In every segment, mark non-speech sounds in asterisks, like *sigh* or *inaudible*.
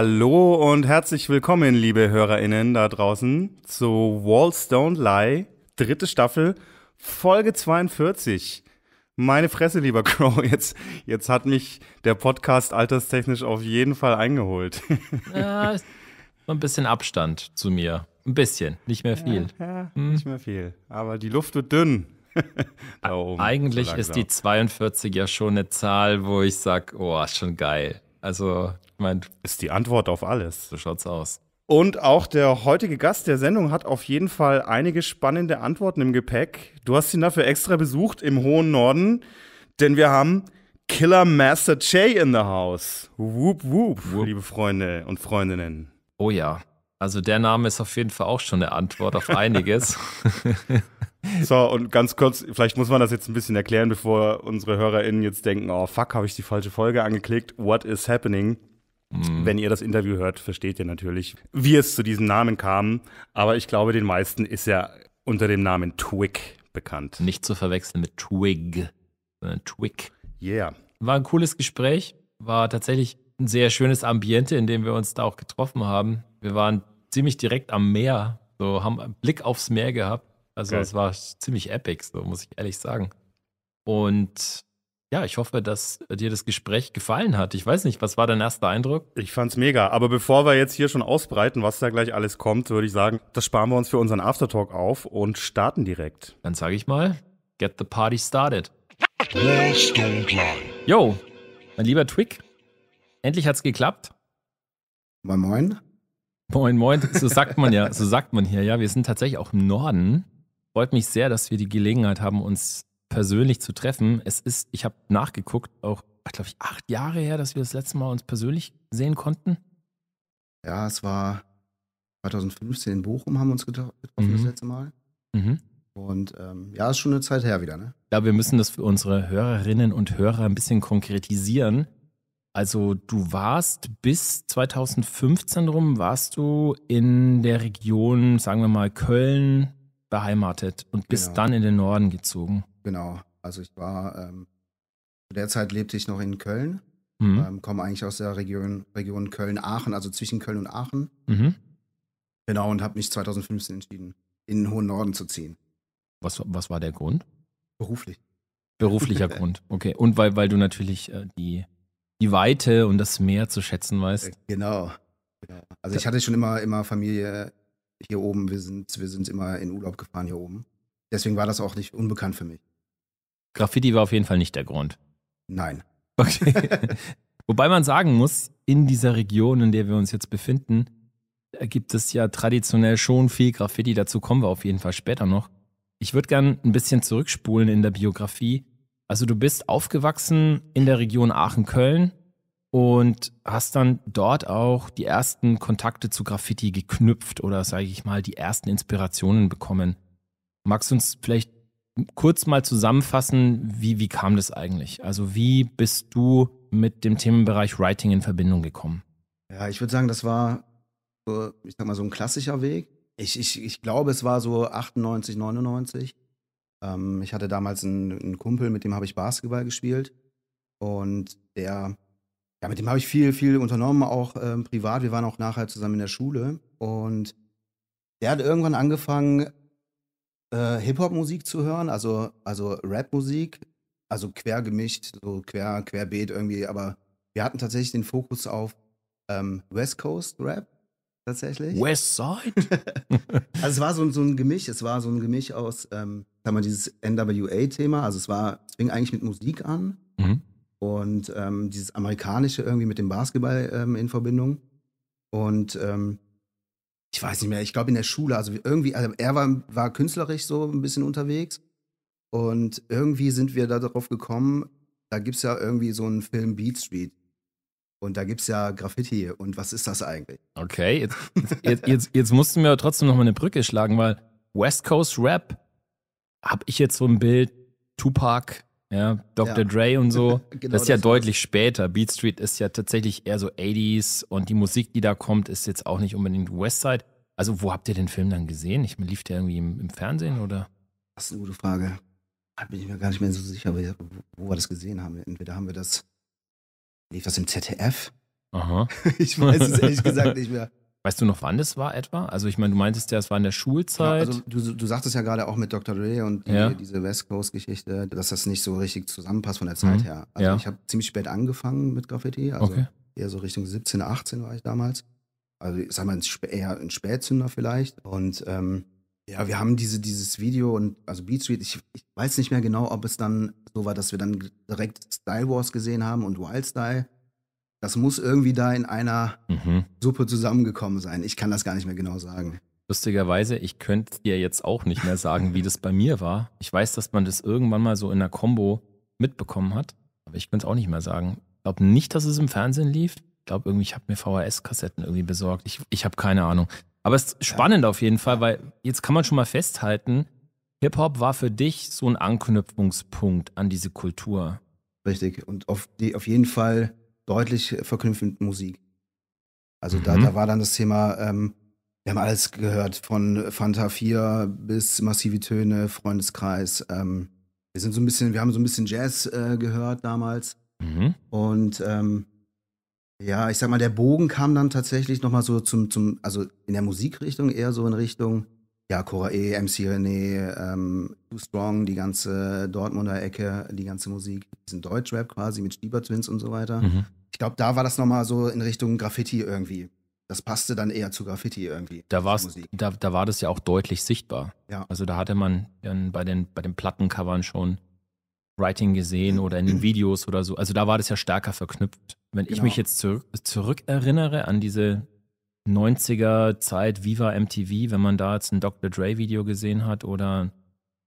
Hallo und herzlich willkommen, liebe HörerInnen da draußen, zu Walls Don't Lie, dritte Staffel, Folge 42. Meine Fresse, lieber *laughs* Crow, jetzt, jetzt hat mich der Podcast alterstechnisch auf jeden Fall eingeholt. *laughs* Ja, ein bisschen Abstand zu mir. Ein bisschen, nicht mehr viel. Ja, ja, hm. Nicht mehr viel. Aber die Luft wird dünn. *laughs* oben, Eigentlich so ist die 42 ja schon eine Zahl, wo ich sage, oh, schon geil. Also Meint. Ist die Antwort auf alles. So schaut's aus. Und auch der heutige Gast der Sendung hat auf jeden Fall einige spannende Antworten im Gepäck. Du hast ihn dafür extra besucht im hohen Norden, denn wir haben Killer Master Jay in the house. Whoop, whoop, whoop, liebe Freunde und Freundinnen. Oh ja. Also der Name ist auf jeden Fall auch schon eine Antwort auf einiges. *laughs* so, und ganz kurz, vielleicht muss man das jetzt ein bisschen erklären, bevor unsere HörerInnen jetzt denken, oh fuck, habe ich die falsche Folge angeklickt, what is happening? Mhm. Wenn ihr das Interview hört, versteht ihr natürlich, wie es zu diesem Namen kam. Aber ich glaube, den meisten ist er unter dem Namen Twig bekannt. Nicht zu verwechseln mit Twig, sondern Twig. Yeah. War ein cooles Gespräch, war tatsächlich ein sehr schönes Ambiente, in dem wir uns da auch getroffen haben. Wir waren ziemlich direkt am Meer, so haben einen Blick aufs Meer gehabt. Also es war ziemlich epic, so muss ich ehrlich sagen. Und ja, ich hoffe, dass dir das Gespräch gefallen hat. Ich weiß nicht, was war dein erster Eindruck? Ich fand's mega. Aber bevor wir jetzt hier schon ausbreiten, was da gleich alles kommt, würde ich sagen, das sparen wir uns für unseren Aftertalk auf und starten direkt. Dann sage ich mal, get the party started. Yo, mein lieber Twig, endlich hat's geklappt. Moin, moin. Moin, moin. So sagt man ja, so sagt man hier. Ja, wir sind tatsächlich auch im Norden. Freut mich sehr, dass wir die Gelegenheit haben, uns persönlich zu treffen. Es ist, ich habe nachgeguckt, auch, glaube ich, acht Jahre her, dass wir das letzte Mal uns persönlich sehen konnten. Ja, es war 2015 in Bochum haben wir uns getroffen mhm. das letzte Mal. Mhm. Und ähm, ja, ist schon eine Zeit her wieder, ne? Ja, wir müssen das für unsere Hörerinnen und Hörer ein bisschen konkretisieren. Also du warst bis 2015 rum, warst du in der Region, sagen wir mal, Köln beheimatet und bist genau. dann in den Norden gezogen. Genau. Also ich war, ähm, zu der Zeit lebte ich noch in Köln, mhm. ähm, komme eigentlich aus der Region, Region Köln-Aachen, also zwischen Köln und Aachen. Mhm. Genau, und habe mich 2015 entschieden, in den hohen Norden zu ziehen. Was, was war der Grund? Beruflich. Beruflicher *laughs* Grund, okay. Und weil, weil du natürlich äh, die, die Weite und das Meer zu schätzen weißt. Äh, genau. genau. Also ich hatte schon immer, immer Familie hier oben. Wir sind, wir sind immer in Urlaub gefahren hier oben. Deswegen war das auch nicht unbekannt für mich. Graffiti war auf jeden Fall nicht der Grund. Nein. Okay. *laughs* Wobei man sagen muss, in dieser Region, in der wir uns jetzt befinden, gibt es ja traditionell schon viel Graffiti. Dazu kommen wir auf jeden Fall später noch. Ich würde gern ein bisschen zurückspulen in der Biografie. Also du bist aufgewachsen in der Region Aachen-Köln und hast dann dort auch die ersten Kontakte zu Graffiti geknüpft oder sage ich mal die ersten Inspirationen bekommen. Magst du uns vielleicht kurz mal zusammenfassen, wie, wie kam das eigentlich? Also wie bist du mit dem Themenbereich Writing in Verbindung gekommen? Ja, ich würde sagen, das war, so, ich sag mal, so ein klassischer Weg. Ich, ich, ich glaube, es war so 98, 99. Ähm, ich hatte damals einen, einen Kumpel, mit dem habe ich Basketball gespielt. Und der, ja, mit dem habe ich viel, viel unternommen, auch ähm, privat. Wir waren auch nachher zusammen in der Schule. Und der hat irgendwann angefangen, äh, Hip-Hop-Musik zu hören, also, also Rap-Musik, also quer gemischt, so quer, querbeet irgendwie, aber wir hatten tatsächlich den Fokus auf ähm, West Coast Rap tatsächlich. West Side? *laughs* also es war so, so ein Gemisch, es war so ein Gemisch aus, ähm, sagen wir, dieses NWA-Thema, also es war, es fing eigentlich mit Musik an mhm. und ähm, dieses amerikanische irgendwie mit dem Basketball ähm, in Verbindung. Und ähm, ich weiß nicht mehr, ich glaube in der Schule, also irgendwie, also er war, war künstlerisch so ein bisschen unterwegs und irgendwie sind wir da drauf gekommen, da gibt es ja irgendwie so einen Film Beat Street. Und da gibt es ja Graffiti. Und was ist das eigentlich? Okay, jetzt, jetzt, jetzt, jetzt mussten wir trotzdem nochmal eine Brücke schlagen, weil West Coast Rap habe ich jetzt so ein Bild, Tupac, ja, Dr. Ja. Dre und so. *laughs* genau das ist ja das deutlich war's. später. Beat Street ist ja tatsächlich eher so 80s und die Musik, die da kommt, ist jetzt auch nicht unbedingt Westside. Also, wo habt ihr den Film dann gesehen? Ich lief der irgendwie im, im Fernsehen oder? Das ist eine gute Frage. Da bin ich mir gar nicht mehr so sicher, wo, wo wir das gesehen haben. Entweder haben wir das, lief das im ZDF? Aha. *laughs* ich weiß es ehrlich gesagt nicht mehr. Weißt du noch, wann das war etwa? Also ich meine, du meintest ja, es war in der Schulzeit. Ja, also du, du sagtest ja gerade auch mit Dr. Dre und die, ja. diese West Coast-Geschichte, dass das nicht so richtig zusammenpasst von der mhm. Zeit mhm. her. Also ja. ich habe ziemlich spät angefangen mit Graffiti, also okay. eher so Richtung 17, 18 war ich damals. Also ich sag mal, eher ein Spätzünder vielleicht. Und ähm, ja, wir haben diese, dieses Video und also Beat Street, ich, ich, weiß nicht mehr genau, ob es dann so war, dass wir dann direkt Style Wars gesehen haben und Wild Style. Das muss irgendwie da in einer mhm. Suppe zusammengekommen sein. Ich kann das gar nicht mehr genau sagen. Lustigerweise, ich könnte dir jetzt auch nicht mehr sagen, wie das bei mir war. Ich weiß, dass man das irgendwann mal so in einer Combo mitbekommen hat, aber ich könnte es auch nicht mehr sagen. Ich glaube nicht, dass es im Fernsehen lief. Ich glaube irgendwie, ich habe mir VHS-Kassetten irgendwie besorgt. Ich, ich habe keine Ahnung. Aber es ist spannend ja. auf jeden Fall, weil jetzt kann man schon mal festhalten, Hip-Hop war für dich so ein Anknüpfungspunkt an diese Kultur. Richtig. Und auf, die, auf jeden Fall deutlich verknüpft mit Musik. Also mhm. da, da war dann das Thema, ähm, wir haben alles gehört, von Fanta 4 bis massive Töne, Freundeskreis. Ähm, wir sind so ein bisschen, wir haben so ein bisschen Jazz äh, gehört damals. Mhm. Und ähm, ja, ich sag mal, der Bogen kam dann tatsächlich nochmal so zum, zum, also in der Musikrichtung eher so in Richtung, ja, Cora E, MC René, ähm, Too Strong, die ganze Dortmunder Ecke, die ganze Musik, diesen Deutschrap quasi mit Stieber Twins und so weiter. Mhm ich glaube, da war das nochmal so in Richtung Graffiti irgendwie. Das passte dann eher zu Graffiti irgendwie. Da, war's, da, da war das ja auch deutlich sichtbar. Ja. Also da hatte man dann bei den, bei den Plattencovern schon Writing gesehen *clears throat* oder in den Videos oder so. Also da war das ja stärker verknüpft. Wenn genau. ich mich jetzt zurück, zurück an diese 90er Zeit Viva MTV, wenn man da jetzt ein Dr. Dre Video gesehen hat oder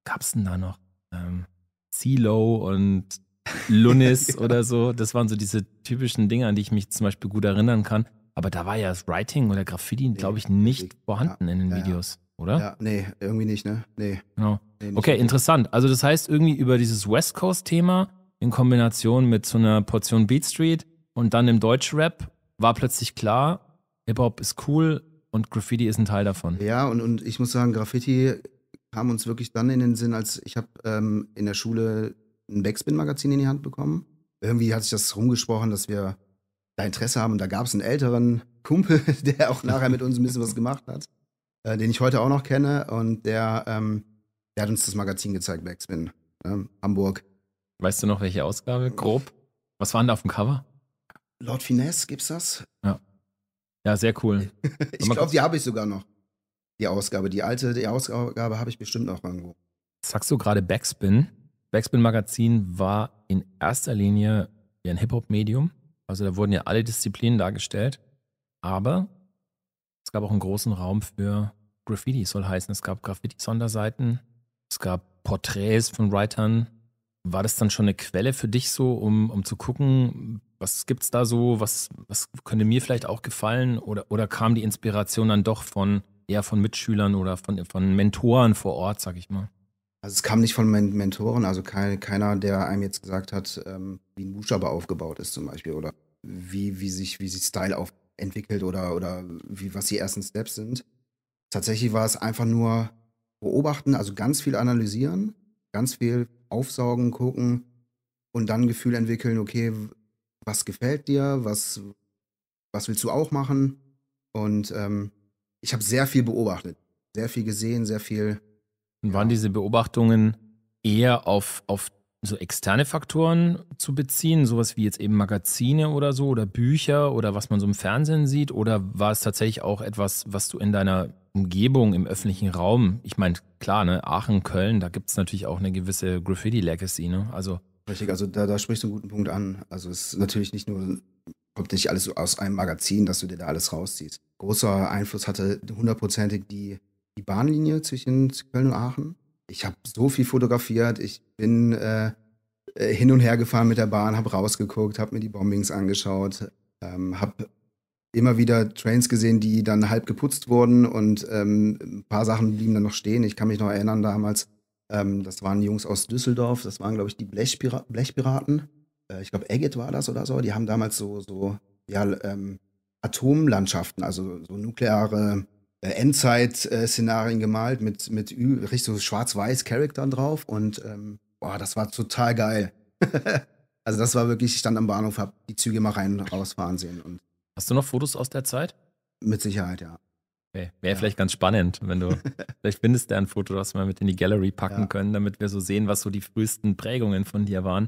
gab es denn da noch? Ähm, CeeLo und Lunis *laughs* ja. oder so. Das waren so diese typischen Dinge, an die ich mich zum Beispiel gut erinnern kann. Aber da war ja das Writing oder Graffiti, nee, glaube ich, nicht vorhanden ja, in den Videos, ja. oder? Ja, nee, irgendwie nicht, ne? Nee. Genau. Nee, okay, interessant. Also das heißt irgendwie über dieses West Coast-Thema in Kombination mit so einer Portion Beat Street und dann im Deutschrap war plötzlich klar, Hip-Hop ist cool und Graffiti ist ein Teil davon. Ja, und, und ich muss sagen, Graffiti kam uns wirklich dann in den Sinn, als ich habe ähm, in der Schule ein Backspin-Magazin in die Hand bekommen. Irgendwie hat sich das rumgesprochen, dass wir da Interesse haben. Und da gab es einen älteren Kumpel, *laughs* der auch nachher mit uns ein bisschen was gemacht hat, äh, den ich heute auch noch kenne. Und der, ähm, der hat uns das Magazin gezeigt, Backspin, ne? Hamburg. Weißt du noch, welche Ausgabe? Grob. Was waren da auf dem Cover? Lord Finesse, gibt's das? Ja. Ja, sehr cool. *laughs* ich glaube, die habe ich sogar noch. Die Ausgabe. Die alte, die Ausgabe habe ich bestimmt noch irgendwo. Sagst du gerade Backspin? Backspin Magazin war in erster Linie ein Hip-Hop-Medium. Also da wurden ja alle Disziplinen dargestellt. Aber es gab auch einen großen Raum für Graffiti, soll heißen. Es gab Graffiti-Sonderseiten, es gab Porträts von Writern. War das dann schon eine Quelle für dich so, um, um zu gucken, was gibt's da so, was, was könnte mir vielleicht auch gefallen? Oder, oder kam die Inspiration dann doch von eher von Mitschülern oder von, von Mentoren vor Ort, sag ich mal? Also es kam nicht von meinen Mentoren, also kein, keiner, der einem jetzt gesagt hat, ähm, wie ein Buchstabe aufgebaut ist zum Beispiel oder wie, wie, sich, wie sich Style auf entwickelt oder, oder wie, was die ersten Steps sind. Tatsächlich war es einfach nur beobachten, also ganz viel analysieren, ganz viel aufsaugen, gucken und dann ein Gefühl entwickeln, okay, was gefällt dir, was, was willst du auch machen? Und ähm, ich habe sehr viel beobachtet, sehr viel gesehen, sehr viel und waren diese Beobachtungen eher auf, auf so externe Faktoren zu beziehen, sowas wie jetzt eben Magazine oder so oder Bücher oder was man so im Fernsehen sieht? Oder war es tatsächlich auch etwas, was du in deiner Umgebung im öffentlichen Raum, ich meine, klar, ne, Aachen, Köln, da gibt es natürlich auch eine gewisse Graffiti-Legacy, ne? Also. Richtig, also da, da sprichst du einen guten Punkt an. Also es ist natürlich nicht nur, kommt nicht alles so aus einem Magazin, dass du dir da alles rausziehst. Großer Einfluss hatte hundertprozentig die die Bahnlinie zwischen Köln und Aachen. Ich habe so viel fotografiert. Ich bin äh, äh, hin und her gefahren mit der Bahn, habe rausgeguckt, habe mir die Bombings angeschaut, ähm, habe immer wieder Trains gesehen, die dann halb geputzt wurden und ähm, ein paar Sachen blieben dann noch stehen. Ich kann mich noch erinnern damals, ähm, das waren Jungs aus Düsseldorf, das waren, glaube ich, die Blechpira Blechpiraten. Äh, ich glaube, Egget war das oder so. Die haben damals so, so ja, ähm, Atomlandschaften, also so nukleare äh, Endzeit-Szenarien gemalt mit, mit Richtung Schwarz-Weiß-Charaktern drauf. Und ähm, boah, das war total geil. *laughs* also das war wirklich, ich stand am Bahnhof, hab die Züge mal rein und rausfahren sehen. Und Hast du noch Fotos aus der Zeit? Mit Sicherheit, ja. Okay. Wäre ja. vielleicht ganz spannend, wenn du, *laughs* vielleicht findest du ein Foto, das wir mit in die Gallery packen ja. können, damit wir so sehen, was so die frühesten Prägungen von dir waren.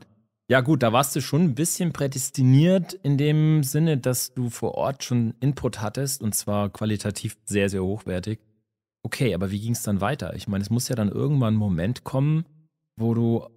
Ja, gut, da warst du schon ein bisschen prädestiniert in dem Sinne, dass du vor Ort schon Input hattest und zwar qualitativ sehr, sehr hochwertig. Okay, aber wie ging es dann weiter? Ich meine, es muss ja dann irgendwann ein Moment kommen, wo du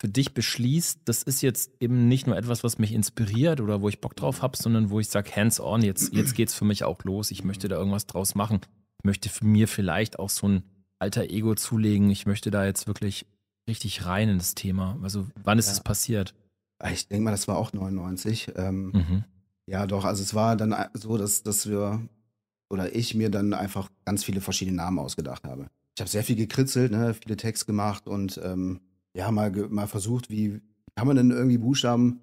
für dich beschließt, das ist jetzt eben nicht nur etwas, was mich inspiriert oder wo ich Bock drauf habe, sondern wo ich sage, hands-on, jetzt, jetzt geht es für mich auch los, ich möchte da irgendwas draus machen. Ich möchte mir vielleicht auch so ein alter Ego zulegen, ich möchte da jetzt wirklich richtig rein in das Thema? Also wann ist ja. passiert? Ah, ich denke mal, das war auch 99. Ähm, mhm. Ja, doch. Also es war dann äh, so, dass, dass wir oder ich mir dann einfach ganz viele verschiedene Namen ausgedacht habe. Ich habe sehr viel gekritzelt, ne, viele Texte gemacht und ähm, ja, mal, mal versucht, wie kann man denn irgendwie Buchstaben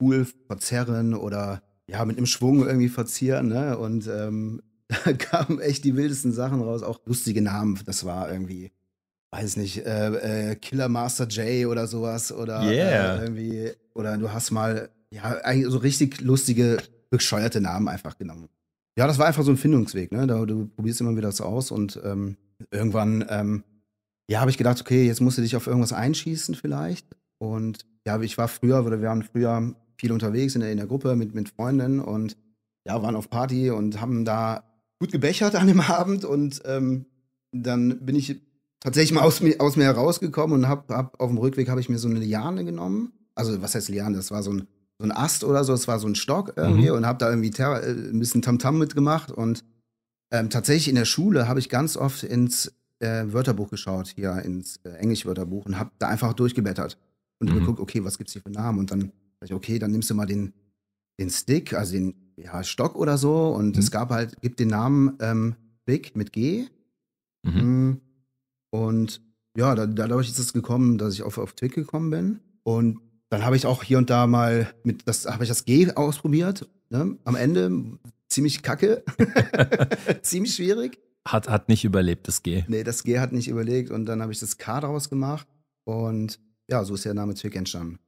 cool verzerren oder ja, mit einem Schwung irgendwie verzieren. Ne? Und ähm, *laughs* da kamen echt die wildesten Sachen raus, auch lustige Namen. Das war irgendwie weiß nicht, äh, äh, Killer Master Jay oder sowas oder äh, yeah. äh, irgendwie, oder du hast mal, ja, eigentlich so richtig lustige, bescheuerte Namen einfach genommen. Ja, das war einfach so ein Findungsweg, ne? Da, du probierst immer wieder das aus und ähm, irgendwann, ähm, ja, habe ich gedacht, okay, jetzt musst du dich auf irgendwas einschießen vielleicht. Und ja, ich war früher, oder wir waren früher viel unterwegs in der, in der Gruppe mit, mit Freundinnen und ja, waren auf Party und haben da gut gebechert an dem *laughs* Abend und ähm, dann bin ich tatsächlich mal aus mir, aus mir herausgekommen und hab, hab auf dem Rückweg habe ich mir so eine Liane genommen. Also was heißt Liane? Das war so ein, so ein Ast oder so, das war so ein Stock irgendwie äh, mhm. und habe da irgendwie Terror, äh, ein bisschen Tamtam -Tam mitgemacht und ähm, tatsächlich in der Schule habe ich ganz oft ins äh, Wörterbuch geschaut, hier ins äh, Englisch-Wörterbuch und habe da einfach durchgebettert und mhm. geguckt, okay, was gibt's hier für Namen? Und dann ich, okay, dann nimmst du mal den, den Stick, also den ja, Stock oder so und mhm. es gab halt, gibt den Namen ähm, Big mit G. Mhm. Hm. Und ja, dadurch ist es gekommen, dass ich auf, auf Twig gekommen bin. Und dann habe ich auch hier und da mal mit, das habe ich das G ausprobiert. Ne? Am Ende ziemlich kacke, *laughs* ziemlich schwierig. Hat, hat nicht überlebt, das G. Nee, das G hat nicht überlegt und dann habe ich das K daraus gemacht und ja, so ist der Name Twig entstanden.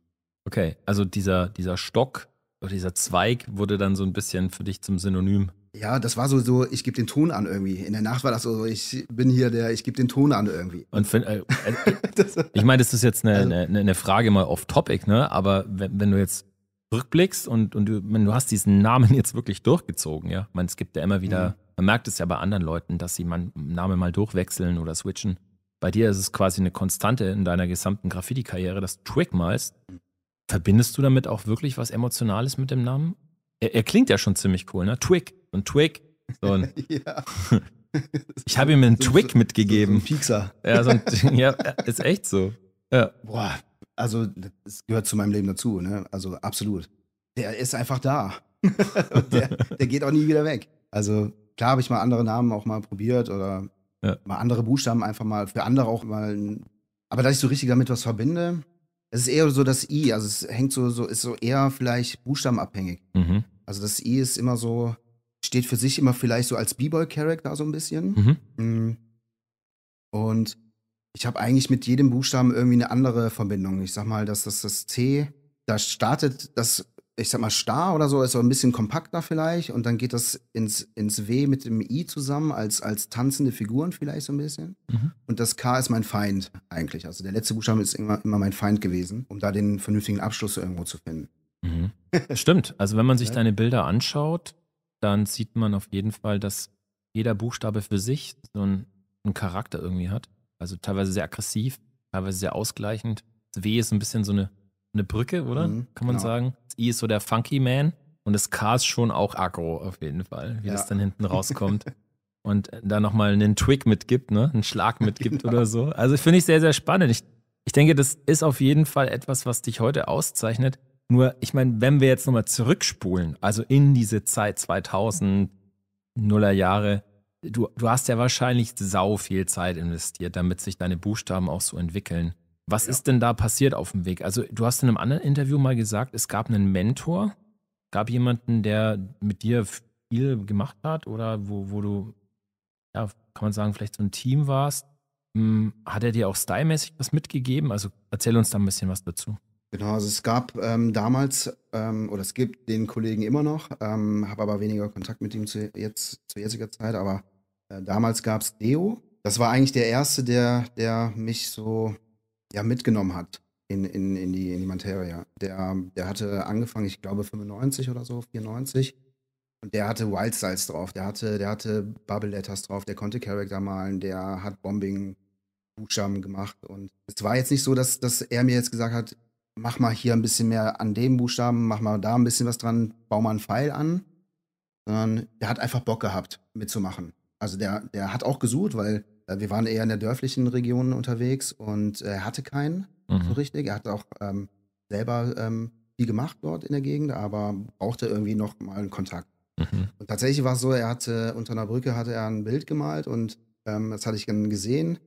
Okay, also dieser, dieser Stock oder dieser Zweig wurde dann so ein bisschen für dich zum Synonym ja, das war so, so ich gebe den Ton an irgendwie. In der Nacht war das so, ich bin hier der, ich gebe den Ton an irgendwie. Und find, äh, äh, *laughs* ich meine, das ist jetzt eine, also, eine, eine, Frage mal off-topic, ne? aber wenn, wenn, du jetzt rückblickst und, und du, wenn du hast diesen Namen *laughs* jetzt wirklich durchgezogen, ja, ich meine, es gibt ja immer wieder, mhm. man merkt es ja bei anderen Leuten, dass sie meinen Namen mal durchwechseln oder switchen. Bei dir ist es quasi eine Konstante in deiner gesamten Graffiti-Karriere, dass du Trick malst. Mhm. Verbindest du damit auch wirklich was Emotionales mit dem Namen? Er, er, klingt ja schon ziemlich cool, ne? Twig. Und Twig. So ein, *laughs* *laughs* ich habe ihm einen so, Twig so, mitgegeben. So, so ein Piekser. Ja, so ein, *laughs* ja, ist echt so. Ja. Boah, also das gehört zu meinem Leben dazu, ne? Also absolut. Der ist einfach da. der, der geht auch nie wieder weg. Also klar habe ich mal andere Namen auch mal probiert oder ja. mal andere Buchstaben einfach mal für andere auch mal. Aber dass ich so richtig damit was verbinde, es ist eher so das I, also es hängt so, so ist so eher vielleicht buchstabenabhängig. Mhm. Also das I ist immer so, steht für sich immer vielleicht so als B-Boy-Character so ein bisschen. Mhm. Mm. Und ich habe eigentlich mit jedem Buchstaben irgendwie eine andere Verbindung. Ich sag mal, dass das, das T, da startet das ich sag mal, starr oder so, ist aber ein bisschen kompakter vielleicht. Und dann geht das ins, ins W mit dem I zusammen, als, als tanzende Figuren vielleicht so ein bisschen. Mhm. Und das K ist mein Feind eigentlich. Also der letzte Buchstabe ist immer, immer mein Feind gewesen, um da den vernünftigen Abschluss irgendwo zu finden. Mhm. *laughs* Stimmt. Also wenn man sich ja. deine Bilder anschaut, dann sieht man auf jeden Fall, dass jeder Buchstabe für sich so einen, einen Charakter irgendwie hat. Also teilweise sehr aggressiv, teilweise sehr ausgleichend. Das W ist ein bisschen so eine eine Brücke, oder? Mhm, Kann man genau. sagen. I e ist so der Funky Man und das K ist schon auch aggro auf jeden Fall, wie ja. das dann hinten rauskommt. *laughs* und da nochmal einen Twig mitgibt, ne? einen Schlag mitgibt genau. *laughs* oder so. Also finde ich sehr, sehr spannend. Ich, ich denke, das ist auf jeden Fall etwas, was dich heute auszeichnet. Nur, ich meine, wenn wir jetzt nochmal zurückspulen, also in diese Zeit 2000, Nuller Jahre, du, du hast ja wahrscheinlich sau viel Zeit investiert, damit sich deine Buchstaben auch so entwickeln. Was ja. ist denn da passiert auf dem Weg? Also, du hast in einem anderen Interview mal gesagt, es gab einen Mentor, gab jemanden, der mit dir viel gemacht hat oder wo, wo du, ja, kann man sagen, vielleicht so ein Team warst. Hm, hat er dir auch stylmäßig was mitgegeben? Also erzähl uns da ein bisschen was dazu. Genau, also es gab ähm, damals, ähm, oder es gibt den Kollegen immer noch, ähm, habe aber weniger Kontakt mit ihm zu jetzt, zu jetziger Zeit, aber äh, damals gab es Deo. Das war eigentlich der Erste, der, der mich so ja, mitgenommen hat in, in, in, die, in die Materia. Der, der hatte angefangen, ich glaube 95 oder so, 94. Und der hatte Wild Styles drauf, der hatte, der hatte Bubble Letters drauf, der konnte Charakter malen, der hat Bombing Buchstaben gemacht. Und es war jetzt nicht so, dass, dass er mir jetzt gesagt hat, mach mal hier ein bisschen mehr an dem Buchstaben, mach mal da ein bisschen was dran, bau mal einen Pfeil an. Sondern der hat einfach Bock gehabt, mitzumachen. Also der, der hat auch gesucht, weil äh, wir waren eher in der dörflichen Region unterwegs und äh, er hatte keinen mhm. so richtig. Er hat auch ähm, selber ähm, viel gemacht dort in der Gegend, aber brauchte irgendwie noch mal einen Kontakt. Mhm. Und tatsächlich war es so, er hatte unter einer Brücke hatte er ein Bild gemalt und ähm, das hatte ich dann gesehen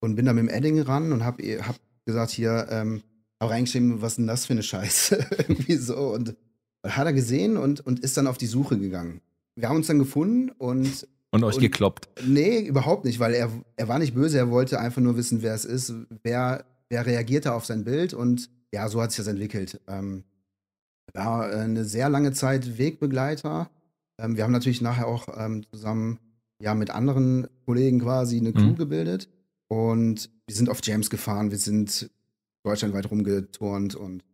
und bin dann mit dem Edding ran und habe hab gesagt, hier, ähm, habe reingeschrieben, was ist denn das für eine Scheiße? *laughs* Irgendwie so. Und hat er gesehen und, und ist dann auf die Suche gegangen. Wir haben uns dann gefunden und und euch und, gekloppt. Nee, überhaupt nicht, weil er, er war nicht böse, er wollte einfach nur wissen, wer es ist, wer, wer reagiert da auf sein Bild und ja, so hat sich das entwickelt. Ähm, war äh, eine sehr lange Zeit Wegbegleiter. Ähm, wir haben natürlich nachher auch ähm, zusammen ja mit anderen Kollegen quasi eine Crew mhm. gebildet und wir sind auf Jams gefahren, wir sind deutschlandweit rumgeturnt und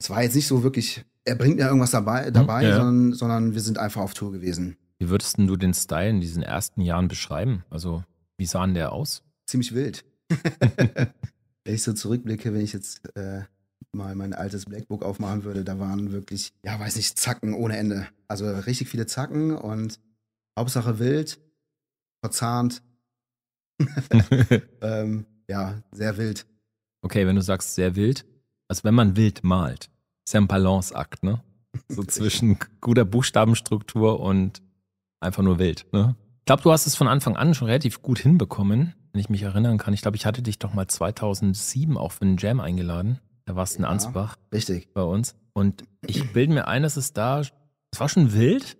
es war jetzt nicht so wirklich, er bringt mir irgendwas dabei, mhm. dabei ja. sondern, sondern wir sind einfach auf Tour gewesen. Wie würdest du den Style in diesen ersten Jahren beschreiben? Also, wie sah denn der aus? Ziemlich wild. *laughs* wenn ich so zurückblicke, wenn ich jetzt äh, mal mein altes Blackbook aufmachen würde, da waren wirklich, ja, weiß nicht, Zacken ohne Ende. Also richtig viele Zacken und Hauptsache wild, verzahnt. *laughs* ähm, ja, sehr wild. Okay, wenn du sagst sehr wild, also wenn man wild malt, ist ja ein Balanceakt, ne? So *laughs* zwischen guter Buchstabenstruktur und einfach nur wild. Ne? Ich glaube, du hast es von Anfang an schon relativ gut hinbekommen, wenn ich mich erinnern kann. Ich glaube, ich hatte dich doch mal 2007 auch für einen Jam eingeladen. Da warst du in Ansbach. Richtig. Bei uns. Und ich bilde mir ein, dass es da, es war schon wild,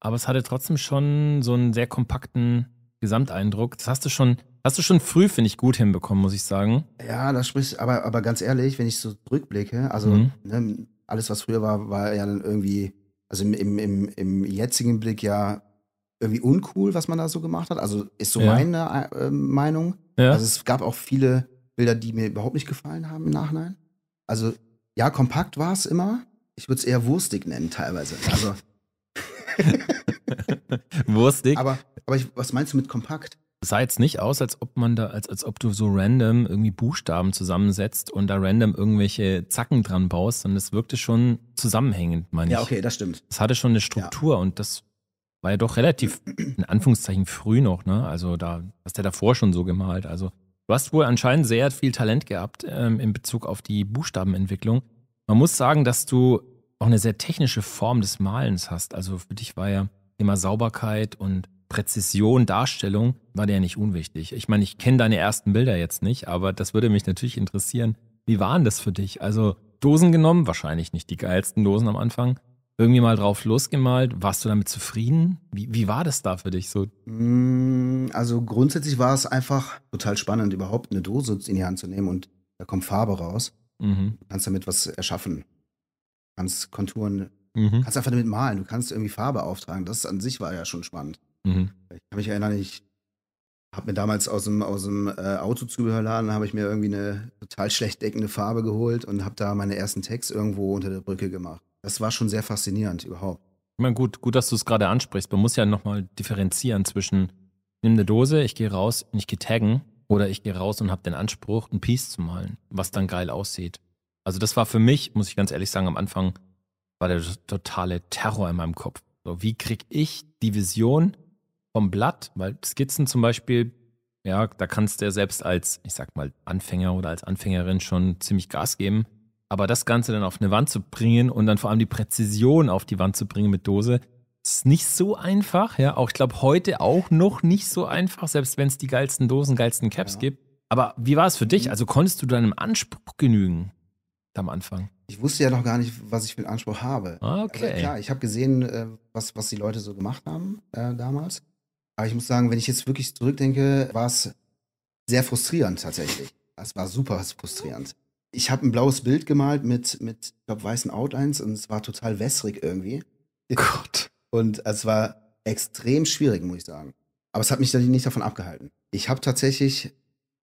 aber es hatte trotzdem schon so einen sehr kompakten Gesamteindruck. Das hast du schon, hast du schon früh, finde ich, gut hinbekommen, muss ich sagen. Ja, das sprichst aber, aber ganz ehrlich, wenn ich so rückblicke, also mhm. ne, alles, was früher war, war ja dann irgendwie, also im, im, im jetzigen Blick ja irgendwie uncool, was man da so gemacht hat. Also ist so ja. meine äh, Meinung. Ja. Also es gab auch viele Bilder, die mir überhaupt nicht gefallen haben im Nachhinein. Also ja, kompakt war es immer. Ich würde es eher wurstig nennen teilweise. Also *laughs* wurstig. Aber, aber ich, was meinst du mit kompakt? sah jetzt nicht aus, als ob man da, als, als ob du so random irgendwie Buchstaben zusammensetzt und da random irgendwelche Zacken dran baust, sondern es wirkte schon zusammenhängend, meine ich. Ja, okay, das stimmt. Es hatte schon eine Struktur ja. und das war ja doch relativ, in Anführungszeichen, früh noch, ne? Also da hast du ja davor schon so gemalt. Also du hast wohl anscheinend sehr viel Talent gehabt ähm, in Bezug auf die Buchstabenentwicklung. Man muss sagen, dass du auch eine sehr technische Form des Malens hast. Also für dich war ja immer Sauberkeit und Präzision, Darstellung, war dir ja nicht unwichtig. Ich meine, ich kenne deine ersten Bilder jetzt nicht, aber das würde mich natürlich interessieren. Wie waren das für dich? Also Dosen genommen, wahrscheinlich nicht die geilsten Dosen am Anfang, irgendwie mal drauf losgemalt. Warst du damit zufrieden? Wie, wie, war das da für dich so? Mm, also grundsätzlich war es einfach total spannend, überhaupt eine Dose in die Hand zu nehmen und da kommt Farbe raus. Mhm. Du kannst damit was erschaffen. Du kannst Konturen, mhm. kannst einfach damit malen. Du kannst irgendwie Farbe auftragen. Das an sich war ja schon spannend. Mhm. Ich kann mich erinnern, ich habe mir damals aus dem, aus dem äh, Autozubehörladen habe ich mir irgendwie eine total schlecht deckende Farbe geholt und habe da meine ersten Tags irgendwo unter der Brücke gemacht das war schon sehr faszinierend überhaupt. Ich meine, gut, gut, dass du es gerade ansprichst. Man muss ja nochmal differenzieren zwischen, nimm eine Dose, ich gehe raus und ich gehe taggen oder ich gehe raus und habe den Anspruch, ein Piece zu malen, was dann geil aussieht. Also das war für mich, muss ich ganz ehrlich sagen, am Anfang war der totale Terror in meinem Kopf. So, wie kriege ich die Vision vom Blatt? Weil Skizzen zum Beispiel, ja, da kannst du ja selbst als, ich sag mal, Anfänger oder als Anfängerin schon ziemlich Gas geben. Aber das Ganze dann auf eine Wand zu bringen und dann vor allem die Präzision auf die Wand zu bringen mit Dose, ist nicht so einfach. Ja, auch ich glaube heute auch noch nicht so einfach, selbst wenn es die geilsten Dosen, geilsten Caps ja. gibt. Aber wie war es für dich? Mhm. Also konntest du deinem Anspruch genügen am Anfang? Ich wusste ja noch gar nicht, was ich für einen Anspruch habe. Ah, also okay. Also, klar, ich habe gesehen, äh, was, was die Leute so gemacht haben äh, damals. Aber ich muss sagen, wenn ich jetzt wirklich zurückdenke, war es sehr frustrierend tatsächlich. Es war super frustrierend ich habe ein blaues Bild gemalt mit, mit ich glaub, weißen Outlines und es war total wässrig irgendwie. *laughs* Gott. Und es war extrem schwierig, muss ich sagen. Aber es hat mich natürlich nicht davon abgehalten. Ich habe tatsächlich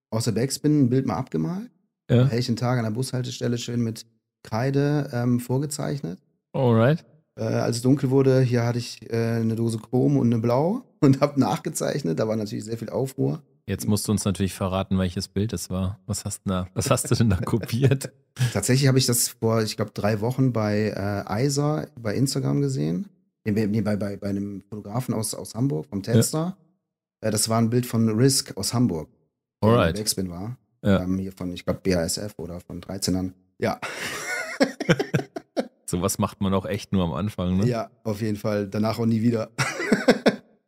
aus der Backspin ein Bild mal abgemalt. Ja. Hätte ich einen Tag an der Bushaltestelle schön mit Kreide ähm, vorgezeichnet. Alright. Äh, als es dunkel wurde, hier hatte ich äh, eine Dose Chrom und eine Blau *laughs* und habe nachgezeichnet. Da war natürlich sehr viel Aufruhr. Jetzt musst du uns natürlich verraten, welches Bild es war. Was hast, da, was hast du denn da kopiert? *laughs* Tatsächlich habe ich das vor, ich glaube, drei Wochen bei äh, Isa bei Instagram gesehen. Nee, bei, bei, bei einem Fotografen aus, aus Hamburg, vom Tester. Ja. Äh, das war ein Bild von Risk aus Hamburg, der Alright. der Backspin war. Ja. Ähm, hier von, ich glaube, BASF oder von 13ern. Ja. *laughs* Sowas macht man auch echt nur am Anfang, ne? Ja, auf jeden Fall. Danach auch nie wieder.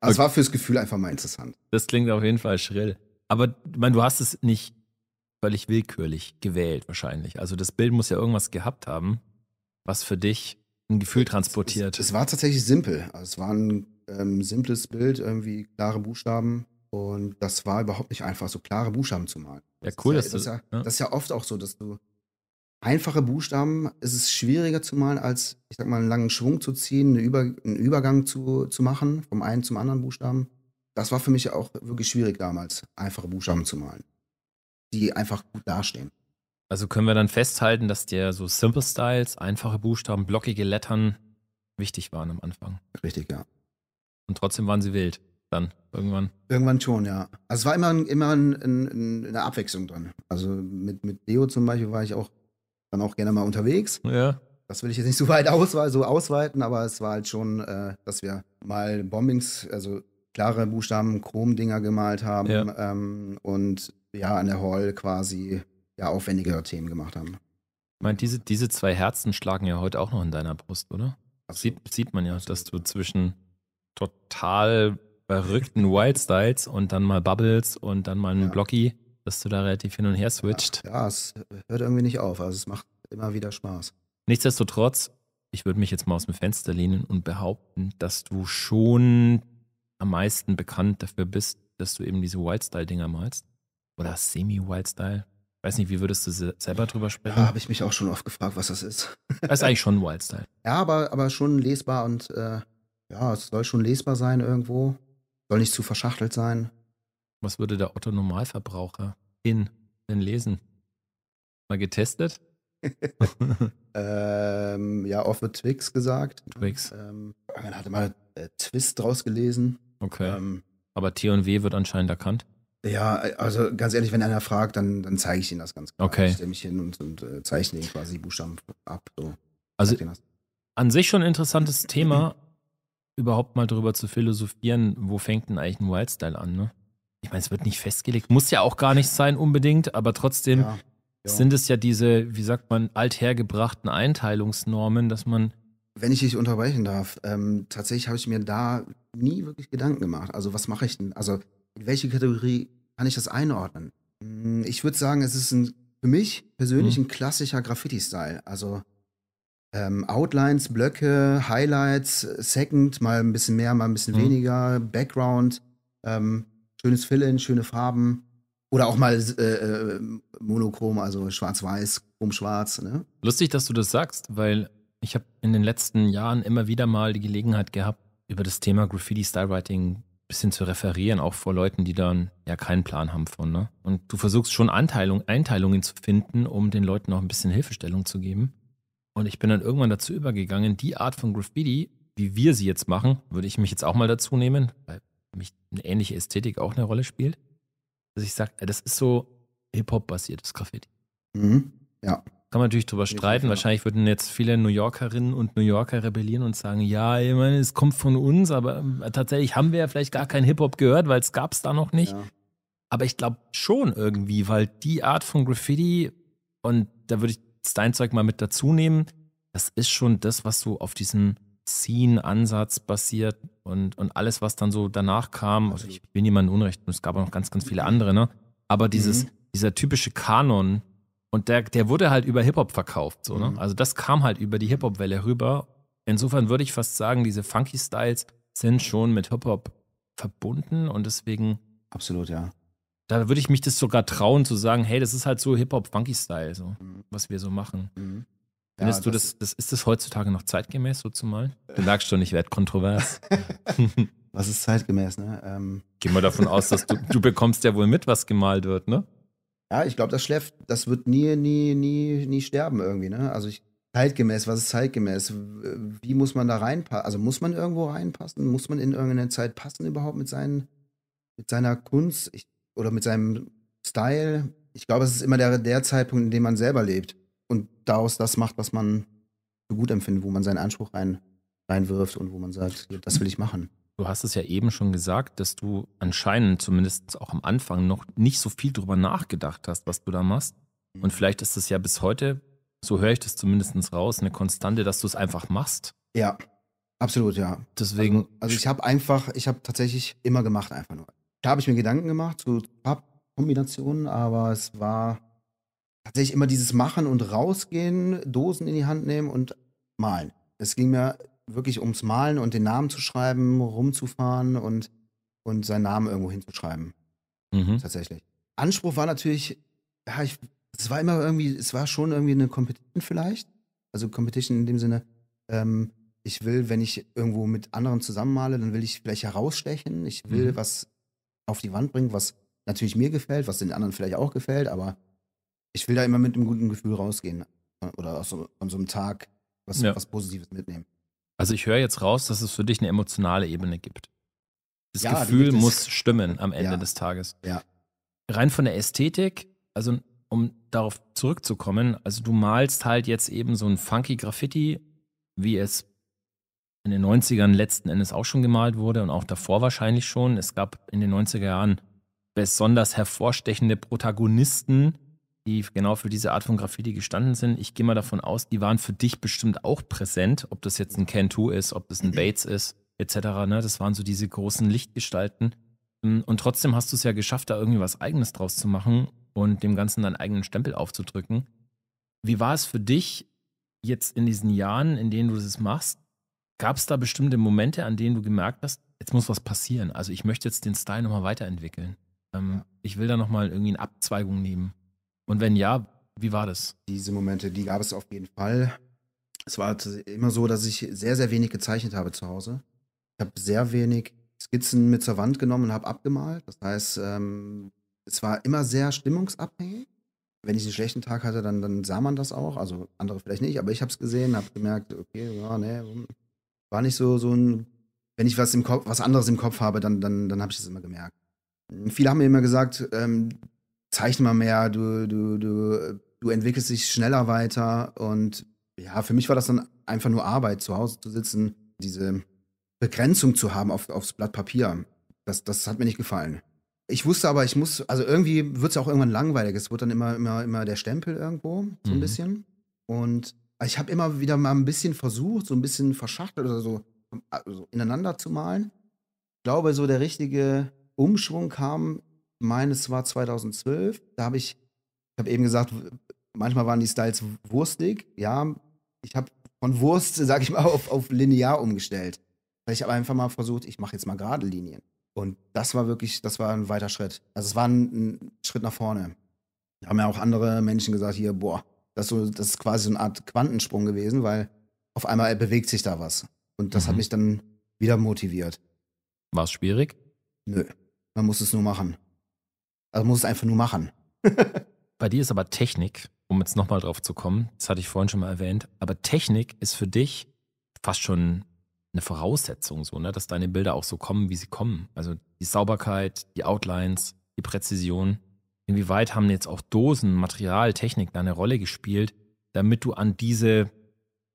Also es war fürs Gefühl einfach mal interessant. Das klingt auf jeden Fall schrill. Aber ich meine, du hast es nicht völlig willkürlich gewählt, wahrscheinlich. Also das Bild muss ja irgendwas gehabt haben, was für dich ein Gefühl transportiert. Es, es, es war tatsächlich simpel. Also es war ein ähm, simples Bild, irgendwie klare Buchstaben. Und das war überhaupt nicht einfach, so klare Buchstaben zu malen. Ja, cool. Das ist ja, das, ist ja, das ist ja oft auch so, dass du einfache Buchstaben ist es schwieriger zu malen, als, ich sag mal, einen langen Schwung zu ziehen, eine Über, einen Übergang zu, zu machen, vom einen zum anderen Buchstaben. Das war für mich auch wirklich schwierig damals, einfache Buchstaben zu malen, die einfach gut dastehen. Also können wir dann festhalten, dass dir so Simple Styles, einfache Buchstaben, blockige Lettern wichtig waren am Anfang. Richtig, ja. Und trotzdem waren sie wild dann irgendwann? Irgendwann schon, ja. Also es war immer, immer ein, ein, eine Abwechslung drin. Also mit, mit Leo zum Beispiel war ich auch dann auch gerne mal unterwegs. Ja. Das will ich jetzt nicht so weit auswe so ausweiten, aber es war halt schon, äh, dass wir mal Bombings, also klare Buchstaben, Chrom-Dinger gemalt haben ja. Ähm, und ja, an der Hall quasi ja aufwendigere Themen gemacht haben. Ich meine, diese, diese zwei Herzen schlagen ja heute auch noch in deiner Brust, oder? Absolut. Sieht, sieht man ja, dass du zwischen total verrückten Wildstyles und dann mal Bubbles und dann mal einen ja. Blocky dass du da relativ hin und her switcht. Ja, ja, es hört irgendwie nicht auf. Also es macht immer wieder Spaß. Nichtsdestotrotz, ich würde mich jetzt mal aus dem Fenster lehnen und behaupten, dass du schon am meisten bekannt dafür bist, dass du eben diese Wildstyle-Dinger malst. Oder Semi-Wildstyle. Weiß nicht, wie würdest du selber drüber sprechen? Da ja, habe ich mich auch schon oft gefragt, was das ist. Das ist eigentlich schon Wildstyle. *laughs* Ja, aber, aber schon lesbar und äh, ja, es soll schon lesbar sein irgendwo. Soll nicht zu verschachtelt sein. Was würde der Otto Normalverbraucher in denn lesen? Mal getestet? *laughs* ähm, ja, oft wird Twix gesagt. Twix. Ähm, man hatte mal äh, Twist draus gelesen. Okay. Ähm, Aber T und W wird anscheinend erkannt. Ja, also ganz ehrlich, wenn einer fragt, dann, dann zeige ich ihnen das ganz klar. Okay. Ich stelle mich hin und, und äh, zeichne ihnen quasi die Buchstaben ab. So. Also an sich schon ein interessantes Thema, überhaupt mal darüber zu philosophieren, wo fängt denn eigentlich ein Wildstyle an, ne? ich meine, es wird nicht festgelegt, muss ja auch gar nicht sein unbedingt, aber trotzdem ja, ja. sind es ja diese, wie sagt man, althergebrachten Einteilungsnormen, dass man. Wenn ich dich unterbrechen darf, ähm, tatsächlich habe ich mir da nie wirklich Gedanken gemacht. Also, was mache ich denn? Also, in welche Kategorie kann ich das einordnen? Hm, ich würde sagen, es ist ein, für mich persönlich mhm. ein klassischer Graffiti-Style. Also, ähm, Outlines, Blöcke, Highlights, Second, mal ein bisschen mehr, mal ein bisschen mhm. weniger, Background. Ähm, Schönes Fill-In, schöne Farben. Oder auch mal äh, äh, monochrom, also schwarz-weiß, chrom-schwarz. Ne? Lustig, dass du das sagst, weil ich habe in den letzten Jahren immer wieder mal die Gelegenheit gehabt, über das Thema Graffiti-Stylewriting ein bisschen zu referieren, auch vor Leuten, die dann ja keinen Plan haben von. Ne? Und du versuchst schon Anteilung, Einteilungen zu finden, um den Leuten auch ein bisschen Hilfestellung zu geben. Und ich bin dann irgendwann dazu übergegangen, die Art von Graffiti, wie wir sie jetzt machen, würde ich mich jetzt auch mal dazu nehmen, weil eine ähnliche Ästhetik auch eine Rolle spielt. Dass ich sage, das ist so Hip-Hop-basiertes Graffiti. Mhm. Ja. Kann man natürlich drüber streiten. Ja, Wahrscheinlich würden jetzt viele New Yorkerinnen und New Yorker rebellieren und sagen, ja, ich meine, es kommt von uns, aber äh, tatsächlich haben wir ja vielleicht gar keinen Hip-Hop gehört, weil es gab es da noch nicht. Ja. Aber ich glaube schon irgendwie, weil die Art von Graffiti, und da würde ich Steinzeug mal mit dazu nehmen, das ist schon das, was so auf diesem Scene-Ansatz basiert, und, und alles, was dann so danach kam, also ich bin jemandem Unrecht, und es gab auch noch ganz, ganz viele andere, ne? Aber dieses, mhm. dieser typische Kanon, und der, der wurde halt über Hip-Hop verkauft, so, ne? Mhm. Also das kam halt über die Hip-Hop-Welle rüber. Insofern würde ich fast sagen, diese Funky-Styles sind schon mit Hip-Hop verbunden und deswegen. Absolut, ja. Da würde ich mich das sogar trauen zu sagen, hey, das ist halt so Hip-Hop-Funky-Style, so, mhm. was wir so machen. Mhm. Findest ja, du, das, das, ist das heutzutage noch zeitgemäß, so zu malen? Du sagst schon, ich werde kontrovers. *laughs* was ist zeitgemäß, ne? Ähm. Gehen wir davon aus, dass du, du bekommst ja wohl mit, was gemalt wird, ne? Ja, ich glaube, das schläft, das wird nie, nie, nie, nie sterben irgendwie, ne? Also ich, zeitgemäß, was ist zeitgemäß? Wie muss man da reinpassen? Also muss man irgendwo reinpassen? Muss man in irgendeine Zeit passen überhaupt mit, seinen, mit seiner Kunst ich, oder mit seinem Style? Ich glaube, es ist immer der, der Zeitpunkt, in dem man selber lebt und daraus das macht, was man für gut empfindet, wo man seinen Anspruch rein, reinwirft und wo man sagt, das will ich machen. Du hast es ja eben schon gesagt, dass du anscheinend zumindest auch am Anfang noch nicht so viel drüber nachgedacht hast, was du da machst. Mhm. Und vielleicht ist es ja bis heute, so höre ich das zumindest raus, eine Konstante, dass du es einfach machst. Ja, absolut, ja. Deswegen. Also, also ich habe einfach, ich habe tatsächlich immer gemacht, einfach nur. Da habe ich mir Gedanken gemacht zu Farbkombinationen, aber es war tatsächlich immer dieses Machen und Rausgehen, Dosen in die Hand nehmen und malen. Es ging mir wirklich ums Malen und den Namen zu schreiben, rumzufahren und, und seinen Namen irgendwo hinzuschreiben. Mhm. Tatsächlich. Anspruch war natürlich, ja, ich, es war immer irgendwie, es war schon irgendwie eine Competition vielleicht. Also Competition in dem Sinne, ähm, ich will, wenn ich irgendwo mit anderen zusammenmale, dann will ich vielleicht herausstechen. Ich will mhm. was auf die Wand bringen, was natürlich mir gefällt, was den anderen vielleicht auch gefällt, aber ich will da immer mit einem guten Gefühl rausgehen äh, oder aus so, an so einem Tag was, ja. was Positives mitnehmen. Also ich höre jetzt raus, dass es für dich eine emotionale Ebene gibt. Das ja, Gefühl muss stimmen am Ende ja. des Tages. Ja. Rein von der Ästhetik, also um darauf zurückzukommen, also du malst halt jetzt eben so ein funky Graffiti, wie es in den 90ern letzten Endes auch schon gemalt wurde und auch davor wahrscheinlich schon. Es gab in den 90er Jahren besonders hervorstechende Protagonisten, die genau für diese Art von Graffiti gestanden sind. Ich gehe mal davon aus, die waren für dich bestimmt auch präsent, ob das jetzt ein Cantu ist, ob das ein Bates ist, etc. Ne? Das waren so diese großen Lichtgestalten. Ähm, und trotzdem hast du es ja geschafft, da irgendwie was Eigenes draus zu machen und dem Ganzen deinen eigenen Stempel aufzudrücken. Wie war es für dich jetzt in diesen Jahren, in denen du das machst? Gab es da bestimmte Momente, an denen du gemerkt hast, jetzt muss was passieren? Also ich möchte jetzt den Style nochmal weiterentwickeln. Ähm, ich will da nochmal irgendwie eine Abzweigung nehmen. Und wenn ja, wie war das? Diese Momente, die gab es auf jeden Fall. Es war halt immer so, dass ich sehr, sehr wenig gezeichnet habe zu Hause. Ich habe sehr wenig Skizzen mit zur Wand genommen und habe abgemalt. Das heißt, ähm, es war immer sehr stimmungsabhängig. Wenn ich einen schlechten Tag hatte, dann, dann sah man das auch. Also andere vielleicht nicht, aber ich habe es gesehen, habe gemerkt, okay, ja, nee, hm. war nicht so, so ein. Wenn ich was im Kopf, was anderes im Kopf habe, dann, dann, dann habe ich das immer gemerkt. Viele haben mir immer gesagt, ähm, zeichne mal mehr, du, du, du, du entwickelst dich schneller weiter. Und ja, für mich war das dann einfach nur Arbeit, zu Hause zu sitzen, diese Begrenzung zu haben auf, aufs Blatt Papier. Das, das hat mir nicht gefallen. Ich wusste aber, ich muss, also irgendwie wird es auch irgendwann langweilig. Es wird dann immer, immer, immer der Stempel irgendwo, so ein mhm. bisschen. Und ich habe immer wieder mal ein bisschen versucht, so ein bisschen verschachtelt oder so, also ineinander zu malen. Ich glaube, so der richtige Umschwung kam meines war 2012. Da habe ich, ich habe eben gesagt, manchmal waren die Styles wurstig. Ja, ich habe von Wurst, *laughs* sage ich mal, auf, auf linear umgestellt. ich habe einfach mal versucht, ich mache jetzt mal gerade Linien. Und das war wirklich, das war ein weiter Schritt. Also es war ein, ein Schritt nach vorne. Da haben ja auch andere Menschen gesagt, hier, boah, das ist, so, das ist quasi so eine Art Quantensprung gewesen, weil auf einmal äh, bewegt sich da was. Und das mhm. hat mich dann wieder motiviert. War es schwierig? Nö, man muss es nur machen. Also muss es einfach nur machen. Bei dir ist aber Technik, um jetzt nochmal drauf zu kommen, das hatte ich vorhin schon mal erwähnt, aber Technik ist für dich fast schon eine Voraussetzung, so, ne? dass deine Bilder auch so kommen, wie sie kommen. Also die Sauberkeit, die Outlines, die Präzision. Inwieweit haben jetzt auch Dosen, Material, Technik da eine Rolle gespielt, damit du an diese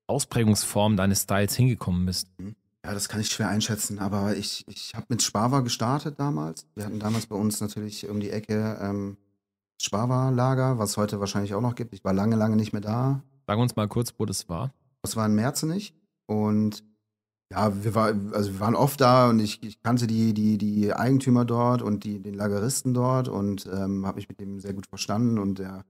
Ausprägungsform deines Styles hingekommen bist? Mhm. Ja, das kann ich schwer einschätzen, aber ich, ich habe mit Sparwa gestartet damals. Wir hatten damals bei uns natürlich um die Ecke ähm, sparwa lager was heute wahrscheinlich auch noch gibt. Ich war lange, lange nicht mehr da. Sagen wir uns mal kurz, wo das war. Das war in Merzenich und ja, wir, war, also wir waren oft da und ich, ich kannte die, die, die Eigentümer dort und die, den Lageristen dort und ähm, habe mich mit dem sehr gut verstanden und der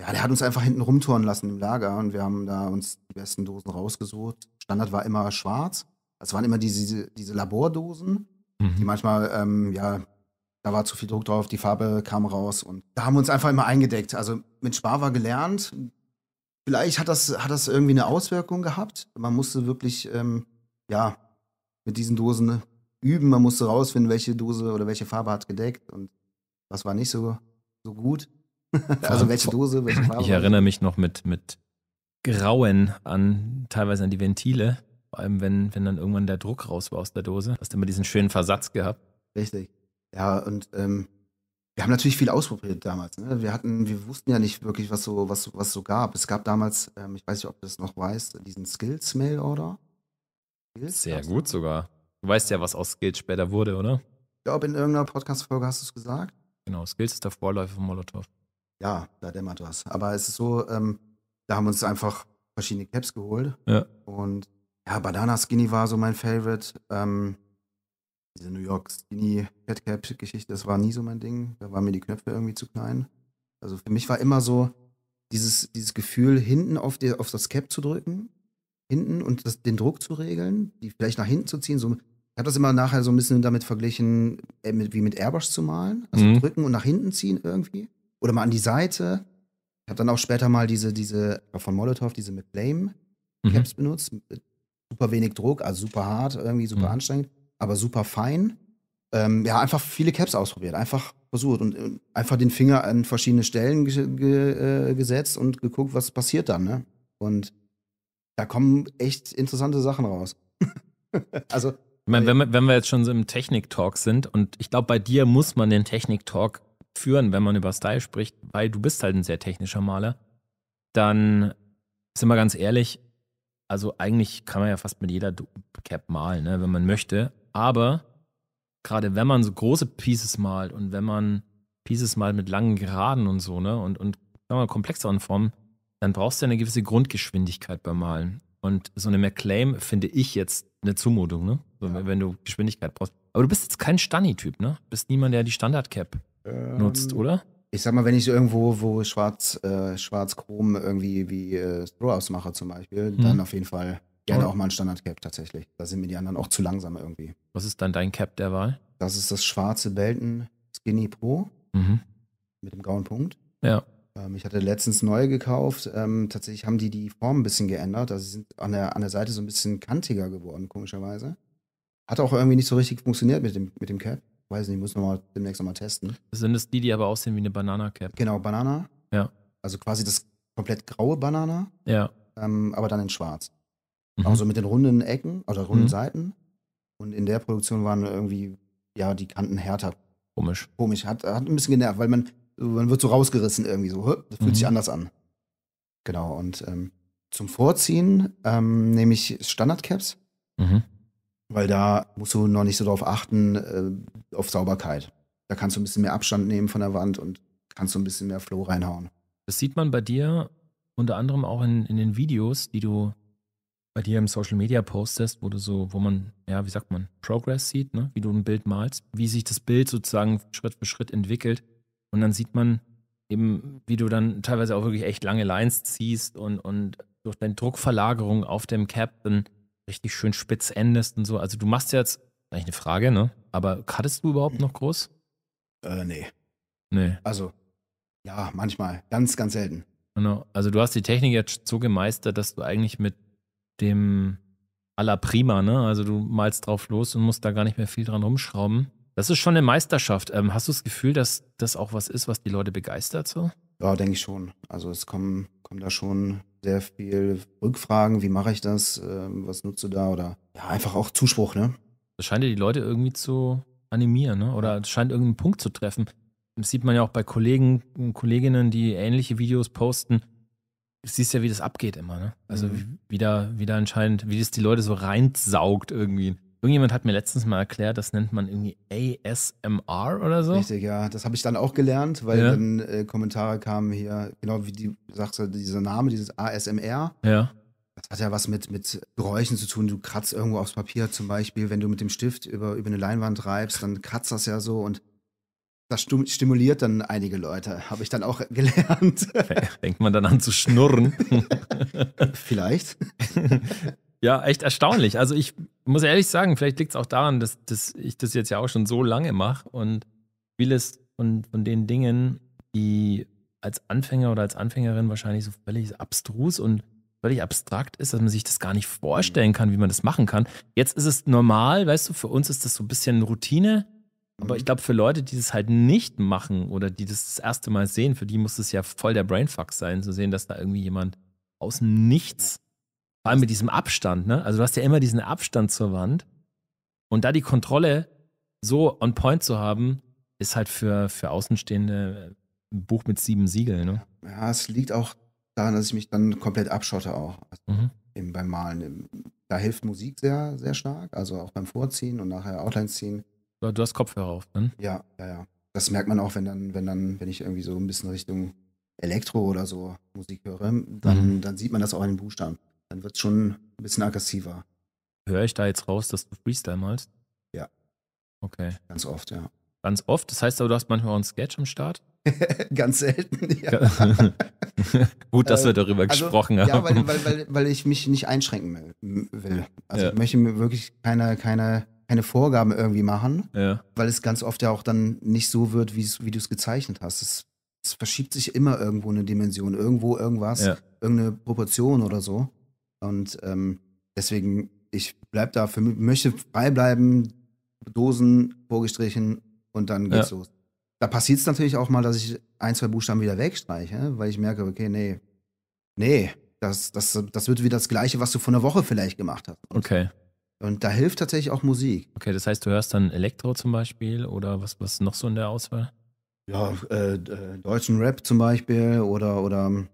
ja, der hat uns einfach hinten rumtouren lassen im Lager und wir haben da uns die besten Dosen rausgesucht. Standard war immer schwarz. Das waren immer diese, diese Labordosen, mhm. die manchmal, ähm, ja, da war zu viel Druck drauf, die Farbe kam raus und da haben wir uns einfach immer eingedeckt. Also mit Spar war gelernt. Vielleicht hat das, hat das irgendwie eine Auswirkung gehabt. Man musste wirklich, ähm, ja, mit diesen Dosen üben. Man musste rausfinden, welche Dose oder welche Farbe hat gedeckt und was war nicht so, so gut. *laughs* also welche Dose, welche Farbe. Ich erinnere mich noch mit, mit Grauen an teilweise an die Ventile, vor allem, wenn, wenn dann irgendwann der Druck raus war aus der Dose. Hast du immer diesen schönen Versatz gehabt. Richtig. Ja, und ähm, wir haben natürlich viel ausprobiert damals. Ne? Wir hatten, wir wussten ja nicht wirklich, was so, was, was so gab. Es gab damals, ähm, ich weiß nicht, ob du das noch weißt, diesen Skills-Mail-Order. Skills? Sehr gut noch? sogar. Du weißt ja, was aus Skills später wurde, oder? Ich glaube, in irgendeiner Podcast-Folge hast du es gesagt. Genau, Skills ist der Vorläufer von Molotow. Ja, da dämmert was. Aber es ist so, ähm, da haben wir uns einfach verschiedene Caps geholt. Ja. Und ja, Banana Skinny war so mein Favorite. Ähm, diese New York Skinny Fat Cap geschichte das war nie so mein Ding. Da waren mir die Knöpfe irgendwie zu klein. Also für mich war immer so dieses, dieses Gefühl, hinten auf, die, auf das Cap zu drücken, hinten und das, den Druck zu regeln, die vielleicht nach hinten zu ziehen. So, ich habe das immer nachher so ein bisschen damit verglichen, äh, wie mit Airbrush zu malen. Also mhm. drücken und nach hinten ziehen irgendwie. Oder mal an die Seite. Ich habe dann auch später mal diese, diese von Molotov, diese mit Flame mhm. Caps mhm. benutzt super wenig Druck, also super hart, irgendwie super mhm. anstrengend, aber super fein. Ähm, ja, einfach viele Caps ausprobiert, einfach versucht und äh, einfach den Finger an verschiedene Stellen ge ge äh, gesetzt und geguckt, was passiert dann. Ne? Und da kommen echt interessante Sachen raus. *laughs* also. Ich meine, äh, wenn, wenn wir jetzt schon so im Technik-Talk sind und ich glaube, bei dir muss man den Technik-Talk führen, wenn man über Style spricht, weil du bist halt ein sehr technischer Maler, dann sind wir ganz ehrlich, also eigentlich kann man ja fast mit jeder Cap malen, ne, wenn man möchte. Aber gerade wenn man so große Pieces malt und wenn man Pieces malt mit langen Geraden und so, ne, und, und sagen wir, komplexeren Formen, dann brauchst du eine gewisse Grundgeschwindigkeit beim Malen. Und so eine McClaim finde ich jetzt eine Zumutung, ne? So, ja. Wenn du Geschwindigkeit brauchst. Aber du bist jetzt kein Stunny-Typ, ne? bist niemand, der die Standard-Cap ähm, nutzt, oder? ich sag mal, wenn ich so irgendwo, wo schwarz, äh, schwarz-chrom irgendwie wie äh, Throw-Ups mache zum Beispiel, mhm. dann auf jeden Fall gerne oh. auch mal ein Standard-Cap tatsächlich. Da sind mir die anderen auch zu langsam irgendwie. Was ist dann dein Cap der Wahl? Das ist das schwarze Belten Skinny Pro mhm. mit dem grauen Punkt. Ja. Ähm, ich hatte letztens neue gekauft. Ähm, tatsächlich haben die die Form ein bisschen geändert. Also sie sind an der, an der Seite so ein bisschen kantiger geworden, komischerweise. Hat auch irgendwie nicht so richtig funktioniert mit dem, mit dem Cap weiß nicht, muss noch mal demnächst nochmal testen. Das sind es die, die aber aussehen wie eine Banana-Cap. Genau, Banana. Ja. Also quasi das komplett graue Banana. Ja. Ähm, aber dann in schwarz. Mhm. Also mit den runden Ecken oder runden mhm. Seiten. Und in der Produktion waren irgendwie, ja, die Kanten härter. Komisch. Komisch. Hat, hat ein bisschen genervt, weil man, man wird so rausgerissen irgendwie so. Das fühlt mhm. sich anders an. Genau. Und ähm, zum Vorziehen ähm, nehme ich Standard-Caps. Mhm weil da musst du noch nicht so drauf achten, äh, auf Sauberkeit. Da kannst du ein bisschen mehr Abstand nehmen von der Wand und kannst du ein bisschen mehr Flow reinhauen. Das sieht man bei dir unter anderem auch in, in den Videos, die du bei dir im Social Media postest, wo du so, wo man, ja, wie sagt man, Progress sieht, ne? wie du ein Bild malst, wie sich das Bild sozusagen Schritt für Schritt entwickelt. Und dann sieht man eben, wie du dann teilweise auch wirklich echt lange Lines ziehst und, und durch deine Druckverlagerung auf dem Cap dann richtig schön spitz endest und so. Also du machst jetzt, eigentlich eine Frage, ne? Aber cuttest du überhaupt noch groß? Äh, nee. Nee. Also, ja, manchmal. Ganz, ganz selten. Genau. Also du hast die Technik jetzt so gemeistert, dass du eigentlich mit dem à la prima, ne? Also du malst drauf los und musst da gar nicht mehr viel dran rumschrauben. Das ist schon eine Meisterschaft. Ähm, hast du das Gefühl, dass das auch was ist, was die Leute begeistert so? Ja, denke ich schon. Also es kommen, kommen da schon sehr viel Rückfragen, wie mache ich das, ähm, was nutzt du da oder ja, einfach auch Zuspruch, ne? Das scheint ja die Leute irgendwie zu animieren, ne? Oder es scheint irgendeinen Punkt zu treffen. Das sieht man ja auch bei Kollegen und Kolleginnen, die ähnliche Videos posten. Du siehst ja, wie das abgeht immer, ne? Also mhm. wie, da, wie da anscheinend, wie das die Leute so reinsaugt irgendwie. Irgendjemand hat mir letztens mal erklärt, das nennt man irgendwie ASMR oder so. Richtig, ja. Das habe ich dann auch gelernt, weil ja. dann äh, Kommentare kamen hier, genau wie du sagst, dieser Name, dieses ASMR. Ja. Das hat ja was mit, mit Geräuschen zu tun. Du kratzt irgendwo aufs Papier zum Beispiel, wenn du mit dem Stift über, über eine Leinwand reibst, dann kratzt das ja so und das stimuliert dann einige Leute, *laughs* habe ich dann auch gelernt. Fängt man dann an zu schnurren. *laughs* Vielleicht. *laughs* Ja, echt erstaunlich. Also ich muss ehrlich sagen, vielleicht liegt es auch daran, dass, dass ich das jetzt ja auch schon so lange mache und vieles von, von den Dingen, die als Anfänger oder als Anfängerin wahrscheinlich so völlig abstrus und völlig abstrakt ist, dass man sich das gar nicht vorstellen kann, wie man das machen kann. Jetzt ist es normal, weißt du, für uns ist das so ein bisschen Routine. Aber mhm. ich glaube, für Leute, die das halt nicht machen oder die das das erste Mal sehen, für die muss es ja voll der Brainfuck sein, zu sehen, dass da irgendwie jemand aus dem Nichts vor allem mit diesem Abstand, ne? Also du hast ja immer diesen Abstand zur Wand. Und da die Kontrolle so on point zu haben, ist halt für, für Außenstehende äh, ein Buch mit sieben Siegeln, ne? Ja, es liegt auch daran, dass ich mich dann komplett abschotte auch. Also mhm. eben beim Malen. Da hilft Musik sehr, sehr stark. Also auch beim Vorziehen und nachher Outlines ziehen. Du hast Kopfhörer auf, ne? Ja, ja, ja. Das merkt man auch, wenn dann, wenn dann, wenn ich irgendwie so ein bisschen Richtung Elektro oder so Musik höre, dann, mhm. dann sieht man das auch in den Buchstaben dann wird es schon ein bisschen aggressiver. Höre ich da jetzt raus, dass du Freestyle malst? Ja. Okay. Ganz oft, ja. Ganz oft? Das heißt aber, du hast manchmal auch einen Sketch am Start? *laughs* Ganz selten, *laughs* ja. *laughs* Gut, dass wir äh, darüber also, gesprochen haben. Ja, weil, weil, weil, weil, ich mich nicht einschränken will. Also ja. ich möchte mir wirklich keine, keine, keine Vorgaben irgendwie machen, ja. weil es ganz oft ja auch dann nicht so wird, wie du es gezeichnet hast. Es, es, verschiebt sich immer irgendwo eine Dimension, irgendwo irgendwas, ja. irgendeine Proportion oder so. Und ähm, deswegen, ich bleibe da, für, möchte frei bleiben, Dosen vorgestrichen und dann geht's ja. los. Da passiert es natürlich auch mal, dass ich ein, zwei Buchstaben wieder wegstreiche, weil ich merke, okay, nee, nee, das, das, das wird wieder das Gleiche, was du vor einer Woche vielleicht gemacht hast. Und, okay. Und da hilft tatsächlich auch Musik. Okay, das heißt, du hörst dann Elektro zum Beispiel oder was, was noch so in der Auswahl? Ja, äh, äh deutschen Rap zum Beispiel oder, oder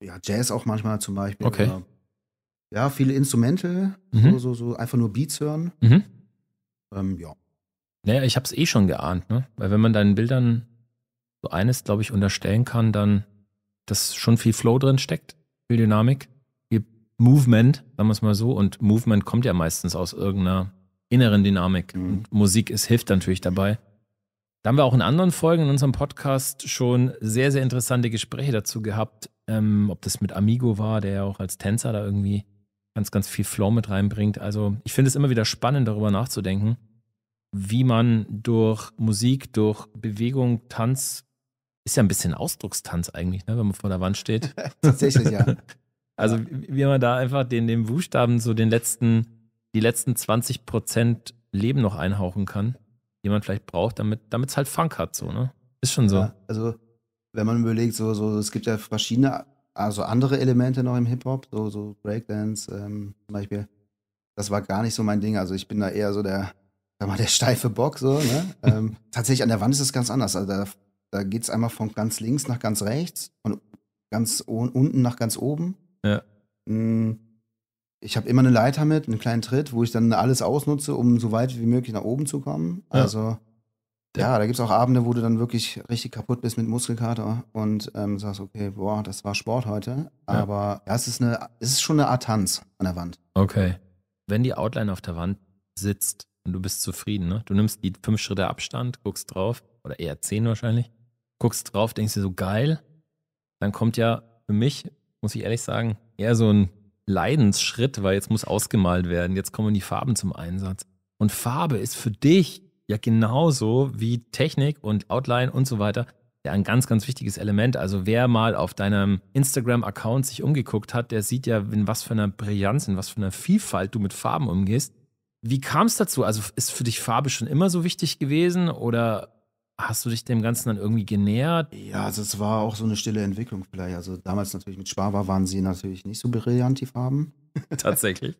ja, Jazz auch manchmal zum Beispiel. Okay. Oder, ja, viele Instrumente, mhm. so, so, einfach nur Beats hören. Mhm. Ähm, ja. Naja, ich habe es eh schon geahnt, ne? Weil wenn man deinen Bildern so eines, glaube ich, unterstellen kann, dann, dass schon viel Flow drin steckt, viel Dynamik, viel Movement, sagen wir es mal so. Und Movement kommt ja meistens aus irgendeiner inneren Dynamik. Mhm. Und Musik ist, hilft natürlich dabei. Da haben wir auch in anderen Folgen in unserem Podcast schon sehr, sehr interessante Gespräche dazu gehabt, ähm, ob das mit Amigo war, der ja auch als Tänzer da irgendwie ganz, ganz viel Flow mit reinbringt. Also ich finde es immer wieder spannend, darüber nachzudenken, wie man durch Musik, durch Bewegung, Tanz, ist ja ein bisschen Ausdruckstanz eigentlich, ne, wenn man vor der Wand steht. *laughs* Tatsächlich, ja. *laughs* Also wie man da einfach den, den Buchstaben so den letzten, die letzten 20 Prozent Leben noch einhauchen kann, die man vielleicht braucht, damit es halt Funk hat, so, ne? Ist schon so. Ja, also wenn man überlegt, so, so, es gibt ja verschiedene also andere Elemente noch im Hip-Hop, so, so Breakdance ähm, zum Beispiel. Das war gar nicht so mein Ding. Also ich bin da eher so der, sag mal, der steife Bock. So, ne? *laughs* ähm, tatsächlich an der Wand ist es ganz anders. Also da, da geht es einmal von ganz links nach ganz rechts, von ganz unten nach ganz oben. Ja. Hm, ich habe immer eine Leiter mit, einen kleinen Tritt, wo ich dann alles ausnutze, um so weit wie möglich nach oben zu kommen. Ja. Also ja, da gibt es auch Abende, wo du dann wirklich richtig kaputt bist mit Muskelkater und ähm, sagst, okay, boah, das war Sport heute. Aber ja. ja, es, ist eine, es ist schon eine Art Tanz an der Wand. Okay. Wenn die Outline auf der Wand sitzt und du bist zufrieden, ne? du nimmst die fünf Schritte Abstand, guckst drauf, oder eher zehn wahrscheinlich, guckst drauf, denkst dir so geil, dann kommt ja für mich, muss ich ehrlich sagen, eher so ein Leidensschritt, weil jetzt muss ausgemalt werden, jetzt kommen die Farben zum Einsatz. Und Farbe ist für dich ja genauso wie Technik und Outline und so weiter ja ein ganz, ganz wichtiges Element. Also wer mal auf deinem Instagram-Account sich umgeguckt hat, der sieht ja, in was für einer Brillanz, in was für einer Vielfalt du mit Farben umgehst. Wie kam es dazu? Also ist für dich Farbe schon immer so wichtig gewesen oder hast du dich dem Ganzen dann irgendwie genähert? Ja, also es war auch so eine stille Entwicklung vielleicht. Also damals natürlich mit Sparwa waren sie natürlich nicht so brillant, die Farben. *laughs* Tatsächlich.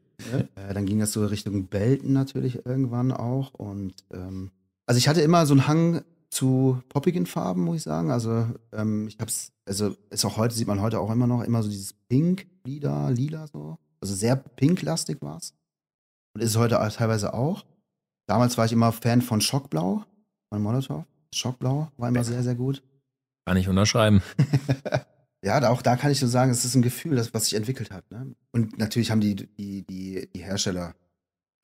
Äh, dann ging das so Richtung Belten natürlich irgendwann auch. Und ähm, also ich hatte immer so einen Hang zu poppigen Farben, muss ich sagen. Also ähm, ich hab's, also ist auch heute, sieht man heute auch immer noch immer so dieses Pink, Lila, Lila so. Also sehr pinklastig war es. Und ist es heute teilweise auch. Damals war ich immer Fan von Schockblau, von Molotov. Schockblau war immer sehr, sehr gut. Kann ich unterschreiben. *laughs* Ja, auch da kann ich nur sagen, es ist ein Gefühl, das, was sich entwickelt hat. Ne? Und natürlich haben die, die, die, die Hersteller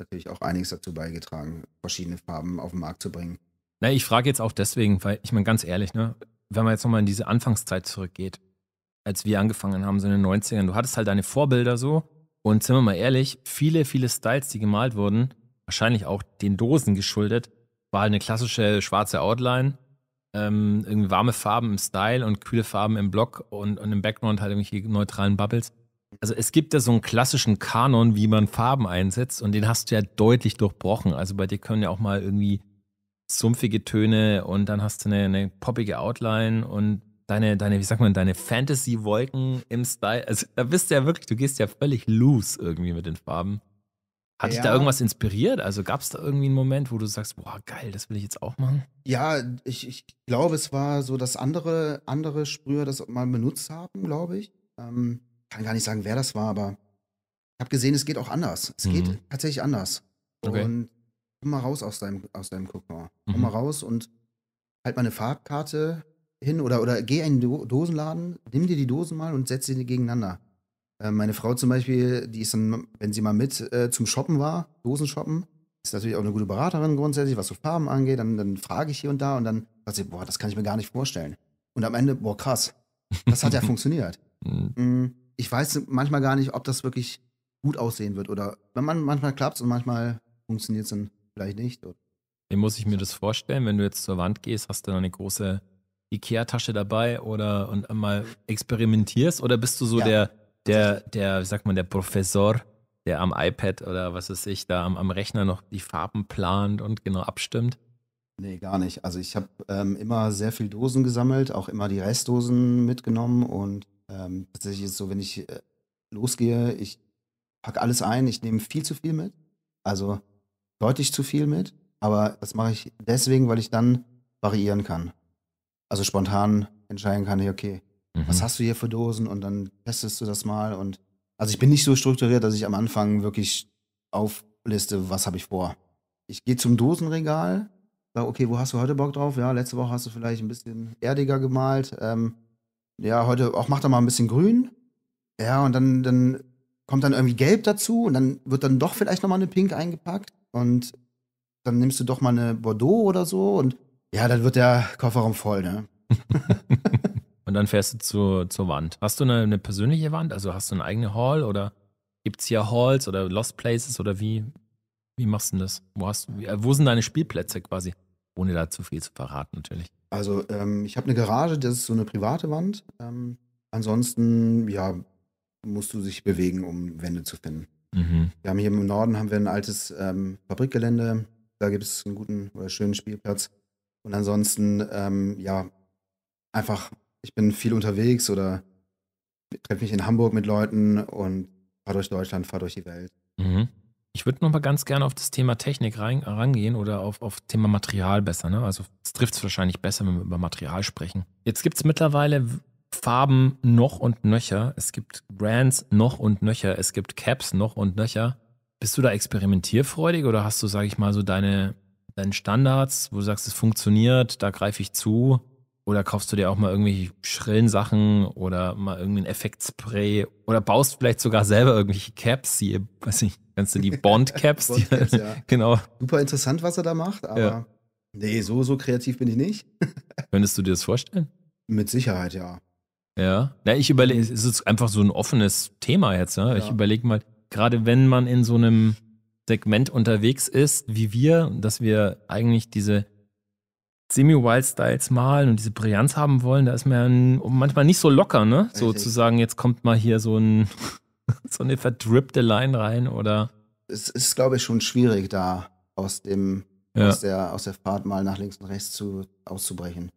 natürlich auch einiges dazu beigetragen, verschiedene Farben auf den Markt zu bringen. Na, ich frage jetzt auch deswegen, weil ich meine, ganz ehrlich, ne, wenn man jetzt nochmal in diese Anfangszeit zurückgeht, als wir angefangen haben, so in den 90ern, du hattest halt deine Vorbilder so und sind wir mal ehrlich, viele, viele Styles, die gemalt wurden, wahrscheinlich auch den Dosen geschuldet, war halt eine klassische schwarze Outline ähm, irgendwie warme Farben im Style und kühle Farben im Block und, und im Background halt irgendwelche neutralen Bubbles. Also es gibt ja so einen klassischen Kanon, wie man Farben einsetzt und den hast du ja deutlich durchbrochen. Also bei dir können ja auch mal irgendwie sumpfige Töne und dann hast du eine, eine poppige Outline und deine, deine, wie sagt man, deine Fantasy-Wolken im Style. Also da bist du ja wirklich, du gehst ja völlig loose irgendwie mit den Farben. Hat ja. dich da irgendwas inspiriert? Also gab es da irgendwie einen Moment, wo du sagst, boah, geil, das will ich jetzt auch machen? Ja, ich, ich glaube, es war so, dass andere, andere Sprüher das mal benutzt haben, glaube ich. Ähm, kann gar nicht sagen, wer das war, aber ich habe gesehen, es geht auch anders. Es mhm. geht tatsächlich anders. Okay. Und komm mal raus aus deinem, aus deinem Kokon. Komm mhm. mal raus und halt mal eine Farbkarte hin oder, oder geh in den Dosenladen, nimm dir die Dosen mal und setz sie gegeneinander. Äh, meine Frau zum Beispiel, die ist dann, wenn sie mal mit äh, zum Shoppen war, Dosenshoppen, ist natürlich auch eine gute Beraterin grundsätzlich, was so Farben angeht. Dann, dann frage ich hier und da und dann sagt sie, boah, das kann ich mir gar nicht vorstellen. Und am Ende, boah, krass, das hat ja *laughs* funktioniert. Mhm. Mm, ich weiß manchmal gar nicht, ob das wirklich gut aussehen wird oder wenn man manchmal klappt es und manchmal funktioniert es dann vielleicht nicht. Wie muss ich mir das vorstellen, wenn du jetzt zur Wand gehst, hast du dann eine große Ikea-Tasche dabei oder und mal experimentierst oder bist du so ja. der der, also der, wie sagt man, der Professor, der am iPad oder was weiß ich, da am, am Rechner noch die Farben plant und genau abstimmt? Nee, gar nicht. Also ich habe ähm, immer sehr viel Dosen gesammelt, auch immer die Restdosen mitgenommen und ähm, tatsächlich ist es so, wenn ich äh, losgehe, ich packe alles ein, ich nehme viel zu viel mit, also deutlich zu viel mit, aber das mache ich deswegen, weil ich dann variieren kann. Also spontan entscheiden kann, okay, Mhm. Was hast du hier für Dosen? Und dann testest du das mal. Und also ich bin nicht so strukturiert, dass ich am Anfang wirklich aufliste, was habe ich vor. Ich gehe zum Dosenregal, sage, okay, wo hast du heute Bock drauf? Ja, letzte Woche hast du vielleicht ein bisschen erdiger gemalt. Ähm, ja, heute auch mach da mal ein bisschen grün. Ja, und dann, dann kommt dann irgendwie gelb dazu und dann wird dann doch vielleicht nochmal eine Pink eingepackt und dann nimmst du doch mal eine Bordeaux oder so und ja, dann wird der Kofferraum voll, ne? *laughs* *laughs* Und dann fährst du zu, zur Wand. Hast du eine, eine persönliche Wand? Also hast du eine eigene Hall oder gibt es hier Halls oder Lost Places oder wie, wie machst du denn das? Wo, hast, wo sind deine Spielplätze quasi? Ohne da zu viel zu verraten natürlich. Also ähm, ich habe eine Garage, das ist so eine private Wand. Ähm, ansonsten, ja, musst du dich bewegen, um Wände zu finden. Mhm. Wir haben hier im Norden haben wir ein altes ähm, Fabrikgelände. Da gibt es einen guten oder schönen Spielplatz. Und ansonsten, ähm, ja, einfach ich bin viel unterwegs oder treffe mich in Hamburg mit Leuten und fahre durch Deutschland, fahre durch die Welt. Mhm. Ich würde nochmal ganz gerne auf das Thema Technik rein, rangehen oder auf, auf Thema Material besser. Ne? Also es trifft es wahrscheinlich besser, wenn wir über Material sprechen. Jetzt gibt es mittlerweile Farben noch und nöcher. Es gibt Brands noch und nöcher. Es gibt Caps noch und nöcher. Bist du da experimentierfreudig oder hast du, sage ich mal, so deine, deine Standards, wo du sagst, es funktioniert, da greife ich zu? Oder kaufst du dir auch mal irgendwelche schrillen Sachen oder mal irgendein Effektspray oder baust vielleicht sogar selber irgendwelche Caps, die, weiß nicht, kennst du die *laughs* Bond-Caps? Bond *laughs* ja. genau. Super interessant, was er da macht, aber ja. nee, so, so kreativ bin ich nicht. *laughs* Könntest du dir das vorstellen? Mit Sicherheit, ja. Ja, Na, ich überlege, es ist einfach so ein offenes Thema jetzt. Ne? Ich überlege mal, gerade wenn man in so einem Segment unterwegs ist, wie wir, dass wir eigentlich diese semi-wild Styles malen und diese Brillanz haben wollen, da ist man manchmal nicht so locker, ne? Richtig. zu jetzt kommt mal hier so, ein, *laughs* so eine verdrippte Line rein oder. Es ist, glaube ich, schon schwierig, da aus dem, ja. aus, der, aus der Fahrt mal nach links und rechts zu, auszubrechen.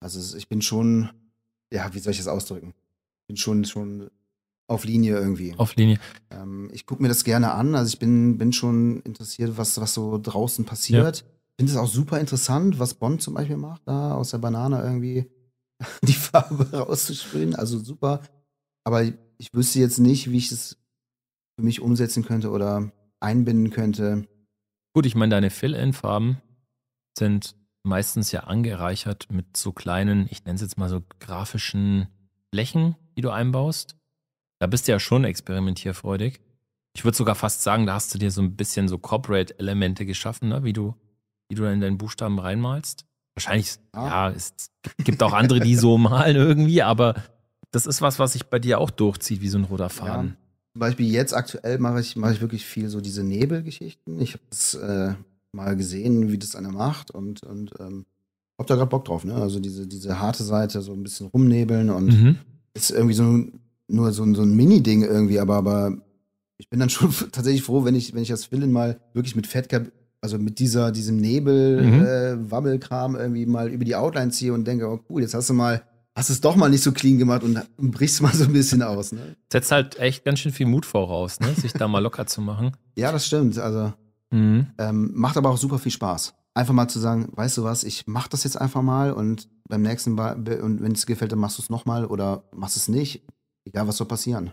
Also ich bin schon, ja, wie soll ich das ausdrücken? Ich bin schon, schon auf Linie irgendwie. Auf Linie. Ähm, ich gucke mir das gerne an. Also ich bin, bin schon interessiert, was, was so draußen passiert. Ja finde es auch super interessant, was Bond zum Beispiel macht, da aus der Banane irgendwie *laughs* die Farbe rauszusprühen. Also super. Aber ich wüsste jetzt nicht, wie ich das für mich umsetzen könnte oder einbinden könnte. Gut, ich meine, deine Fill-In-Farben sind meistens ja angereichert mit so kleinen, ich nenne es jetzt mal so grafischen Flächen, die du einbaust. Da bist du ja schon experimentierfreudig. Ich würde sogar fast sagen, da hast du dir so ein bisschen so Corporate-Elemente geschaffen, ne? wie du die du dann in deinen Buchstaben reinmalst. Wahrscheinlich, ah. ja, es gibt auch andere, die so *laughs* malen irgendwie, aber das ist was, was sich bei dir auch durchzieht, wie so ein roter Faden. Ja. Zum Beispiel jetzt aktuell mache ich, mache ich wirklich viel so diese Nebelgeschichten. Ich habe es äh, mal gesehen, wie das einer macht und, und ähm, hab da gerade Bock drauf. Ne? Also diese, diese harte Seite, so ein bisschen rumnebeln und mhm. ist irgendwie so nur so, so ein Mini-Ding irgendwie, aber, aber ich bin dann schon *laughs* tatsächlich froh, wenn ich, wenn ich das Villain mal wirklich mit Fatcap also mit dieser, diesem Nebel, mhm. äh, irgendwie mal über die Outline ziehe und denke, oh cool, jetzt hast du mal, hast es doch mal nicht so clean gemacht und, *laughs* und brichst mal so ein bisschen aus. Ne? Setzt halt echt ganz schön viel Mut voraus, ne? sich da mal locker zu machen. *laughs* Ja, das stimmt. Also mhm. ähm, macht aber auch super viel Spaß. Einfach mal zu sagen, weißt du was, ich mach das jetzt einfach mal und beim nächsten Mal, und wenn es dir gefällt, dann machst du es nochmal oder machst es nicht. Egal, was soll passieren.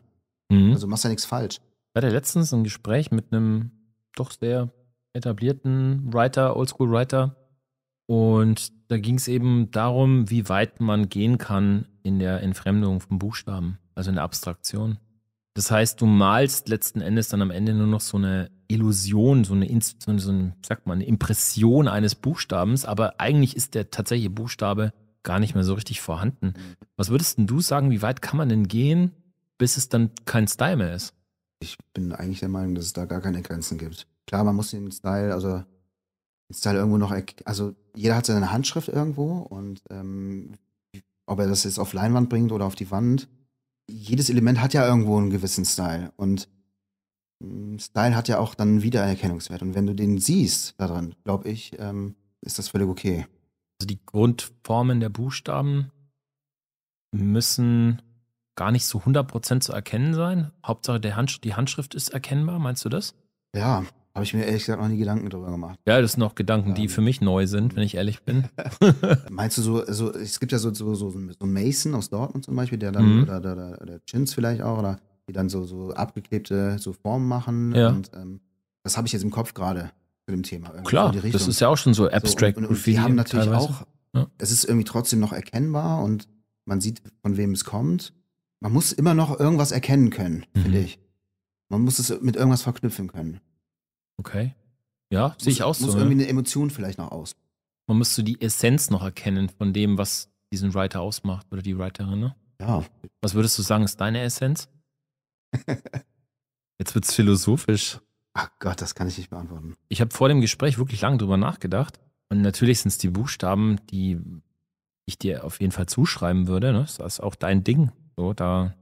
Mhm. Also machst ja nichts falsch. Ich hatte letztens ein Gespräch mit einem doch sehr etablierten Writer, Oldschool-Writer. Und da ging es eben darum, wie weit man gehen kann in der Entfremdung von Buchstaben, also in der Abstraktion. Das heißt, du malst letzten Endes dann am Ende nur noch so eine Illusion, so eine, so eine, so eine sagt man, Impression eines Buchstabens, aber eigentlich ist der tatsächliche Buchstabe gar nicht mehr so richtig vorhanden. Was würdest denn du sagen, wie weit kann man denn gehen, bis es dann kein Style mehr ist? Ich bin eigentlich der Meinung, dass es da gar keine Grenzen gibt klar, man muss den Style, also den Style irgendwo noch, also jeder hat seine Handschrift irgendwo und ähm, ob er das jetzt auf Leinwand bringt oder auf die Wand, jedes Element hat ja irgendwo einen gewissen Style und hm, Style hat ja auch dann Wiedererkennungswert und wenn du den siehst daran, glaube ich, ähm, ist das völlig okay. Also die Grundformen der Buchstaben müssen gar nicht so 100% zu erkennen sein. Hauptsache der Handsch die Handschrift ist erkennbar, meinst du das? Ja, habe ich mir ehrlich gesagt noch nie Gedanken drüber gemacht. Ja, das sind noch Gedanken, die ähm, für mich neu sind, wenn ich ehrlich bin. *laughs* Meinst du so, so also, es gibt ja so, so, so, so Mason aus Dortmund zum Beispiel, der dann, mhm. oder, oder, oder, oder Chins vielleicht auch, oder die dann so, so abgeklebte so Formen machen. Ja. Und ähm, das habe ich jetzt im Kopf gerade für dem Thema. Klar, so das ist ja auch schon so abstract. So, und, und, und die haben natürlich teilweise. auch, ja. es ist irgendwie trotzdem noch erkennbar und man sieht, von wem es kommt. Man muss immer noch irgendwas erkennen können, mhm. finde ich. Man muss es mit irgendwas verknüpfen können. Okay. Ja, sehe ich auch so. Muss irgendwie eine Emotion vielleicht noch aus. Man müsste die Essenz noch erkennen von dem, was diesen Writer ausmacht oder die Writerin, ne? Ja. Was würdest du sagen, ist deine Essenz? *laughs* Jetzt wird es philosophisch. Ach Gott, das kann ich nicht beantworten. Ich habe vor dem Gespräch wirklich lange drüber nachgedacht. Und natürlich sind es die Buchstaben, die ich dir auf jeden Fall zuschreiben würde. Ne? Das ist auch dein Ding. So, da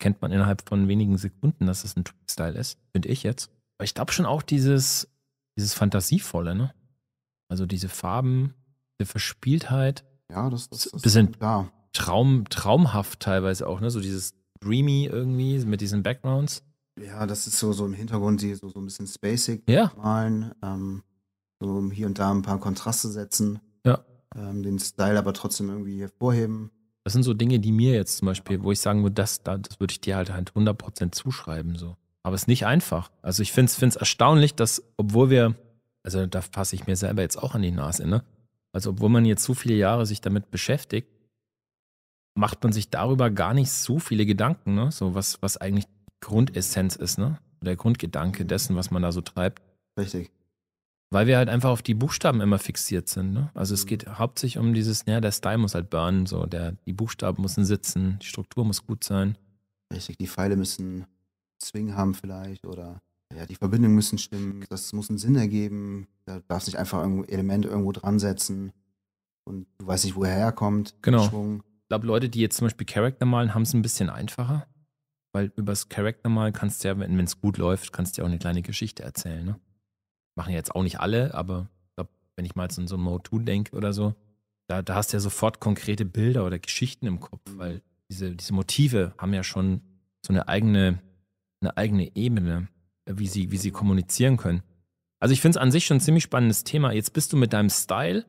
kennt man innerhalb von wenigen Sekunden, dass es ein Tweet-Style ist, finde ich jetzt ich glaube schon auch dieses, dieses Fantasievolle, ne? Also diese Farben, diese Verspieltheit. Ja, das, das ist bisschen da. Traum, traumhaft teilweise auch, ne? So dieses Dreamy irgendwie mit diesen Backgrounds. Ja, das ist so, so im Hintergrund, die so, so ein bisschen spacig ja. malen, ähm, so hier und da ein paar Kontraste setzen. Ja. Ähm, den Style aber trotzdem irgendwie hervorheben. Das sind so Dinge, die mir jetzt zum Beispiel, ja. wo ich sagen würde, das, das würde ich dir halt 100% halt zuschreiben. So. Aber es ist nicht einfach. Also ich finde es erstaunlich, dass, obwohl wir, also da passe ich mir selber jetzt auch an die Nase, ne? Also obwohl man jetzt so viele Jahre sich damit beschäftigt, macht man sich darüber gar nicht so viele Gedanken, ne? So was, was eigentlich Grundessenz ist, ne? Der Grundgedanke dessen, was man da so treibt. Richtig. Weil wir halt einfach auf die Buchstaben immer fixiert sind. Ne? Also es mhm. geht hauptsächlich um dieses, ja, der Style muss halt burnen, so, der, die Buchstaben müssen sitzen, die Struktur muss gut sein. Richtig, die Pfeile müssen haben vielleicht oder ja, die Verbindungen müssen stimmen, das muss einen Sinn ergeben, da darfst nicht einfach ein Element irgendwo dran setzen und du weißt nicht, woher er kommt. Genau. Schwung. Ich glaube, Leute, die jetzt zum Beispiel Charakter malen, haben es ein bisschen einfacher, weil übers Charakter malen kannst du ja, wenn es gut läuft, kannst du ja auch eine kleine Geschichte erzählen. Ne? Machen ja jetzt auch nicht alle, aber ich glaube, wenn ich mal jetzt an so ein Mode 2 denke oder so, da, da hast du ja sofort konkrete Bilder oder Geschichten im Kopf, mhm. weil diese, diese Motive haben ja schon so eine eigene eine eigene Ebene, äh, wie sie, wie sie kommunizieren können. Also ich finde es an sich schon ein ziemlich spannendes Thema. Jetzt bist du mit deinem Style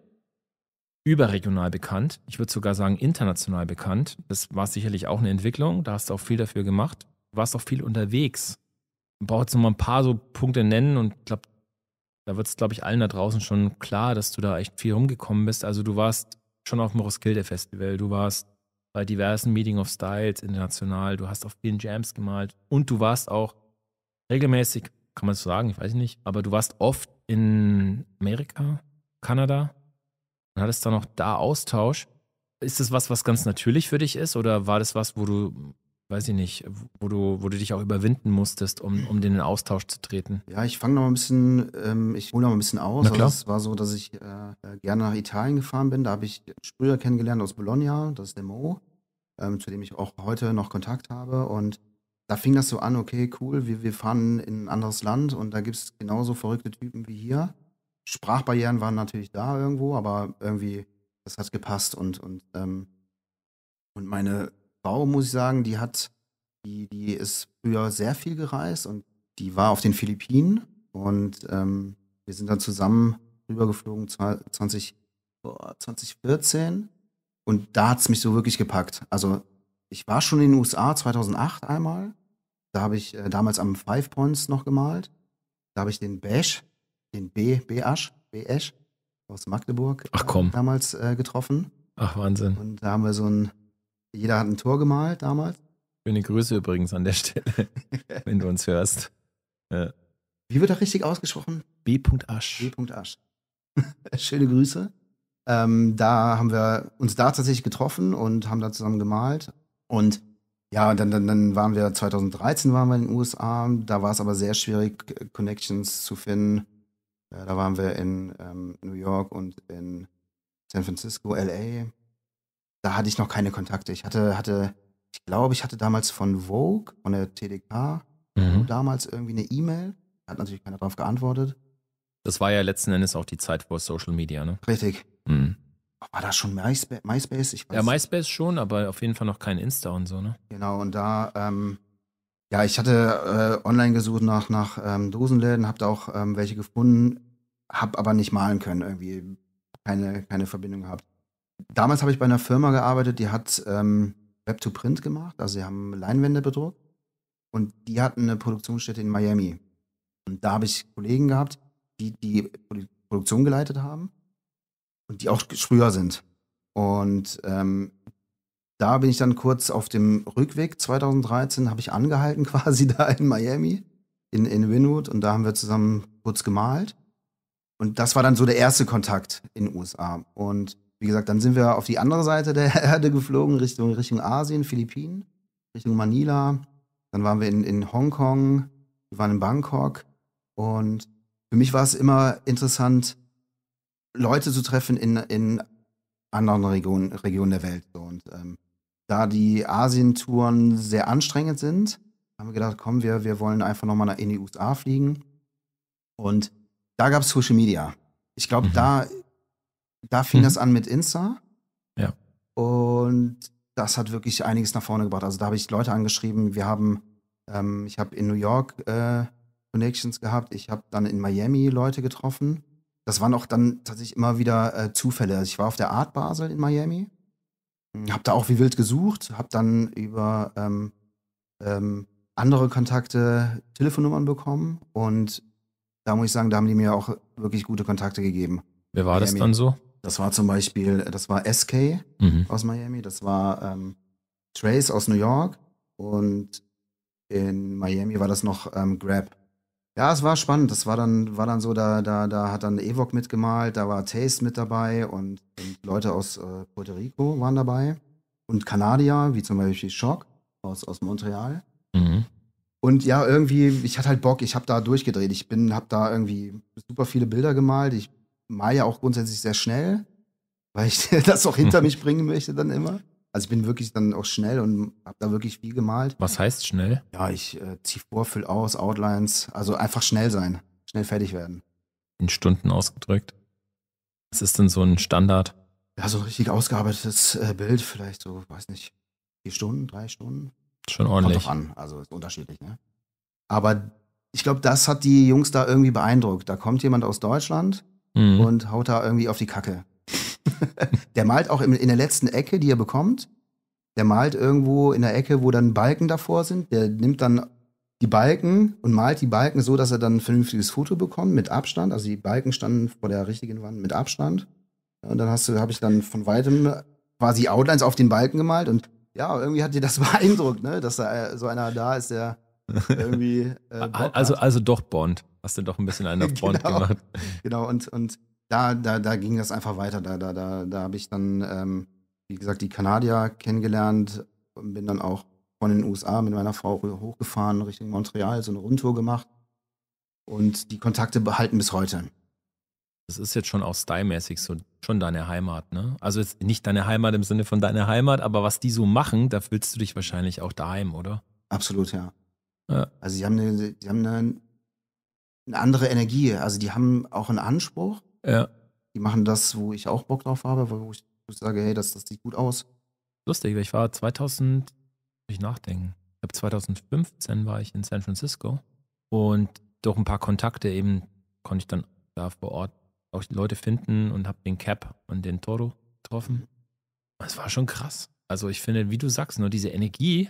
überregional bekannt. Ich würde sogar sagen international bekannt. Das war sicherlich auch eine Entwicklung. Da hast du auch viel dafür gemacht. Du warst auch viel unterwegs. Ich brauche jetzt noch mal ein paar so Punkte nennen und glaube, da wird es, glaube ich, allen da draußen schon klar, dass du da echt viel rumgekommen bist. Also du warst schon auf dem Roskilde Festival, du warst bei diversen Meeting of Styles international, du hast auf vielen Jams gemalt und du warst auch regelmäßig, kann man so sagen, ich weiß nicht, aber du warst oft in Amerika, Kanada und hattest dann auch da Austausch. Ist das was, was ganz natürlich für dich ist oder war das was, wo du, weiß ich nicht, wo du, wo du dich auch überwinden musstest, um, um den Austausch zu treten? Ja, ich fange noch mal ein bisschen, ähm, ich hole noch mal ein bisschen aus. Also es war so, dass ich äh, äh, gerne nach Italien gefahren bin. Da habe ich Sprüher kennengelernt aus Bologna, das ist der Mo ähm, zu dem ich auch heute noch Kontakt habe. Und da fing das so an, okay, cool, wir, wir fahren in ein anderes Land und da gibt es genauso verrückte Typen wie hier. Sprachbarrieren waren natürlich da irgendwo, aber irgendwie, das hat gepasst. Und, und, ähm, und meine Frau, muss ich sagen, die hat, die, die ist früher sehr viel gereist und die war auf den Philippinen und ähm, wir sind dann zusammen rübergeflogen 20, 2014 und da hat es mich so wirklich gepackt. Also ich war schon in den USA 2008 einmal. Da habe ich äh, damals am Five Points noch gemalt. Da habe ich den Bash, den B, B-Asch, B-Asch aus Magdeburg Ach, komm. damals äh, getroffen. Ach, Wahnsinn. Und da haben wir so ein, jeder hat ein Tor gemalt damals. Schöne Grüße übrigens an der Stelle, *laughs* wenn du uns hörst. Ja. Wie wird er richtig ausgesprochen? B. Asch. B. Asch. *laughs* Schöne Grüße. Ähm, da haben wir uns da tatsächlich getroffen und haben da zusammen gemalt. Und ja, dann, dann, dann waren wir 2013 waren wir in den USA. Da war es aber sehr schwierig, Connections zu finden. Ja, da waren wir in ähm, New York und in San Francisco, LA. Da hatte ich noch keine Kontakte. Ich hatte, hatte, ich glaube, ich hatte damals von Vogue, von der TDK, mhm. damals irgendwie eine E-Mail. Hat natürlich keiner darauf geantwortet. Das war ja letzten Endes auch die Zeit vor Social Media, ne? Richtig. Mhm. War das schon MySpace? MySpace? Ich weiß ja, MySpace schon, aber auf jeden Fall noch kein Insta und so, ne? Genau, und da, ähm, ja, ich hatte äh, online gesucht nach, nach ähm, Dosenläden, hab da auch ähm, welche gefunden, hab aber nicht malen können, irgendwie keine, keine Verbindung gehabt. Damals habe ich bei einer Firma gearbeitet, die hat ähm, Web-to-Print gemacht, also sie haben Leinwände bedruckt und die hatten eine Produktionsstätte in Miami. Und da habe ich Kollegen gehabt, die die Produktion geleitet haben und die auch früher sind. Und ähm, da bin ich dann kurz auf dem Rückweg 2013, habe ich angehalten *laughs* quasi da in Miami, in, in Winwood und da haben wir zusammen kurz gemalt. Und das war dann so der erste Kontakt in den USA. Und wie gesagt, dann sind wir auf die andere Seite der *laughs* Erde geflogen, Richtung, Richtung Asien, Philippinen, Richtung Manila. Dann waren wir in, in Hongkong, wir waren in Bangkok. Und für mich war es immer interessant, Leute zu treffen in, in anderen Regionen, Regionen der Welt. Und ähm, da die Asientouren sehr anstrengend sind, haben wir gedacht, komm, wir, wir wollen einfach nochmal in die USA fliegen. Und da gab es Social Media. Ich glaube, mhm. da, da fing mhm. das an mit Insta. Ja. Und das hat wirklich einiges nach vorne gebracht. Also da habe ich Leute angeschrieben. Wir haben, ähm, ich habe in New York äh, Connections gehabt. Ich habe dann in Miami Leute getroffen das waren auch dann tatsächlich immer wieder äh, Zufälle. Also ich war auf der Art Basel in Miami, hm, habe da auch wie wild gesucht, habe dann über ähm, ähm, andere Kontakte Telefonnummern bekommen und da muss ich sagen, da haben die mir auch wirklich gute Kontakte gegeben. Wer war Miami. das dann so? Das war zum Beispiel, das war SK mhm. aus Miami, das war ähm, Trace aus New York und in Miami war das noch ähm, Grab. Ja, es war spannend. Das war dann, war dann so, da, da, da hat dann Evok mitgemalt, da war Taste mit dabei und, und Leute aus äh, Puerto Rico waren dabei. Und Kanadier, wie zum Beispiel Shock aus, aus Montreal. Mhm. Und ja, irgendwie, ich hatte halt Bock, ich habe da durchgedreht. Ich bin, habe da irgendwie super viele Bilder gemalt. Ich male ja auch grundsätzlich sehr schnell, weil ich *laughs* das auch hinter *laughs* mich bringen möchte dann immer. Also ich bin wirklich dann auch schnell und habe da wirklich viel gemalt. Was heißt schnell? Ja, ich äh, ziehe vor, fülle aus, Outlines, also einfach schnell sein, schnell fertig werden. In Stunden ausgedrückt. Was ist denn so ein Standard? Ja, so ein richtig ausgearbeitetes äh, Bild, vielleicht so, weiß nicht, vier Stunden, drei Stunden. Schon ordentlich. Kommt drauf an, also ist unterschiedlich, ne? Aber ich glaube, das hat die Jungs da irgendwie beeindruckt. Da kommt jemand aus Deutschland mhm. und haut da irgendwie auf die Kacke. *laughs* der malt auch in, der letzten Ecke, die er bekommt. Der malt irgendwo in der Ecke, wo dann Balken davor sind. Der nimmt dann die Balken und malt die Balken so, dass er dann ein vernünftiges Foto bekommt mit Abstand. Also die Balken standen vor der richtigen Wand mit Abstand. Und dann habe ich dann von weitem quasi Outlines auf den Balken gemalt und ja, irgendwie hat dir das *laughs* beeindruckt, ne? dass da äh, so einer da ist, der irgendwie. Äh, *laughs* also, also doch Bond. Hast du doch ein bisschen einen auf Bond genau. gemacht. Genau, und, und da, da, da ging das einfach weiter. Da, da, da, da habe ich dann, ähm, wie gesagt, die Kanadier kennengelernt, und bin dann auch von den USA mit meiner Frau hochgefahren Richtung Montreal, so eine Rundtour gemacht und die Kontakte behalten bis heute. Das ist jetzt schon auch stylmäßig so schon deine Heimat, ne? Also jetzt nicht deine Heimat im Sinne von deine Heimat, aber was die so machen, da fühlst du dich wahrscheinlich auch daheim, oder? Absolut, ja. ja. Also sie haben, eine, die haben eine, eine andere Energie. Also die haben auch einen Anspruch, ja. Die machen das, wo ich auch Bock drauf habe, wo ich, sage, hey, das, das sieht gut aus. Lustig, weil ich war 2000, muss ich nachdenken, ich glaube 2015 war ich in San Francisco und durch ein paar Kontakte eben konnte ich dann da vor Ort auch Leute finden und habe den Cap und den Toro getroffen. Das mhm. war schon krass. Also ich finde, wie du sagst, nur diese Energie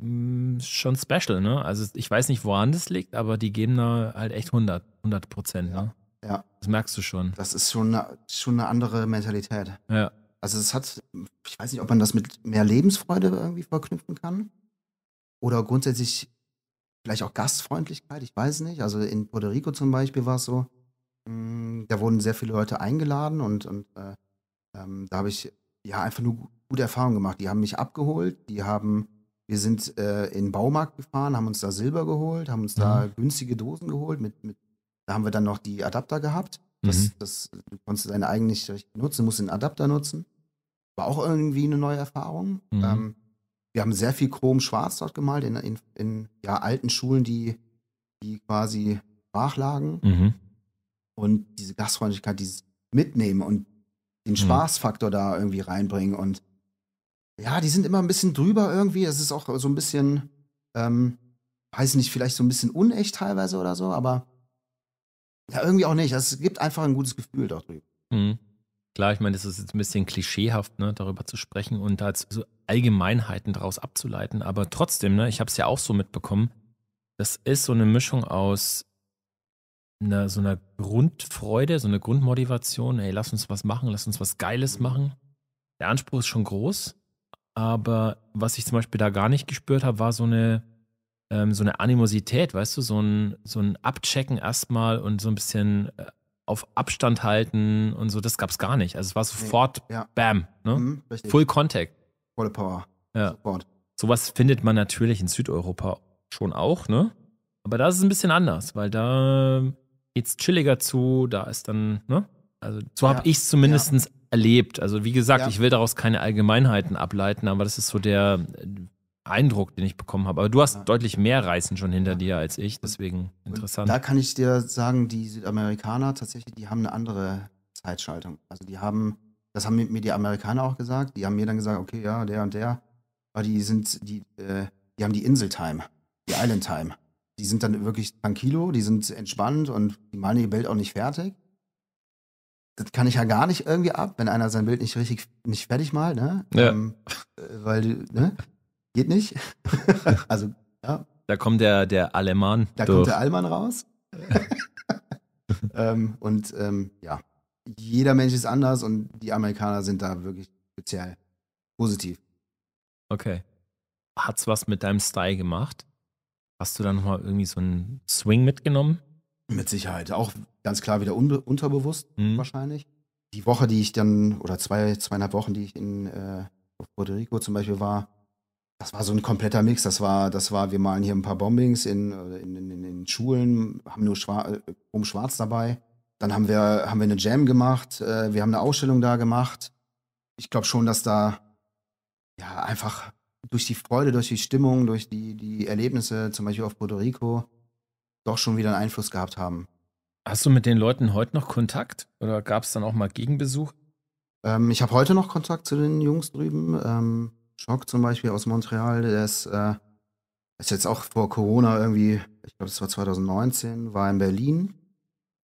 mh, mm, schon special, ne? Also ich weiß nicht, woran das liegt, aber die geben da halt echt 100, 100 Prozent, ja. ne? Ja. Das merkst du schon. Das ist schon eine, schon eine andere Mentalität. Ja. Also es hat, ich weiß nicht, ob man das mit mehr Lebensfreude irgendwie verknüpfen kann. Oder grundsätzlich vielleicht auch Gastfreundlichkeit, ich weiß nicht. Also in Puerto Rico zum Beispiel war es so, mh, mm, da wurden sehr viele Leute eingeladen und, und äh, ähm, da habe ich ja einfach nur gute Erfahrungen gemacht. Die haben mich abgeholt, die haben, wir sind äh, in den Baumarkt gefahren, haben uns da Silber geholt, haben uns mhm. da günstige Dosen geholt mit, mit da haben wir dann noch die Adapter gehabt. Das, mhm. das du konntest deine eigene nicht nutzen, musst den Adapter nutzen. War auch irgendwie eine neue Erfahrung. Mhm. Ähm, wir haben sehr viel Chrom schwarz dort gemalt in, in, in ja, alten Schulen, die, die quasi brachlagen. Mhm. Und diese Gastfreundlichkeit, dieses Mitnehmen und den mhm. Spaßfaktor da irgendwie reinbringen. Und ja, die sind immer ein bisschen drüber irgendwie. Es ist auch so ein bisschen, ähm, weiß nicht, vielleicht so ein bisschen unecht teilweise oder so, aber ja, irgendwie auch nicht. Es gibt einfach ein gutes Gefühl darüber. Mhm. Klar, ich meine, das ist jetzt ein bisschen klischeehaft, ne, darüber zu sprechen und da so Allgemeinheiten daraus abzuleiten. Aber trotzdem, ne, ich habe es ja auch so mitbekommen, das ist so eine Mischung aus einer, so einer Grundfreude, so einer Grundmotivation. Ey, lass uns was machen, lass uns was Geiles mhm. machen. Der Anspruch ist schon groß, aber was ich zum Beispiel da gar nicht gespürt habe, war so eine ähm, so eine Animosität, weißt du, so ein, so ein Abchecken erstmal und so ein bisschen äh, auf Abstand halten und so, das gab es gar nicht. Also es war sofort nee, ja. Bam, ne? Mhm, Full Contact. Volle Power. Ja. Sofort. Sowas findet man natürlich in Südeuropa schon auch, ne? Aber da ist es ein bisschen anders, weil da geht's chilliger zu, da ist dann, ne? Also so ja. habe ich es zumindest ja. erlebt. Also wie gesagt, ja. ich will daraus keine Allgemeinheiten ableiten, aber das ist so der äh, Eindruck, den ich bekommen habe. Aber du hast ja. deutlich mehr Reisen schon hinter ja. dir als ich, deswegen und interessant. Da kann ich dir sagen, die Südamerikaner tatsächlich, die haben eine andere Zeitschaltung. Also die haben, das haben mir die Amerikaner auch gesagt, die haben mir dann gesagt, okay, ja, der und der, aber die sind, die, äh, die haben die Insel-Time, die Island-Time. Die sind dann wirklich tranquilo, die sind entspannt und die malen ihr Bild auch nicht fertig. Das kann ich ja gar nicht irgendwie ab, wenn einer sein Bild nicht richtig, nicht fertig malt, ne? Ja. Ähm, äh, weil, ne? geht nicht. *laughs* also, ja. Da kommt der, der Alemann. Da durch. kommt der Allmann raus. *laughs* ähm, und ähm, ja, jeder Mensch ist anders und die Amerikaner sind da wirklich speziell positiv. Okay. Hat's was mit deinem Style gemacht? Hast du da nochmal irgendwie so einen Swing mitgenommen? Mit Sicherheit. Auch ganz klar wieder unterbewusst mhm. wahrscheinlich. Die Woche, die ich dann, oder zwei, zweieinhalb Wochen, die ich in äh, Puerto Rico zum Beispiel war, das war so ein kompletter Mix. Das war, das war, wir malen hier ein paar Bombings in, äh, in, in, in Schulen, haben nur Schwar äh, um Schwarz dabei. Dann haben wir, haben wir eine Jam gemacht, äh, wir haben eine Ausstellung da gemacht. Ich glaube schon, dass da ja einfach durch die Freude, durch die Stimmung, durch die, die Erlebnisse, zum Beispiel auf Puerto Rico, doch schon wieder einen Einfluss gehabt haben. Hast du mit den Leuten heute noch Kontakt oder gab es dann auch mal Gegenbesuch? Ähm, ich habe heute noch Kontakt zu den Jungs drüben. Ähm, Schock zum Beispiel aus Montreal, der ist, äh, ist jetzt auch vor Corona irgendwie, ich glaube, das war 2019, war in Berlin.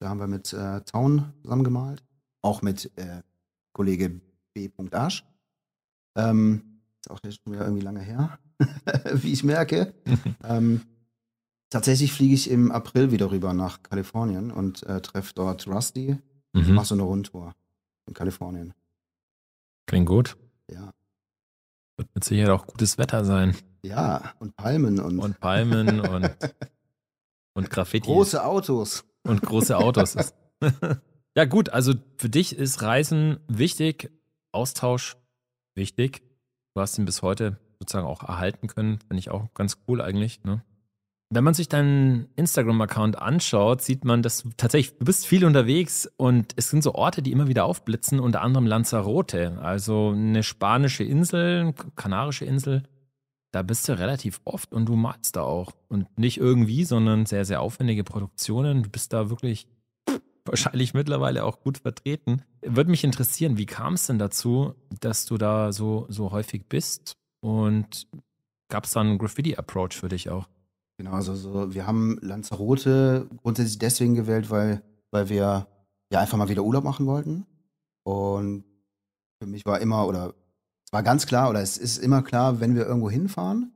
Da haben wir mit äh, Town zusammengemalt, auch mit äh, Kollege B. Asch. Ähm, ist auch jetzt schon wieder irgendwie lange her, *laughs* wie ich merke. *laughs* ähm, tatsächlich fliege ich im April wieder rüber nach Kalifornien und äh, treffe dort Rusty. Mhm. Mache so eine Rundtour in Kalifornien. Klingt gut. Ja. Wird mit Sicherheit auch gutes Wetter sein. Ja, und Palmen und. Und Palmen *laughs* und, und Graffiti. Große Autos. Und große Autos. *laughs* *laughs* ja, gut, also für dich ist Reisen wichtig, Austausch wichtig. Du hast ihn bis heute sozusagen auch erhalten können. Finde ich auch ganz cool eigentlich. Ne? Wenn man sich deinen Instagram-Account anschaut, sieht man, dass du tatsächlich, du bist viel unterwegs und es sind so Orte, die immer wieder aufblitzen, unter anderem Lanzarote, also eine spanische Insel, kanarische Insel. Da bist du relativ oft und du malst da auch. Und nicht irgendwie, sondern sehr, sehr aufwendige Produktionen. Du bist da wirklich *laughs* wahrscheinlich mittlerweile auch gut vertreten. Würde mich interessieren, wie kam es denn dazu, dass du da so, so häufig bist? Und gab es da einen Graffiti-Approach für dich auch? Genau, also so, wir haben Lanzarote grundsätzlich deswegen gewählt, weil, weil wir ja einfach mal wieder Urlaub machen wollten. Und für mich war immer, oder es war ganz klar, oder es ist immer klar, wenn wir irgendwo hinfahren,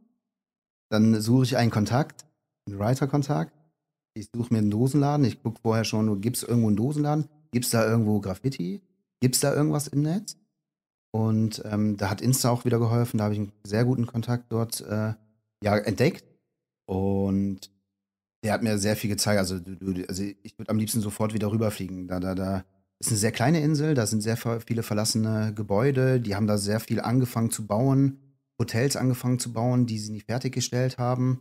dann suche ich einen Kontakt, einen Writer-Kontakt. Ich suche mir einen Dosenladen. Ich gucke vorher schon, gibt es irgendwo einen Dosenladen? Gibt es da irgendwo Graffiti? Gibt es da irgendwas im Netz? Und ähm, da hat Insta auch wieder geholfen. Da habe ich einen sehr guten Kontakt dort äh, ja, entdeckt und der hat mir sehr viel gezeigt. Also, du, du, also ich würde am liebsten sofort wieder rüberfliegen. Da, da, da ist eine sehr kleine Insel, da sind sehr viele verlassene Gebäude, die haben da sehr viel angefangen zu bauen, Hotels angefangen zu bauen, die sie nicht fertiggestellt haben.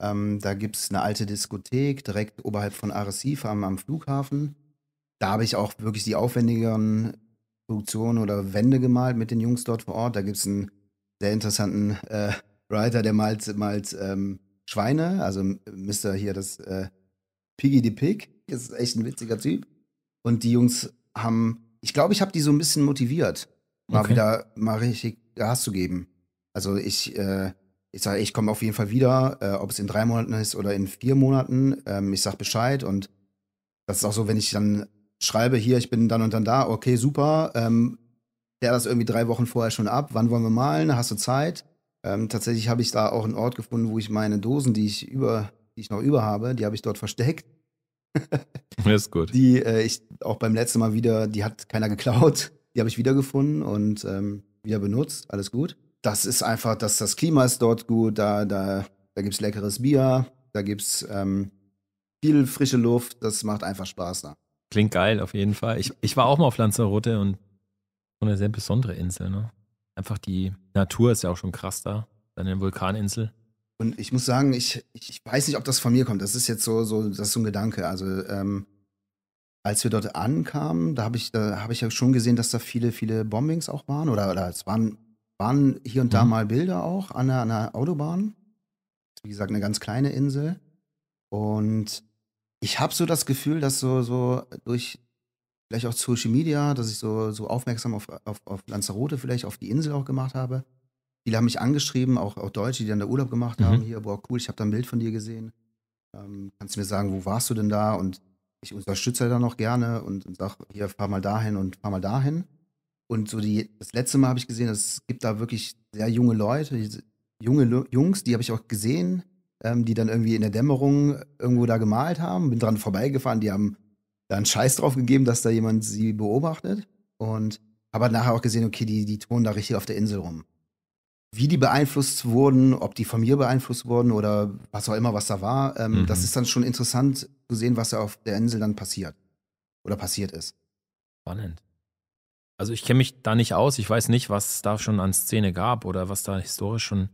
Ähm, da gibt es eine alte Diskothek direkt oberhalb von Arrecife am, am Flughafen. Da habe ich auch wirklich die aufwendigeren Produktionen oder Wände gemalt mit den Jungs dort vor Ort. Da gibt es einen sehr interessanten äh, Writer, der malt, malt ähm, Schweine, also Mr. hier das äh, Piggy the Pig, das ist echt ein witziger Typ. Und die Jungs haben, ich glaube, ich habe die so ein bisschen motiviert, mal okay. wieder mal richtig Gas zu geben. Also ich, äh, ich sage, ich komme auf jeden Fall wieder, äh, ob es in drei Monaten ist oder in vier Monaten. Ähm, ich sag Bescheid und das ist auch so, wenn ich dann schreibe, hier, ich bin dann und dann da, okay, super, ähm, klär das irgendwie drei Wochen vorher schon ab, wann wollen wir malen, hast du Zeit? Ähm, tatsächlich habe ich da auch einen Ort gefunden, wo ich meine Dosen, die ich über, die ich noch über habe, die habe ich dort versteckt. *laughs* das ist gut. Die äh, ich auch beim letzten Mal wieder, die hat keiner geklaut. Die habe ich wiedergefunden und ähm, wieder benutzt. Alles gut. Das ist einfach, dass das Klima ist dort gut. Da, da, da gibt es leckeres Bier. Da gibt es ähm, viel frische Luft. Das macht einfach Spaß da. Klingt geil, auf jeden Fall. Ich, ich war auch mal auf Lanzarote und so eine sehr besondere Insel. Ne? einfach die Natur ist ja auch schon krass da, deine Vulkaninsel. Und ich muss sagen, ich, ich weiß nicht, ob das von mir kommt. Das ist jetzt so, so, das ist so ein Gedanke. Also, ähm, als wir dort ankamen, da habe ich, da ich ja schon gesehen, dass da viele, viele Bombings auch waren. Oder, oder es waren, waren hier und da mhm. mal Bilder auch an der, an der Autobahn. Wie gesagt, eine ganz kleine Insel. Und ich habe so das Gefühl, dass so, so durch, vielleicht auch Social Media, dass ich so, so aufmerksam auf, auf, auf Lanzarote vielleicht, auf die Insel auch gemacht habe. Viele haben mich angeschrieben, auch, auch Deutsche, die dann da Urlaub gemacht mhm. haben. Hier, boah, cool, ich habe da ein Bild von dir gesehen. Ähm, kannst du mir sagen, wo warst du denn da? Und ich unterstütze da noch gerne und, und sage, hier, fahr mal dahin und fahr mal dahin. Und so die, das letzte Mal habe ich gesehen, es gibt da wirklich sehr junge Leute, junge Jungs, die habe ich auch gesehen, ähm, die dann irgendwie in der Dämmerung irgendwo da gemalt haben. Bin dran vorbeigefahren, die haben da Scheiß drauf gegeben, dass da jemand sie beobachtet und habe halt nachher auch gesehen, okay, die, die tonen da richtig auf der Insel rum. Wie die beeinflusst wurden, ob die von mir beeinflusst wurden oder was auch immer, was da war, ähm, mhm. das ist dann schon interessant zu sehen, was da auf der Insel dann passiert oder passiert ist. Spannend. Also ich kenne mich da nicht aus, ich weiß nicht, was da schon an Szene gab oder was da historisch schon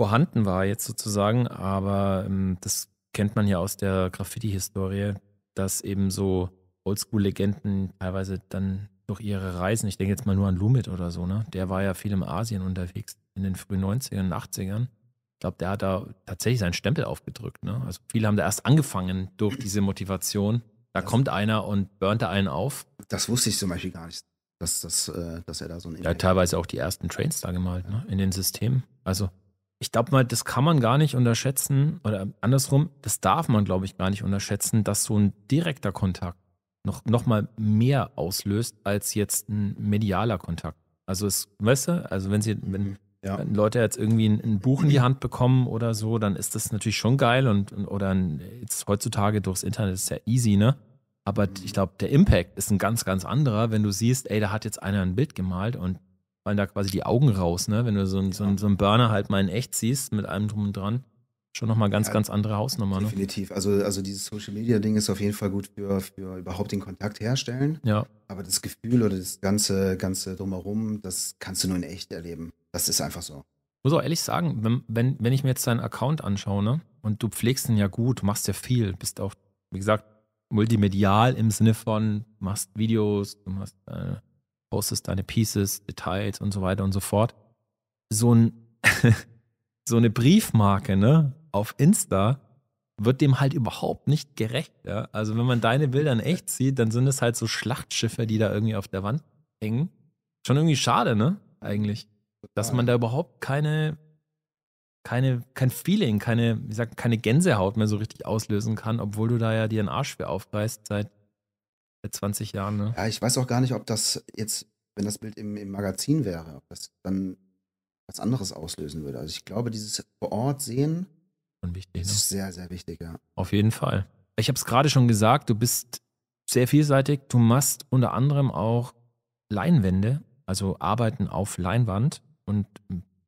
vorhanden war jetzt sozusagen, aber ähm, das kennt man ja aus der Graffiti-Historie, dass eben so Oldschool-Legenden teilweise dann durch ihre Reisen, ich denke jetzt mal nur an Lumit oder so, ne? Der war ja viel im Asien unterwegs in den frühen 90ern und 80ern. Ich glaube, der hat da tatsächlich seinen Stempel aufgedrückt. Ne? Also viele haben da erst angefangen durch diese Motivation. Da das kommt einer und burnt da einen auf. Das wusste ich zum Beispiel gar nicht, dass, dass, äh, dass er da so ein. hat teilweise auch die ersten Trains da gemalt, ja. ne? in den Systemen. Also ich glaube mal, das kann man gar nicht unterschätzen oder andersrum, das darf man, glaube ich, gar nicht unterschätzen, dass so ein direkter Kontakt noch, noch mal mehr auslöst als jetzt ein medialer Kontakt. Also es, weißt du, also wenn sie, wenn, mhm, ja. Leute jetzt irgendwie ein, ein, Buch in die Hand bekommen oder so, dann ist das natürlich schon geil und, und oder ein, jetzt heutzutage durchs Internet ist ja easy, ne? Aber mhm. ich glaube, der Impact ist ein ganz, ganz anderer, wenn du siehst, ey, da hat jetzt einer ein Bild gemalt und fallen da quasi die Augen raus, ne? Wenn du so, ja. so, so einen Burner halt mal in echt siehst mit allem drum und dran. Schon nochmal ganz, ja, ganz andere Hausnummer. Ne? Definitiv. Ne? Also, also dieses Social Media Ding ist auf jeden Fall gut für, für überhaupt den Kontakt herstellen. Ja. Aber das Gefühl oder das ganze, ganze drumherum, das kannst du nur in echt erleben. Das ist einfach so. Ich Muss auch ehrlich sagen, wenn, wenn, wenn ich mir jetzt deinen Account anschaue, ne? Und du pflegst ihn ja gut, machst ja viel, bist auch, wie gesagt, multimedial im Sinne von, machst Videos, du machst äh, postest deine Pieces, Details und so weiter und so fort. So, ein, *laughs* so eine Briefmarke ne, auf Insta wird dem halt überhaupt nicht gerecht. Ja? Also wenn man deine Bilder in echt sieht, dann sind es halt so Schlachtschiffe, die da irgendwie auf der Wand hängen. Schon irgendwie schade, ne? Eigentlich. Dass man da überhaupt keine, keine, kein Feeling, keine, wie gesagt, keine Gänsehaut mehr so richtig auslösen kann, obwohl du da ja dir einen Arsch für aufreißt seit Seit 20 Jahren, ne? Ja, ich weiß auch gar nicht, ob das jetzt, wenn das Bild im, im Magazin wäre, ob das dann was anderes auslösen würde. Also ich glaube, dieses vor Ort sehen wichtig, ist ne? sehr, sehr wichtig, ja. Auf jeden Fall. Ich habe es gerade schon gesagt, du bist sehr vielseitig. Du machst unter anderem auch Leinwände, also Arbeiten auf Leinwand und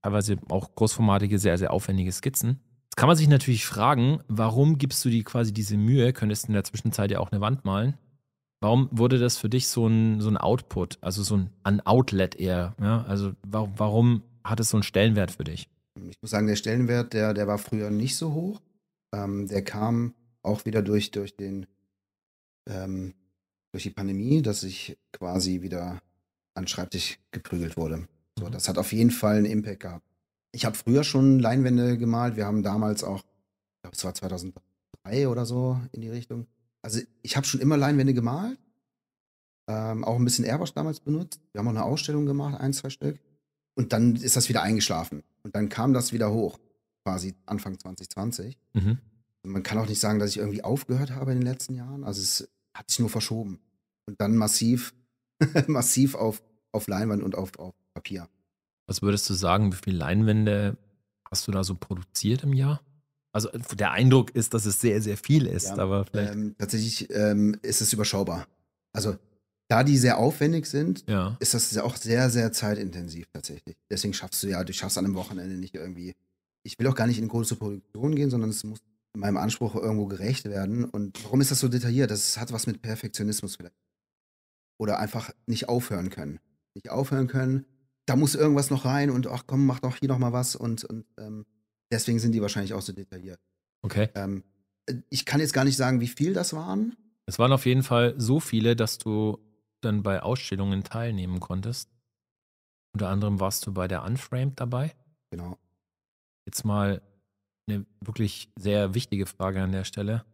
teilweise auch großformatige, sehr, sehr aufwendige Skizzen. Jetzt kann man sich natürlich fragen, warum gibst du dir quasi diese Mühe? Könntest du in der Zwischenzeit ja auch eine Wand malen. Warum wurde das für dich so ein, so ein Output, also so ein, ein Outlet eher? Ja? Also warum, warum hat es so einen Stellenwert für dich? Ich muss sagen, der Stellenwert, der, der war früher nicht so hoch. Ähm, der kam auch wieder durch, durch, den, ähm, durch die Pandemie, dass ich quasi wieder an Schreibtisch geprügelt wurde. So, mhm. Das hat auf jeden Fall einen Impact gehabt. Ich habe früher schon Leinwände gemalt. Wir haben damals auch, ich glaube, es war 2003 oder so in die Richtung, also ich habe schon immer Leinwände gemalt, ähm, auch ein bisschen Airbrush damals benutzt. Wir haben auch eine Ausstellung gemacht, ein, zwei Stück. Und dann ist das wieder eingeschlafen. Und dann kam das wieder hoch, quasi Anfang 2020. Mhm. Man kann auch nicht sagen, dass ich irgendwie aufgehört habe in den letzten Jahren. Also es hat sich nur verschoben. Und dann massiv, *laughs* massiv auf, auf Leinwand und auf, auf Papier. Was würdest du sagen, wie viele Leinwände hast du da so produziert im Jahr? Also der Eindruck ist, dass es sehr, sehr viel ist, ja, aber vielleicht. Ähm, tatsächlich ähm, ist es überschaubar. Also da die sehr aufwendig sind, ja. ist das auch sehr, sehr zeitintensiv tatsächlich. Deswegen schaffst du ja, du schaffst an einem Wochenende nicht irgendwie. Ich will auch gar nicht in große Produktion gehen, sondern es muss meinem Anspruch irgendwo gerecht werden. Und warum ist das so detailliert? Das hat was mit Perfektionismus vielleicht. Oder einfach nicht aufhören können. Nicht aufhören können. Da muss irgendwas noch rein und ach komm, mach doch hier nochmal was und, und ähm, Deswegen sind die wahrscheinlich auch so detailliert. Okay. Ähm, äh, ich kann jetzt gar nicht sagen, wie viel das waren. Es waren auf jeden Fall so viele, dass du dann bei Ausstellungen teilnehmen konntest. Unter anderem warst du bei der Unframed dabei. Genau. Jetzt mal eine wirklich sehr wichtige Frage an der Stelle.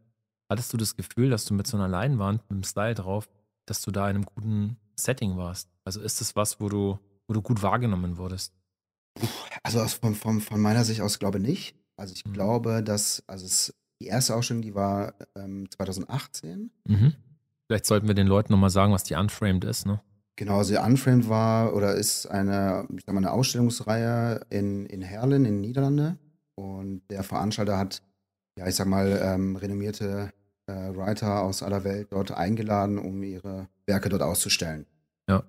Hattest du das Gefühl, dass du mit so einer Leinwand, mit einem Style drauf, dass du da in einem guten Setting warst? Also ist das was, wo du, wo du gut wahrgenommen wurdest? Puh, also aus, von, von, von meiner Sicht aus glaube nicht. Also ich mhm. glaube, dass, also es, die erste Ausstellung, die war ähm, 2018. Mhm. Vielleicht sollten wir den Leuten nochmal sagen, was die Unframed ist, ne? Genau, also Unframed war oder ist eine, ich sag mal, eine Ausstellungsreihe in, in Herlen in den Niederlande. Und der Veranstalter hat, ja, ich sag mal, ähm, renommierte äh, Writer aus aller Welt dort eingeladen, um ihre Werke dort auszustellen. Ja.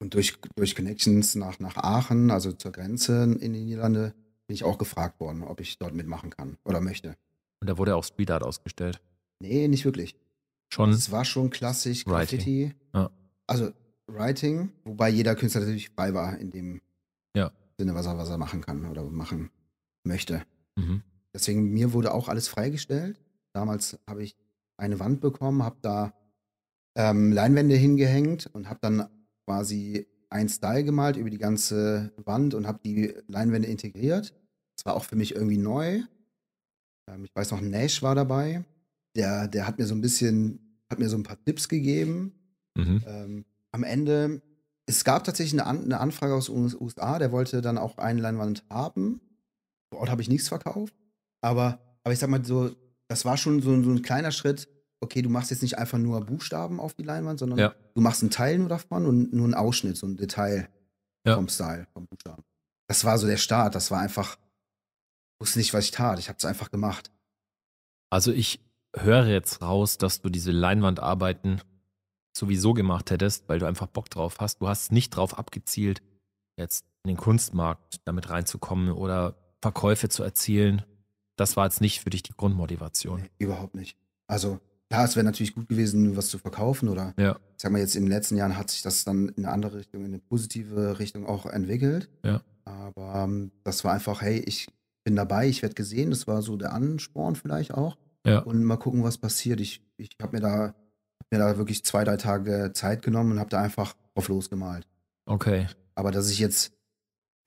Und durch, durch Connections nach, nach Aachen, also zur Grenze in die Niederlande, bin ich auch gefragt worden, ob ich dort mitmachen kann oder möchte. Und da wurde auch Streetart ausgestellt? Nee, nicht wirklich. Schon? Es war schon klassisch Graffiti. Ja. Also Writing, wobei jeder Künstler natürlich frei war in dem ja. Sinne, was er, was er machen kann oder machen möchte. Mhm. Deswegen, mir wurde auch alles freigestellt. Damals habe ich eine Wand bekommen, habe da ähm, Leinwände hingehängt und habe dann quasi ein Style gemalt über die ganze Wand und habe die Leinwände integriert. Das war auch für mich irgendwie neu. Ähm, ich weiß noch, Nash war dabei. Der, der hat mir so ein bisschen, hat mir so ein paar Tipps gegeben. Mhm. Ähm, am Ende, es gab tatsächlich eine, An eine Anfrage aus den USA, der wollte dann auch eine Leinwand haben. Vor Ort habe ich nichts verkauft. Aber, aber ich sag mal so, das war schon so, so ein kleiner Schritt, okay, du machst jetzt nicht einfach nur Buchstaben auf die Leinwand, sondern ja. du machst einen Teil nur davon und nur einen Ausschnitt, so ein Detail ja. vom Style, vom Buchstaben. Das war so der Start. Das war einfach, ich wusste nicht, was ich tat. Ich habe es einfach gemacht. Also ich höre jetzt raus, dass du diese Leinwandarbeiten sowieso gemacht hättest, weil du einfach Bock drauf hast. Du hast nicht drauf abgezielt, jetzt in den Kunstmarkt damit reinzukommen oder Verkäufe zu erzielen. Das war jetzt nicht für dich die Grundmotivation. Nee, überhaupt nicht. Also klar, es wäre natürlich gut gewesen, was zu verkaufen oder ja. ich sag mal, jetzt in den letzten Jahren hat sich das dann in eine andere Richtung, in eine positive Richtung auch entwickelt. Ja. Aber um, ähm, das war einfach, hey, ich bin dabei, ich werde gesehen, das war so der Ansporn vielleicht auch. Ja. Und mal gucken, was passiert. Ich, ich habe mir da hab mir da wirklich zwei, drei Tage Zeit genommen und habe da einfach drauf losgemalt. Okay. Aber dass ich jetzt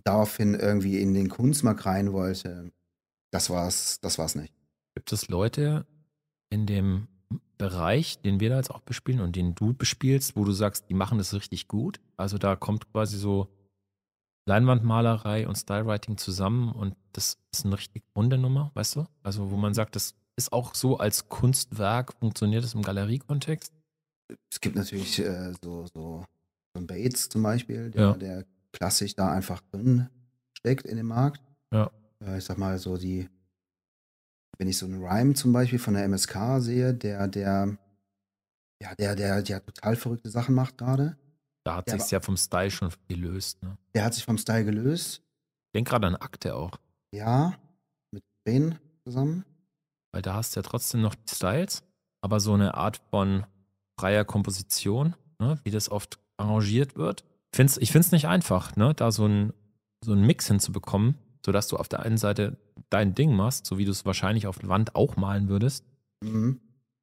daraufhin irgendwie in den Kunstmarkt rein wollte, das war's, das war's nicht. Gibt es Leute in dem Bereich, den wir da jetzt auch bespielen und den du bespielst, wo du sagst, die machen das richtig gut? Also da kommt quasi so Leinwandmalerei und Stylewriting zusammen und das ist eine richtig runde Nummer, weißt du? Also wo man mhm. sagt, das ist auch so als Kunstwerk, funktioniert das im Galeriekontext? Es gibt natürlich äh, so, so Bates zum Beispiel, der, ja. der klassisch da einfach drin steckt in dem Markt. Ja. Äh, ich sag mal so die wenn ich so einen Rhyme zum Beispiel von der MSK sehe, der, der, ja, der, der, der total verrückte Sachen macht gerade. Da hat sich ja vom Style schon gelöst, ne? Der hat sich vom Style gelöst. Ich denke gerade an Akte auch. Ja, mit Ben zusammen. Weil da hast du ja trotzdem noch Styles, aber so eine Art von freier Komposition, ne, wie das oft arrangiert wird. Find's, ich finde es nicht einfach, ne, da so, ein, so einen Mix hinzubekommen, sodass du auf der einen Seite dein Ding machst, so wie du es wahrscheinlich auf der Wand auch malen würdest. Mhm.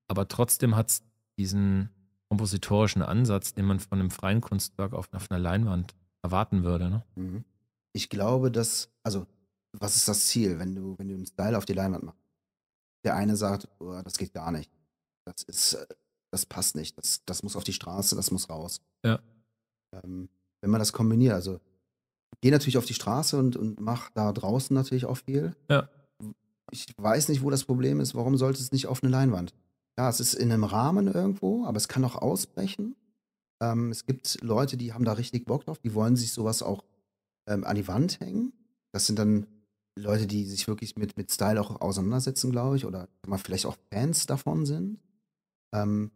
Aber trotzdem hat es diesen kompositorischen Ansatz, den man von einem freien Kunstwerk auf, auf einer Leinwand erwarten würde. Ne? Mhm. Ich glaube, dass, also, was ist das Ziel, wenn du, wenn du einen Style auf die Leinwand machst? Der eine sagt, oh, das geht gar nicht. Das ist, das passt nicht. Das, das muss auf die Straße, das muss raus. Ja. Ähm, wenn man das kombiniert, also gehe natürlich auf die Straße und, und mache da draußen natürlich auch viel. Ja. Ich weiß nicht, wo das Problem ist. Warum sollte es nicht auf eine Leinwand? Ja, es ist in einem Rahmen irgendwo, aber es kann auch ausbrechen. Ähm, es gibt Leute, die haben da richtig Bock drauf, die wollen sich sowas auch ähm, an die Wand hängen. Das sind dann Leute, die sich wirklich mit, mit Style auch auseinandersetzen, glaube ich, oder mal vielleicht auch Fans davon sind. Ähm,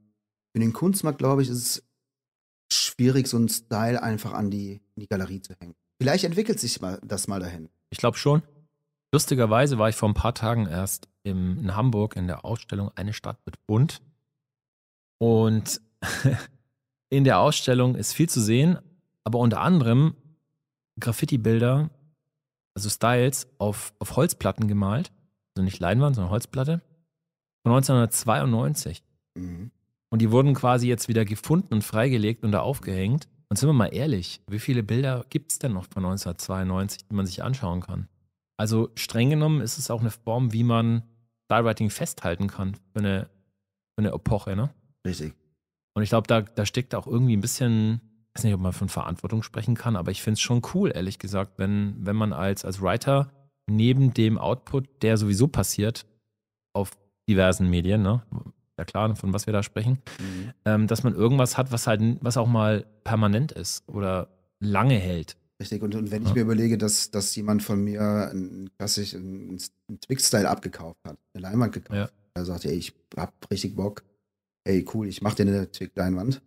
für den Kunstmarkt, glaube ich, ist es schwierig, so einen Style einfach an die, die Galerie zu hängen. Vielleicht entwickelt sich das mal dahin. Ich glaube schon. Lustigerweise war ich vor ein paar Tagen erst im, in Hamburg in der Ausstellung Eine Stadt mit Bund. Und *laughs* in der Ausstellung ist viel zu sehen, aber unter anderem Graffiti-Bilder, also Styles, auf, auf Holzplatten gemalt. Also nicht Leinwand, sondern Holzplatte. Von 1992. Mhm. Und die wurden quasi jetzt wieder gefunden und freigelegt und da aufgehängt. Und sind wir mal ehrlich, wie viele Bilder gibt es denn noch von 1992, die man sich anschauen kann? Also streng genommen ist es auch eine Form, wie man Stylewriting festhalten kann für eine, für eine Epoche, ne? Richtig. Und ich glaube, da, da steckt auch irgendwie ein bisschen, ich weiß nicht, ob man von Verantwortung sprechen kann, aber ich finde es schon cool, ehrlich gesagt, wenn, wenn man als, als Writer neben dem Output, der sowieso passiert, auf diversen Medien, ne? Ja klar, von was wir da sprechen, mhm ähm, dass man irgendwas hat, was halt, was auch mal permanent ist oder lange hält. Richtig, und, und wenn ja. ich mir überlege, dass, dass jemand von mir einen, klassisch einen, einen Twix-Style abgekauft hat, eine Leinwand gekauft, ja. er sagt, ey, ich hab richtig Bock, ey, cool, ich mach dir eine Twix-Leinwand.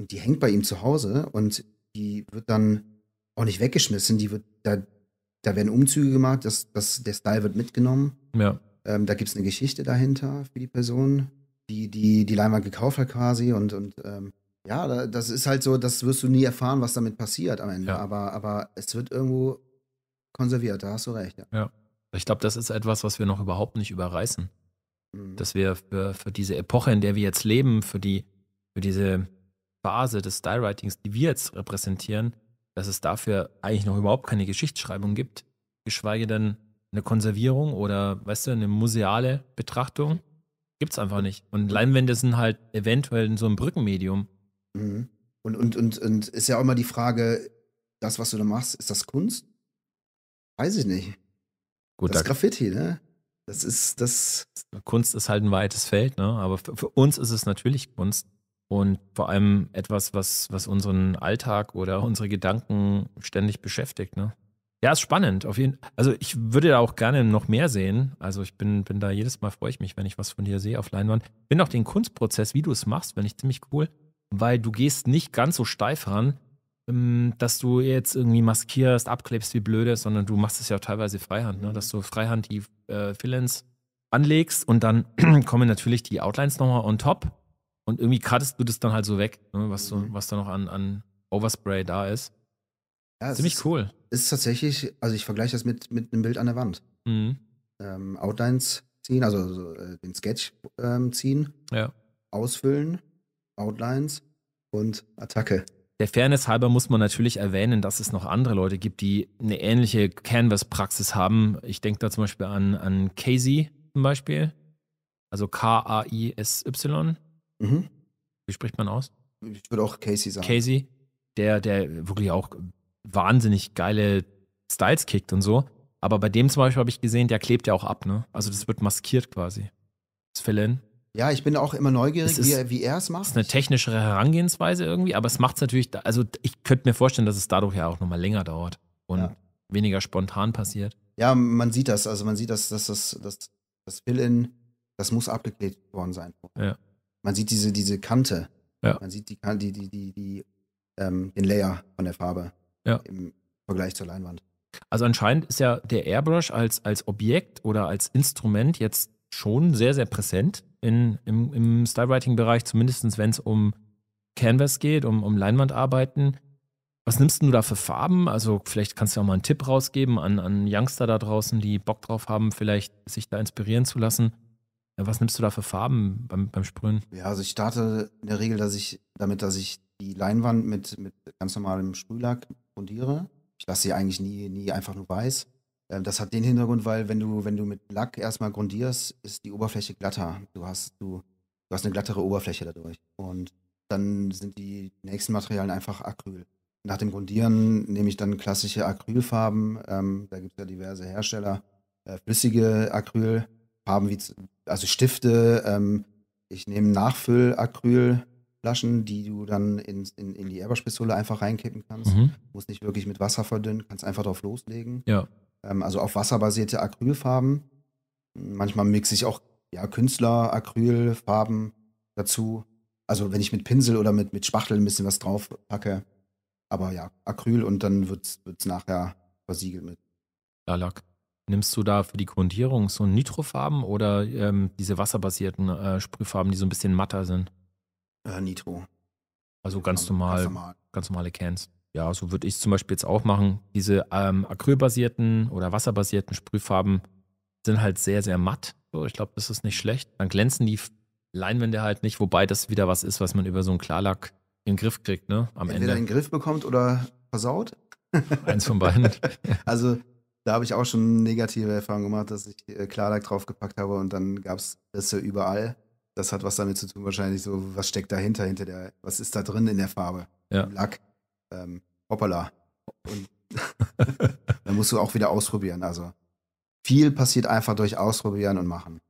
Und die hängt bei ihm zu Hause und die wird dann auch nicht weggeschmissen, die wird, da, da werden Umzüge gemacht, das, das, der Style wird mitgenommen. Ja. Ähm, da gibt es eine Geschichte dahinter für die Person die, die, die Leinwand gekauft hat quasi und, und ähm, ja, das ist halt so, das wirst du nie erfahren, was damit passiert am Ende. Ja. Aber, aber es wird irgendwo konserviert, da hast du recht. Ja. ja. Ich glaube, das ist etwas, was wir noch überhaupt nicht überreißen. Mhm. Dass wir für, für, diese Epoche, in der wir jetzt leben, für, die, für diese Phase des Stylewritings, die wir jetzt repräsentieren, dass es dafür eigentlich noch überhaupt keine Geschichtsschreibung gibt, geschweige denn eine Konservierung oder, weißt du, eine museale Betrachtung. Gibt's einfach nicht. Und Leinwände sind halt eventuell in so einem Brückenmedium. Mhm. Und, und, und, und ist ja auch immer die Frage, das, was du da machst, ist das Kunst? Weiß ich nicht. Gut, das ist Graffiti, ne? Das ist das. Kunst ist halt ein weites Feld, ne? Aber für, für, uns ist es natürlich Kunst. Und vor allem etwas, was, was unseren Alltag oder unsere Gedanken ständig beschäftigt, ne? Ja, ist spannend. Auf jeden, also ich würde da auch gerne noch mehr sehen. Also ich bin, bin da jedes Mal freue ich mich, wenn ich was von dir sehe auf Leinwand. Bin auch den Kunstprozess, wie du es machst, finde ich ziemlich cool, weil du gehst nicht ganz so steif ran, ähm, dass du jetzt irgendwie maskierst, abklebst wie blöde, sondern du machst es ja teilweise Freihand, ne? Mhm. dass du Freihand die äh, Fillens anlegst und dann *clears throat* kommen natürlich die Outlines nochmal on top und irgendwie cuttest du das dann halt so weg, ne? was, so, mhm. was da noch an, an Overspray da ist. Ja, Ziemlich ist cool ist tatsächlich, also ich vergleiche das mit, mit einem Bild an der Wand. Mhm. Ähm, Outlines ziehen, also, also äh, den Sketch ähm, ziehen, ja. ausfüllen, Outlines und Attacke. Der Fairness halber muss man natürlich erwähnen, dass es noch andere Leute gibt, die eine ähnliche Canvas-Praxis haben. Ich denke da zum Beispiel an, an Casey zum Beispiel. Also K-A-I-S-Y. Mhm. Wie spricht man aus? Ich würde auch Casey sagen. Casey, der, der wirklich auch wahnsinnig geile Styles kickt und so. Aber bei dem zum Beispiel habe ich gesehen, der klebt ja auch ab, ne? Also das wird maskiert quasi. Das Fill-In. Ja, ich bin auch immer neugierig, ist, wie, er, es macht. Das ist eine technischere Herangehensweise irgendwie, aber es macht es natürlich, also ich könnte mir vorstellen, dass es dadurch ja auch nochmal länger dauert und ja. weniger spontan passiert. Ja, man sieht das, also man sieht, dass, dass das, das, das Fill-In, das muss abgeklebt worden sein. Ja. Man sieht diese, diese Kante. Ja. Man sieht die, die, die, die, die ähm, den Layer von der Farbe ja. im Vergleich zur Leinwand. Also anscheinend ist ja der Airbrush als, als Objekt oder als Instrument jetzt schon sehr, sehr präsent in, im, im Stylewriting-Bereich, zumindest wenn es um Canvas geht, um, um Leinwandarbeiten. Was nimmst du da für Farben? Also vielleicht kannst du auch mal einen Tipp rausgeben an, an Youngster da draußen, die Bock drauf haben, vielleicht sich da inspirieren zu lassen. Was nimmst du da für Farben beim, beim Sprühen? Ja, also ich starte in der Regel dass ich, damit, dass ich die Leinwand mit, mit ganz normalem Sprühlack grundiere. Ich lasse sie eigentlich nie, nie einfach nur weiß. Ähm, das hat den Hintergrund, weil wenn du, wenn du mit Lack erstmal grundierst, ist die Oberfläche glatter. Du hast, du, du hast eine glattere Oberfläche dadurch. Und dann sind die nächsten Materialien einfach Acryl. Nach dem Grundieren nehme ich dann klassische Acrylfarben. Ähm, da gibt es ja diverse Hersteller. Äh, flüssige Acrylfarben wie also Stifte. Ähm, ich nehme Nachfüllacryl, Flaschen, die du dann in, in, in die airbrush einfach reinkippen kannst. Mhm. Muss nicht wirklich mit Wasser verdünnen, kannst einfach drauf loslegen. Ja. Ähm, also auf wasserbasierte Acrylfarben. Manchmal mixe ich auch ja, Künstler, Acrylfarben dazu. Also wenn ich mit Pinsel oder mit, mit Spachtel ein bisschen was drauf packe. Aber ja, Acryl und dann wird es nachher versiegelt mit. Dalak. Nimmst du da für die Grundierung so Nitrofarben oder ähm, diese wasserbasierten äh, Sprühfarben, die so ein bisschen matter sind? äh, Nitro. Also ganz normal, ganz, normal. ganz normale Cans. Ja, so würde ich es zum Beispiel jetzt auch machen. Diese ähm, acrylbasierten oder wasserbasierten Sprühfarben sind halt sehr, sehr matt. So, ich glaube, das ist nicht schlecht. Dann glänzen die Leinwände halt nicht, wobei das wieder was ist, was man über so einen Klarlack in den Griff kriegt, ne? Am Entweder Ende. in den Griff bekommt oder versaut. *laughs* Eins von beiden. *laughs* also da habe ich auch schon negative Erfahrungen gemacht, dass ich äh, Klarlack draufgepackt habe und dann gab es Risse überall das hat was damit zu tun, wahrscheinlich so, was steckt dahinter, hinter der, was ist da drin in der Farbe? Ja. Im Lack. Ähm, hoppala. Und *laughs* dann musst du auch wieder ausprobieren. Also viel passiert einfach durch Ausprobieren und Machen.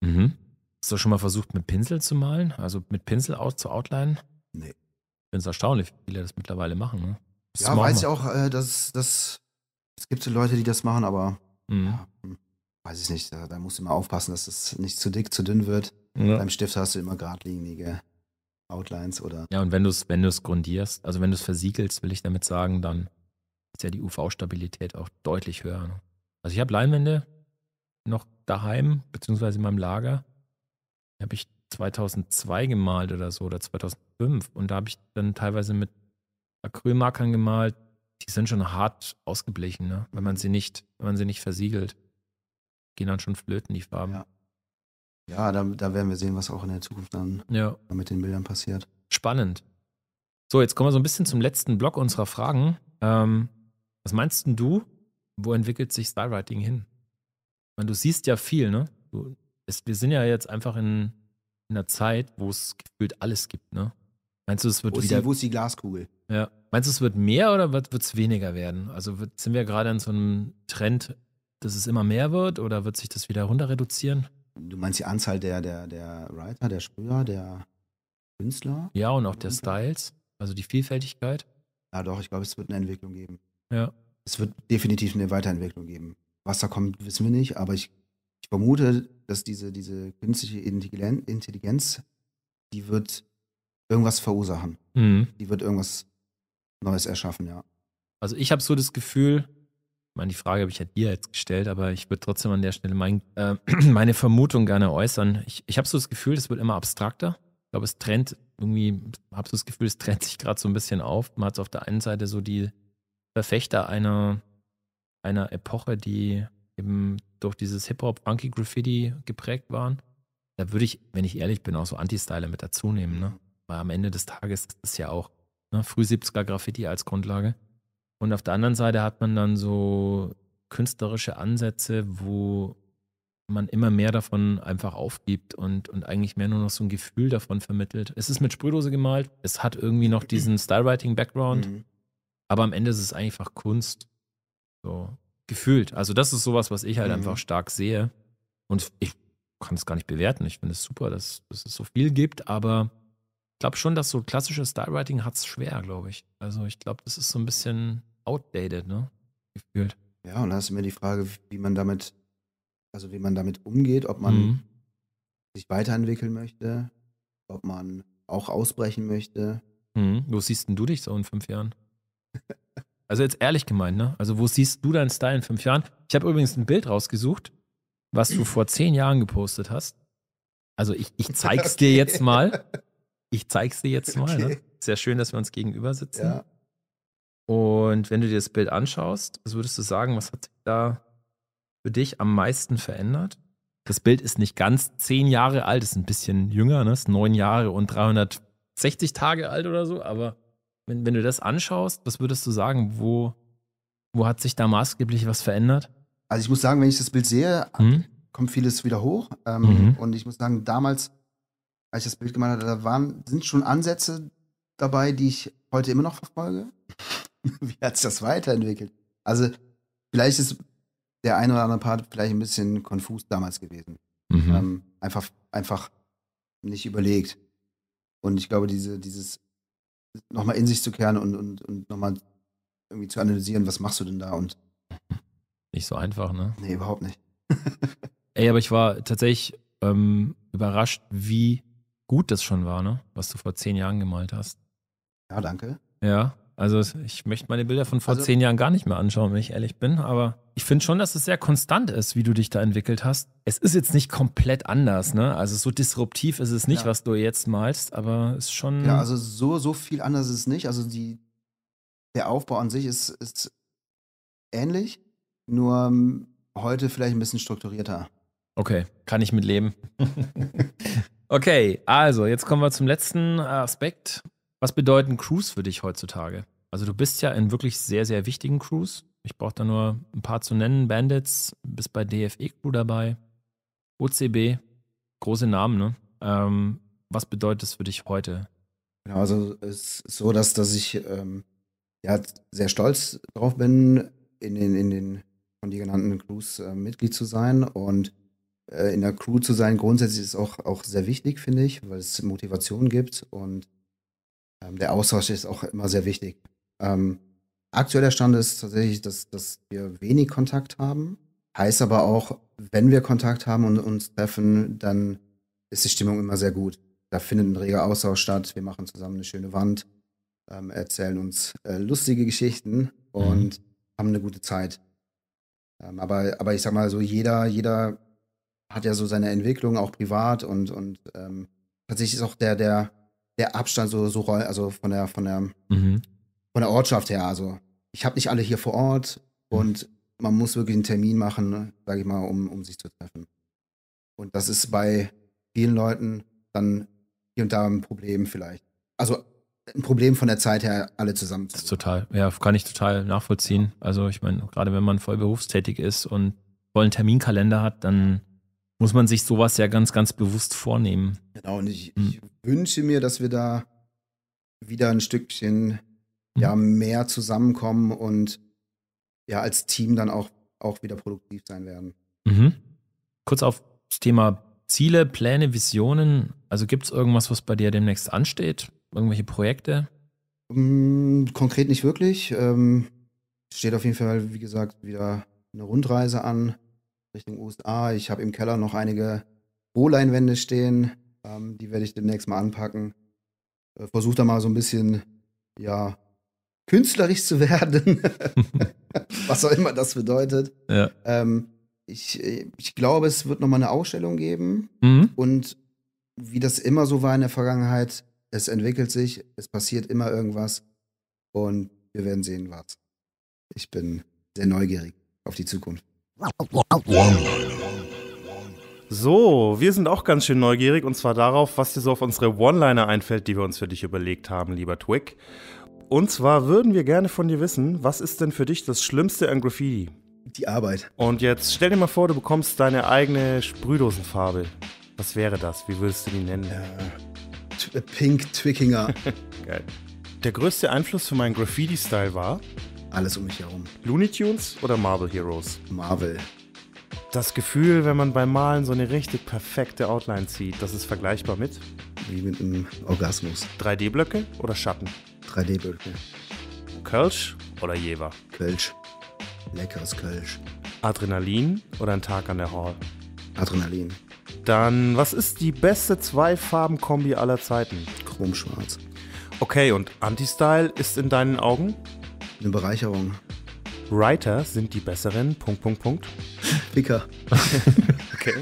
Mhm. Hast du schon mal versucht, mit Pinsel zu malen? Also mit Pinsel aus zu outlinen? Nee. Ich finde es erstaunlich, wie viele das mittlerweile machen. Ne? Das ja, weiß ich auch, äh, dass, dass es gibt Leute, die das machen, aber mhm. ja, hm, weiß ich nicht. Da, da musst du immer aufpassen, dass es das nicht zu dick, zu dünn wird. Ja. Beim Stift hast du immer geradlinige Outlines oder. Ja, und wenn du es wenn du's grundierst, also wenn du es versiegelst, will ich damit sagen, dann ist ja die UV-Stabilität auch deutlich höher. Ne? Also ich habe Leinwände noch daheim, beziehungsweise in meinem Lager. Habe ich 2002 gemalt oder so oder 2005 und da habe ich dann teilweise mit Acrylmarkern gemalt. Die sind schon hart ausgeblichen, ne? wenn man mhm. sie nicht, wenn man sie nicht versiegelt, gehen dann schon flöten die Farben. Ja. Ja, da, da werden wir sehen, was auch in der Zukunft dann ja. mit den Bildern passiert. Spannend. So, jetzt kommen wir so ein bisschen zum letzten Block unserer Fragen. Ähm, was meinst du, wo entwickelt sich Stylewriting hin? Ich meine, du siehst ja viel, ne? Du, es, wir sind ja jetzt einfach in, in einer Zeit, wo es gefühlt alles gibt, ne? Meinst du, es wird wo wieder. Die, wo ist die Glaskugel? Ja. Meinst du, es wird mehr oder wird es weniger werden? Also wird, sind wir gerade in so einem Trend, dass es immer mehr wird oder wird sich das wieder runter reduzieren? Du meinst die Anzahl der, der, der Writer, der Sprüher, der Künstler? Ja, und auch der mhm. Styles, also die Vielfältigkeit. Ja, doch, ich glaube, es wird eine Entwicklung geben. Ja. Es wird definitiv eine Weiterentwicklung geben. Was da kommt, wissen wir nicht, aber ich, ich vermute, dass diese, diese künstliche Intelligenz, die wird irgendwas verursachen. Mhm. Die wird irgendwas Neues erschaffen, ja. Also ich habe so das Gefühl, ich meine, die Frage habe ich ja dir jetzt gestellt, aber ich würde trotzdem an der Stelle mein, äh, *clears throat* meine Vermutung gerne äußern. Ich, ich habe so das Gefühl, es wird immer abstrakter. Ich glaube, es trennt irgendwie, habe so das Gefühl, es trennt sich gerade so ein bisschen auf. Man hat auf der einen Seite so die Verfechter einer, einer Epoche, die eben durch dieses Hip-Hop, Funky Graffiti geprägt waren. Da würde ich, wenn ich ehrlich bin, auch so Anti-Styler mit dazu nehmen. Ne? Mhm. Weil am Ende des Tages ist es ja auch ne, früh 70er Graffiti als Grundlage. Und auf der anderen Seite hat man dann so künstlerische Ansätze, wo man immer mehr davon einfach aufgibt und, und eigentlich mehr nur noch so ein Gefühl davon vermittelt. Es ist mit Sprühdose gemalt, es hat irgendwie noch diesen Stylewriting-Background, mhm. aber am Ende ist es einfach Kunst. So gefühlt. Also, das ist sowas, was ich halt mhm. einfach stark sehe. Und ich kann es gar nicht bewerten. Ich finde es super, dass, dass es so viel gibt, aber ich glaube schon, dass so klassisches Style-Writing hat es schwer, glaube ich. Also ich glaube, das ist so ein bisschen outdated, ne? Gefühlt. Ja, und da ist immer die Frage, wie man damit, also wie man damit umgeht, ob man mhm. sich weiterentwickeln möchte, ob man auch ausbrechen möchte. Mhm. Wo siehst denn du dich so in fünf Jahren? *laughs* also jetzt ehrlich gemeint, ne? Also wo siehst du deinen Style in fünf Jahren? Ich habe übrigens ein Bild rausgesucht, was du vor zehn Jahren gepostet hast. Also ich, ich zeig's okay. dir jetzt *laughs* mal. Ich zeig's dir jetzt mal. Ne? Okay. Ne? Sehr schön, dass wir uns gegenüber sitzen. Ja. Und wenn du dir das Bild anschaust, was würdest du sagen, was hat sich da für dich am meisten verändert? Das Bild ist nicht ganz zehn Jahre alt, ist ein bisschen jünger, ne? ist neun Jahre und 360 Tage alt oder so. Aber wenn, wenn du das anschaust, was würdest du sagen, wo, wo hat sich da maßgeblich was verändert? Also ich muss sagen, wenn ich das Bild sehe, mhm. kommt vieles wieder hoch. Ähm, mhm. Und ich muss sagen, damals als ich das Bild gemacht habe, da waren, sind schon Ansätze dabei, die ich heute immer noch verfolge. *laughs* Wie hat sich das weiterentwickelt? Also, vielleicht ist der ein oder andere Part vielleicht ein bisschen konfus damals gewesen. Mhm. Ähm, einfach, einfach nicht überlegt. Und ich glaube, diese, dieses nochmal in sich zu kehren und, und, und nochmal irgendwie zu analysieren, was machst du denn da und *laughs* nicht so einfach, ne? Nee, überhaupt nicht. *laughs* Ey, aber ich war tatsächlich ähm, überrascht, wie gut das schon war, ne? Was du vor zehn Jahren gemalt hast. Ja, danke. Ja, also ich möchte meine Bilder von vor also, zehn Jahren gar nicht mehr anschauen, wenn ich ehrlich bin. Aber ich finde schon, dass es sehr konstant ist, wie du dich da entwickelt hast. Es ist jetzt nicht komplett anders, ne? Also so disruptiv ist es nicht, ja. was du jetzt malst, aber es ist schon. Ja, also so, so viel anders ist es nicht. Also die, der Aufbau an sich ist, ist ähnlich, nur ähm, heute vielleicht ein bisschen strukturierter. Okay, kann ich mit leben. *laughs* Okay, also jetzt kommen wir zum letzten Aspekt. Was bedeuten Crews für dich heutzutage? Also du bist ja in wirklich sehr, sehr wichtigen Crews. Ich brauche da nur ein paar zu nennen. Bandits, bist bei DFE-Crew dabei, OCB, große Namen, ne? Ähm, was bedeutet das für dich heute? Genau, also es ist so, dass, dass ich ähm, ja, sehr stolz drauf bin, in den, in den von dir genannten Crews äh, Mitglied zu sein und äh, in der Crew zu sein, grundsätzlich ist auch, auch sehr wichtig, finde ich, weil es Motivation gibt und ähm, der Austausch ist auch immer sehr wichtig. Ähm, aktueller Stand ist tatsächlich, dass, dass wir wenig Kontakt haben. Heißt aber auch, wenn wir Kontakt haben und uns treffen, dann ist die Stimmung immer sehr gut. Da findet ein reger Austausch statt. Wir machen zusammen eine schöne Wand, ähm, erzählen uns äh, lustige Geschichten mhm. und mhm. haben eine gute Zeit. Ähm, aber, aber ich sag mal so, jeder, jeder hat ja so seine Entwicklung auch privat und, und ähm, tatsächlich ist auch der, der, der Abstand so, so also von der, von der, mhm. von der Ortschaft her. Also ich habe nicht alle hier vor Ort mhm. und man muss wirklich einen Termin machen, sage ich mal, um, um sich zu treffen. Und das ist bei vielen Leuten dann hier und da ein Problem vielleicht. Also ein Problem von der Zeit her, alle zusammen zu. Total, ja, kann ich total nachvollziehen. Ja. Also ich meine, gerade wenn man voll berufstätig ist und voll einen Terminkalender hat, dann muss man sich sowas ja ganz, ganz bewusst vornehmen. Genau, und ich, mhm. ich hm. wünsche mir, dass wir da wieder ein Stückchen hm. ja, mehr zusammenkommen und ja, als Team dann auch, auch wieder produktiv sein werden. Mhm. Kurz auf das Thema Ziele, Pläne, Visionen. Also gibt es irgendwas, was bei dir demnächst ansteht? Irgendwelche Projekte? Hm, konkret nicht wirklich. Ähm, steht auf jeden Fall, wie gesagt, wieder eine Rundreise an. Richtung USA. Ich habe im Keller noch einige Rohleinwände stehen. Ähm, die werde ich demnächst mal anpacken. Äh, Versuche da mal so ein bisschen, ja, künstlerisch zu *laughs* werden. *laughs* Was auch immer das bedeutet. Ja. Ähm, ich, ich glaube, es wird nochmal eine Ausstellung geben. Mhm. Und wie das immer so war in der Vergangenheit, es entwickelt sich, es passiert immer irgendwas und wir werden sehen, was. Ich bin sehr neugierig auf die Zukunft. So, wir sind auch ganz schön neugierig und zwar darauf, was dir so auf unsere One-Liner einfällt, die wir uns für dich überlegt haben, lieber Twig. Und zwar würden wir gerne von dir wissen, was ist denn für dich das Schlimmste an Graffiti? Die Arbeit. Und jetzt stell dir mal vor, du bekommst deine eigene Sprühdosenfarbe. Was wäre das? Wie würdest du die nennen? Ja, Pink Twickinger. *laughs* Geil. Der größte Einfluss für meinen Graffiti-Style war, alles um mich herum. Looney Tunes oder Marvel Heroes? Marvel. Das Gefühl, wenn man beim Malen so eine richtig perfekte Outline zieht, das ist vergleichbar mit? Wie mit einem Orgasmus. 3D-Blöcke oder Schatten? 3D-Blöcke. Kölsch oder Jever? Kölsch. Leckeres Kölsch. Adrenalin oder ein Tag an der Hall? Adrenalin. Dann, was ist die beste zwei farben kombi aller Zeiten? Chromschwarz. Okay, und Anti-Style ist in deinen Augen? eine Bereicherung. Writer sind die besseren. Punkt, Punkt, Punkt. Ficker. *laughs* okay.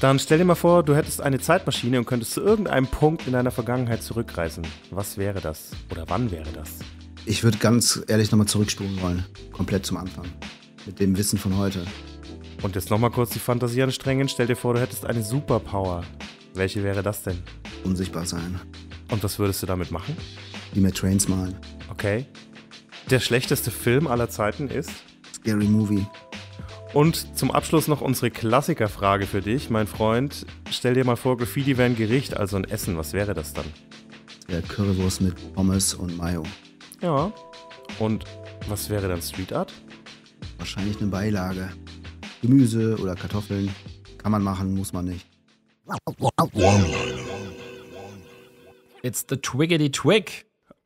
Dann stell dir mal vor, du hättest eine Zeitmaschine und könntest zu irgendeinem Punkt in deiner Vergangenheit zurückreisen. Was wäre das? Oder wann wäre das? Ich würde ganz ehrlich nochmal zurückspulen wollen. Komplett zum Anfang. Mit dem Wissen von heute. Und jetzt nochmal kurz die Fantasie anstrengen. Stell dir vor, du hättest eine Superpower. Welche wäre das denn? Unsichtbar sein. Und was würdest du damit machen? Die mir Trains malen. Okay der schlechteste Film aller Zeiten ist? Scary Movie. Und zum Abschluss noch unsere Klassikerfrage für dich, mein Freund. Stell dir mal vor, Graffiti wäre ein Gericht, also ein Essen. Was wäre das dann? Ja, Currywurst mit Pommes und Mayo. Ja. Und was wäre dann Street Art? Wahrscheinlich eine Beilage. Gemüse oder Kartoffeln. Kann man machen, muss man nicht. It's the twiggity twig.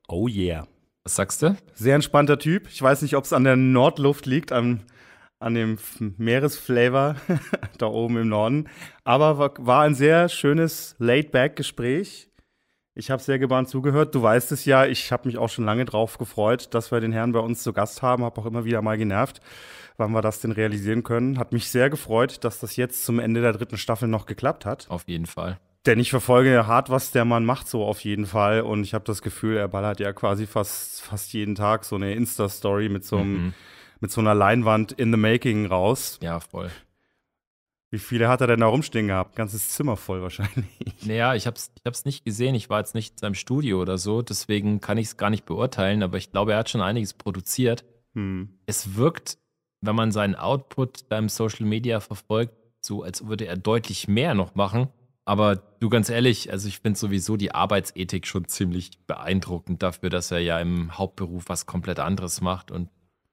Oh yeah. Was sagst du? Sehr entspannter Typ. Ich weiß nicht, ob es an der Nordluft liegt, an, an dem Meeresflavor *laughs* da oben im Norden. Aber war, war ein sehr schönes Laid-Back-Gespräch. Ich habe sehr gebannt zugehört. Du weißt es ja, ich habe mich auch schon lange drauf gefreut, dass wir den Herrn bei uns zu Gast haben. Habe auch immer wieder mal genervt, wann wir das denn realisieren können. Hat mich sehr gefreut, dass das jetzt zum Ende der dritten Staffel noch geklappt hat. Auf jeden Fall. Denn ich verfolge hart, was der Mann macht, so auf jeden Fall. Und ich habe das Gefühl, er ballert ja quasi fast, fast jeden Tag so eine Insta-Story mit, so mhm. mit so einer Leinwand in the making raus. Ja, voll. Wie viele hat er denn da rumstehen gehabt? Ganzes Zimmer voll wahrscheinlich. *laughs* Naja, ich habe es ich hab's nicht gesehen. Ich war jetzt nicht in seinem Studio oder so. Deswegen kann ich es gar nicht beurteilen. Aber ich glaube, er hat schon einiges produziert. Hm. Es wirkt, wenn man seinen Output beim Social Media verfolgt, so als würde er deutlich mehr noch machen. Aber du ganz ehrlich, also ich finde sowieso die Arbeitsethik schon ziemlich beeindruckend dafür, dass er ja im Hauptberuf was komplett anderes macht und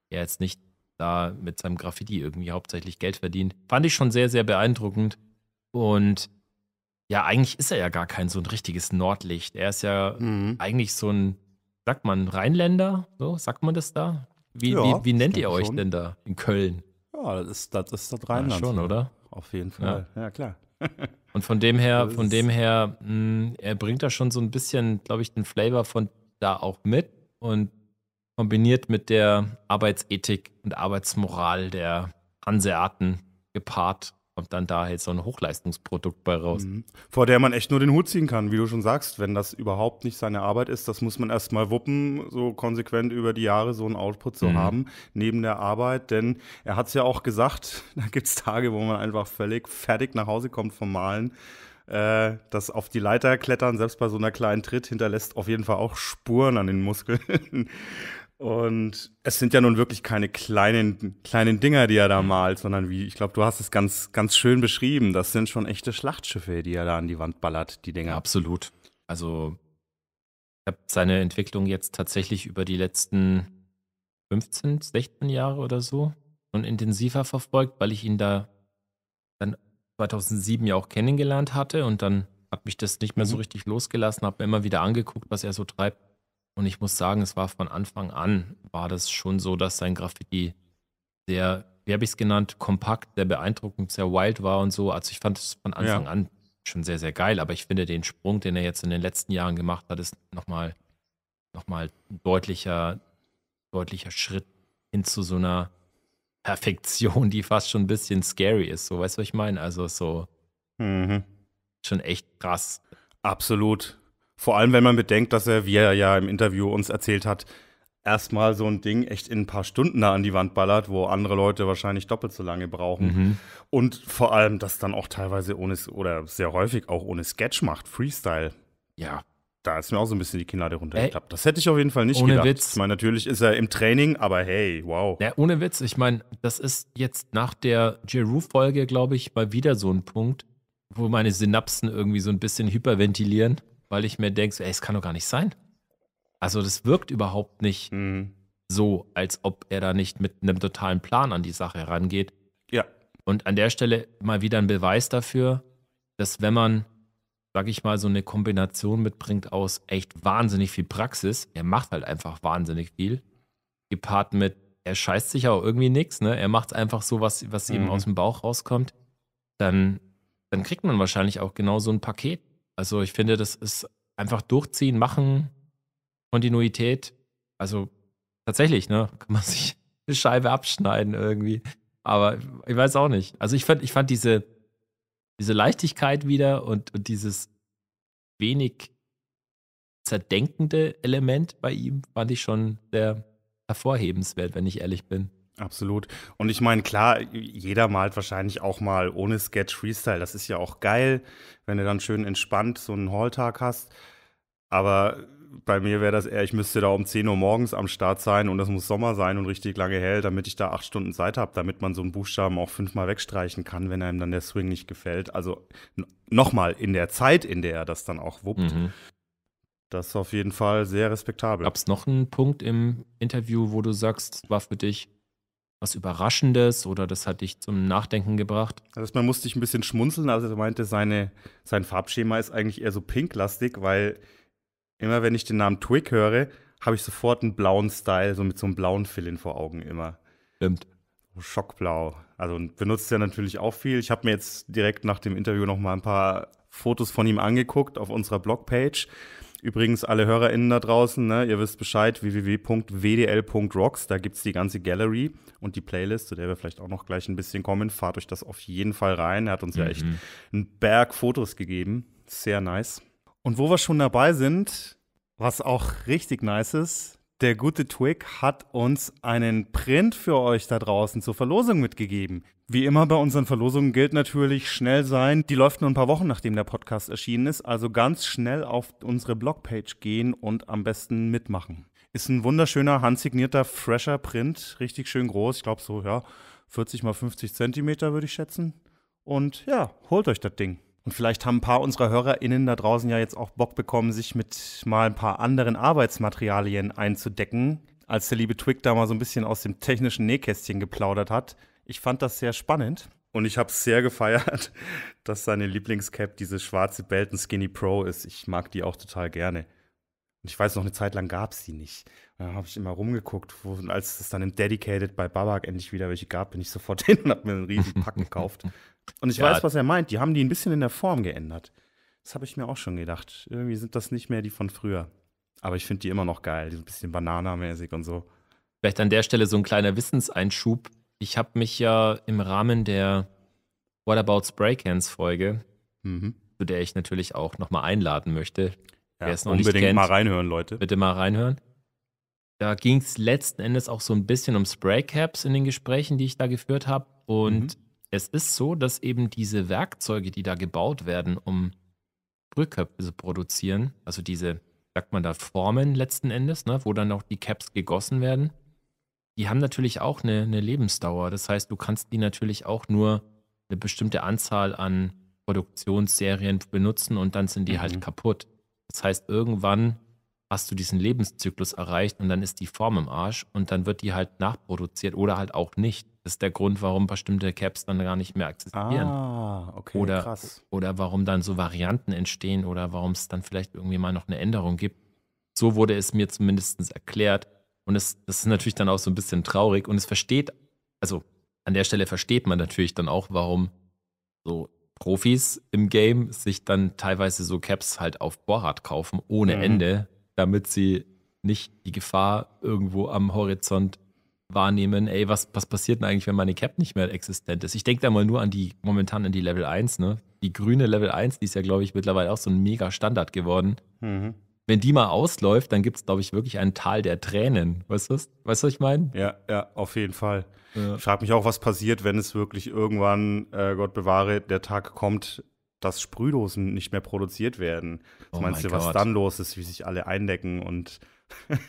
er jetzt nicht da mit seinem Graffiti irgendwie hauptsächlich Geld verdient. Fand ich schon sehr, sehr beeindruckend. Und ja, eigentlich ist er ja gar kein so ein richtiges Nordlicht. Er ist ja mhm. eigentlich so ein, sagt man, Rheinländer? So, sagt man das da? Wie, ja, wie, wie nennt ihr euch schon. denn da in Köln? Ja, das ist das, ist das Rheinland. Ja, schon, oder? Auf jeden Fall. ja, ja klar. Und von dem her, von dem her, mh, hm, er bringt da schon so ein bisschen, glaube ich, den Flavor von da auch mit und kombiniert mit der Arbeitsethik und Arbeitsmoral der Hanseaten gepaart kommt dann da halt so ein Hochleistungsprodukt bei raus. Mhm. Vor der man echt nur den Hut ziehen kann, wie du schon sagst, wenn das überhaupt nicht seine Arbeit ist. Das muss man erstmal wuppen, so konsequent über die Jahre so einen Output zu mhm. haben, neben der Arbeit. Denn er hat es ja auch gesagt, *laughs* da gibt es Tage, wo man einfach völlig fertig nach Hause kommt vom Malen. Äh, das auf die Leiter klettern, selbst bei so einer kleinen Tritt, hinterlässt auf jeden Fall auch Spuren an den Muskeln. *laughs* Und es sind ja nun wirklich keine kleinen, kleinen Dinger, die er da malt, sondern wie, ich glaube, du hast es ganz, ganz schön beschrieben. Das sind schon echte Schlachtschiffe, die er da an die Wand ballert, die Dinger. absolut. Also, ich habe seine Entwicklung jetzt tatsächlich über die letzten 15, 16 Jahre oder so schon intensiver verfolgt, weil ich ihn da dann 2007 ja auch kennengelernt hatte und dann hat mich das nicht mehr so mhm. richtig losgelassen, habe mir immer wieder angeguckt, was er so treibt. Und ich muss sagen, es war von Anfang an, war das schon so, dass sein Graffiti sehr, wie habe ich es genannt, kompakt, sehr beeindruckend, sehr wild war und so. Also ich fand es von Anfang ja. an schon sehr, sehr geil. Aber ich finde den Sprung, den er jetzt in den letzten Jahren gemacht hat, ist nochmal noch mal ein deutlicher, deutlicher Schritt hin zu so einer Perfektion, die fast schon ein bisschen scary ist. So, weißt du, was ich meine? Also so mhm. schon echt krass. Absolut. Vor allem, wenn man bedenkt, dass er, wie er ja im Interview uns erzählt hat, erstmal so ein Ding echt in ein paar Stunden da an die Wand ballert, wo andere Leute wahrscheinlich doppelt so lange brauchen. Mhm. Und vor allem, dass dann auch teilweise ohne oder sehr häufig auch ohne Sketch macht, Freestyle. Ja. Da ist mir auch so ein bisschen die Kinnlade runtergeklappt. Das hätte ich auf jeden Fall nicht ohne gedacht. Witz. Ich meine, natürlich ist er im Training, aber hey, wow. Ja, ohne Witz. Ich meine, das ist jetzt nach der Jeru-Folge, glaube ich, mal wieder so ein Punkt, wo meine Synapsen irgendwie so ein bisschen hyperventilieren weil ich mir denke, so, ey, es kann doch gar nicht sein. Also das wirkt überhaupt nicht mhm. so, als ob er da nicht mit einem totalen Plan an die Sache herangeht. Ja. Und an der Stelle mal wieder ein Beweis dafür, dass wenn man, sag ich mal, so eine Kombination mitbringt aus echt wahnsinnig viel Praxis, er macht halt einfach wahnsinnig viel, gepaart mit, er scheißt sich auch irgendwie nichts, ne? Er macht einfach so, was, was mhm. eben aus dem Bauch rauskommt, dann, dann kriegt man wahrscheinlich auch genau so ein Paket. Also ich finde, das ist einfach durchziehen, machen, Kontinuität. Also tatsächlich, ne? *laughs* Kann man sich eine Scheibe abschneiden irgendwie. Aber ich weiß auch nicht. Also ich fand, ich fand diese, diese Leichtigkeit wieder und, und dieses wenig zerdenkende Element bei ihm, fand ich schon sehr hervorhebenswert, wenn ich ehrlich bin. Absolut. Und ich meine, klar, jeder malt wahrscheinlich auch mal ohne Sketch Freestyle. Das ist ja auch geil, wenn du dann schön entspannt so einen Halltag hast. Aber bei mir wäre das eher, ich müsste da um 10 Uhr morgens am Start sein und das muss Sommer sein und richtig lange hell, damit ich da acht Stunden Zeit habe, damit man so einen Buchstaben auch fünfmal wegstreichen kann, wenn einem dann der Swing nicht gefällt. Also nochmal, in der Zeit, in der er das dann auch wuppt. Mhm. Das ist auf jeden Fall sehr respektabel. Gab es noch einen Punkt im Interview, wo du sagst, war für dich was Überraschendes oder das hat dich zum Nachdenken gebracht? Also man musste ich ein bisschen schmunzeln, als er meinte, seine, sein Farbschema ist eigentlich eher so pinklastig, weil immer wenn ich den Namen Twig höre, habe ich sofort einen blauen Style, so mit so einem blauen Filin vor Augen immer. Stimmt. Schockblau. Also benutzt er natürlich auch viel. Ich habe mir jetzt direkt nach dem Interview noch mal ein paar Fotos von ihm angeguckt auf unserer Blogpage. Übrigens, alle HörerInnen da draußen, ne, ihr wisst Bescheid, www.wdl.rocks, da gibt es die ganze Gallery und die Playlist, zu der wir vielleicht auch noch gleich ein bisschen kommen. Fahrt euch das auf jeden Fall rein. Er hat uns mhm. ja echt mhm. einen Berg Fotos gegeben. Sehr nice. Und wo wir schon dabei sind, was auch richtig nice ist, der gute Twig hat uns einen Print für euch da draußen zur Verlosung mitgegeben. Wie immer bei unseren Verlosungen gilt natürlich schnell sein. Die läuft nur ein paar Wochen, nachdem der Podcast erschienen ist. Also ganz schnell auf unsere Blogpage gehen und am besten mitmachen. Ist ein wunderschöner, handsignierter, fresher Print. Richtig schön groß. Ich glaube so, ja, 40 mal 50 Zentimeter würde ich schätzen. Und ja, holt euch das Ding. Und vielleicht haben ein paar unserer HörerInnen da draußen ja jetzt auch Bock bekommen, sich mit mal ein paar anderen Arbeitsmaterialien einzudecken, als der liebe Twig da mal so ein bisschen aus dem technischen Nähkästchen geplaudert hat. Ich fand das sehr spannend und ich habe es sehr gefeiert, *laughs* dass seine Lieblingscap diese schwarze Belton Skinny Pro ist. Ich mag die auch total gerne. Und ich weiß noch, eine Zeit lang gab es die nicht. Da habe ich immer rumgeguckt. Wo, als es dann im Dedicated bei Babak endlich wieder welche gab, bin ich sofort *laughs* hin und habe mir einen riesen Pack gekauft. Und ich ja. weiß, was er meint. Die haben die ein bisschen in der Form geändert. Das habe ich mir auch schon gedacht. Irgendwie sind das nicht mehr die von früher. Aber ich finde die immer noch geil, die sind ein bisschen bananamäßig und so. Vielleicht an der Stelle so ein kleiner Wissenseinschub. Ich habe mich ja im Rahmen der What About Spray Cans Folge, mhm. zu der ich natürlich auch nochmal einladen möchte. Ja, Wer es noch unbedingt nicht kennt, mal reinhören, Leute. Bitte mal reinhören. Da ging es letzten Endes auch so ein bisschen um Spray Caps in den Gesprächen, die ich da geführt habe. Und mhm es ist so, dass eben diese Werkzeuge, die da gebaut werden, um Brühköpfe zu produzieren, also diese, sagt man da, Formen letzten Endes, ne, wo dann auch die Caps gegossen werden, die haben natürlich auch eine, eine Lebensdauer. Das heißt, du kannst die natürlich auch nur eine bestimmte Anzahl an Produktionsserien benutzen und dann sind die halt mhm. halt kaputt. Das heißt, irgendwann hast du diesen Lebenszyklus erreicht und dann ist die Form im Arsch und dann wird die halt nachproduziert oder halt auch nicht. Das ist der Grund, warum bestimmte Caps dann gar nicht mehr existieren. Ah, okay, oder, krass. Oder warum dann so Varianten entstehen oder warum es dann vielleicht irgendwie mal noch eine Änderung gibt. So wurde es mir zumindest erklärt. Und es, das ist natürlich dann auch so ein bisschen traurig. Und es versteht, also an der Stelle versteht man natürlich dann auch, warum so Profis im Game sich dann teilweise so Caps halt auf Bohrrad kaufen, ohne mhm. Ende, damit sie nicht die Gefahr irgendwo am Horizont wahrnehmen, ey, was, was passiert denn eigentlich, wenn meine Cap nicht mehr existent ist? Ich denke da mal nur an die, momentan an die Level 1, ne? Die grüne Level 1, die ist ja, glaube ich, mittlerweile auch so ein mega Standard geworden. Mhm. Wenn die mal ausläuft, dann gibt es, glaube ich, wirklich ein Tal der Tränen. Weißt du, weißt, was ich meine? Ja, ja, auf jeden Fall. Ja. Ich frage mich auch, was passiert, wenn es wirklich irgendwann, äh, Gott bewahre, der Tag kommt, dass Sprühdosen nicht mehr produziert werden. Was oh meinst du, was Gott. dann los ist, wie sich alle eindecken und *laughs*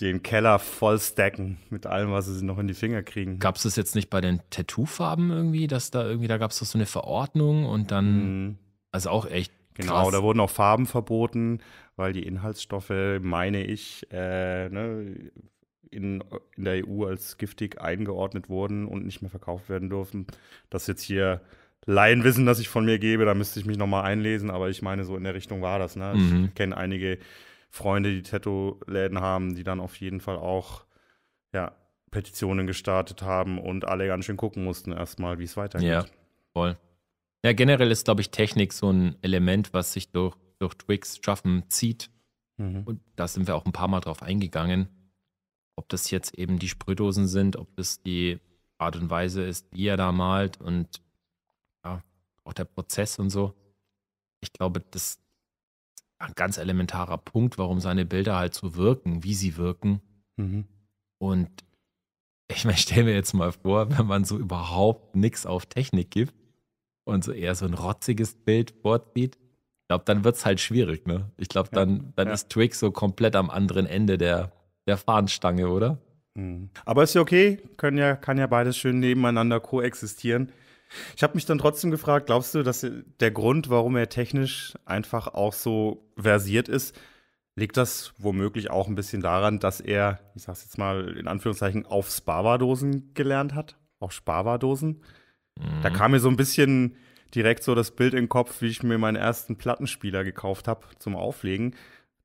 den Keller voll stacken mit allem, was sie noch in die Finger kriegen. Gab es das jetzt nicht bei den Tattoo-Farben irgendwie, dass da irgendwie, da gab es so eine Verordnung und dann, mhm. also auch echt Genau, da wurden auch Farben verboten, weil die Inhaltsstoffe, meine ich, äh, ne, in, in der EU als giftig eingeordnet wurden und nicht mehr verkauft werden dürfen. Das jetzt hier Laienwissen, das ich von mir gebe, da müsste ich mich nochmal einlesen, aber ich meine, so in der Richtung war das. Ne? Mhm. Ich kenne einige Freunde, die Tattoo-Läden haben, die dann auf jeden Fall auch ja, Petitionen gestartet haben und alle ganz schön gucken mussten, erstmal, wie es weitergeht. Ja, voll. Ja, generell ist, glaube ich, Technik so ein Element, was sich durch, durch Twix schaffen zieht. Mhm. Und da sind wir auch ein paar Mal drauf eingegangen. Ob das jetzt eben die Sprühdosen sind, ob das die Art und Weise ist, wie er da malt und auch der Prozess und so. Ich glaube, das ist ein ganz elementarer Punkt, warum seine Bilder halt so wirken, wie sie wirken. Mhm. Und ich meine, stell mir jetzt mal vor, wenn man so überhaupt nichts auf Technik gibt und so eher so ein rotziges Bild vorzieht, ich glaube, dann wird es halt schwierig, ne? Ich glaube, dann, dann ja. ist Twig so komplett am anderen Ende der, der Fahnenstange, oder? Mhm. Aber ist ja okay, Können ja, kann ja beides schön nebeneinander koexistieren. Ich habe mich dann trotzdem gefragt, glaubst du, dass der Grund, warum er technisch einfach auch so versiert ist, liegt das womöglich auch ein bisschen daran, dass er, ich sag's jetzt mal in Anführungszeichen, auf Sparwa-Dosen gelernt hat? Auf Sparwa-Dosen? Mhm. Da kam mir so ein bisschen direkt so das Bild in den Kopf, wie ich mir meinen ersten Plattenspieler gekauft habe zum Auflegen.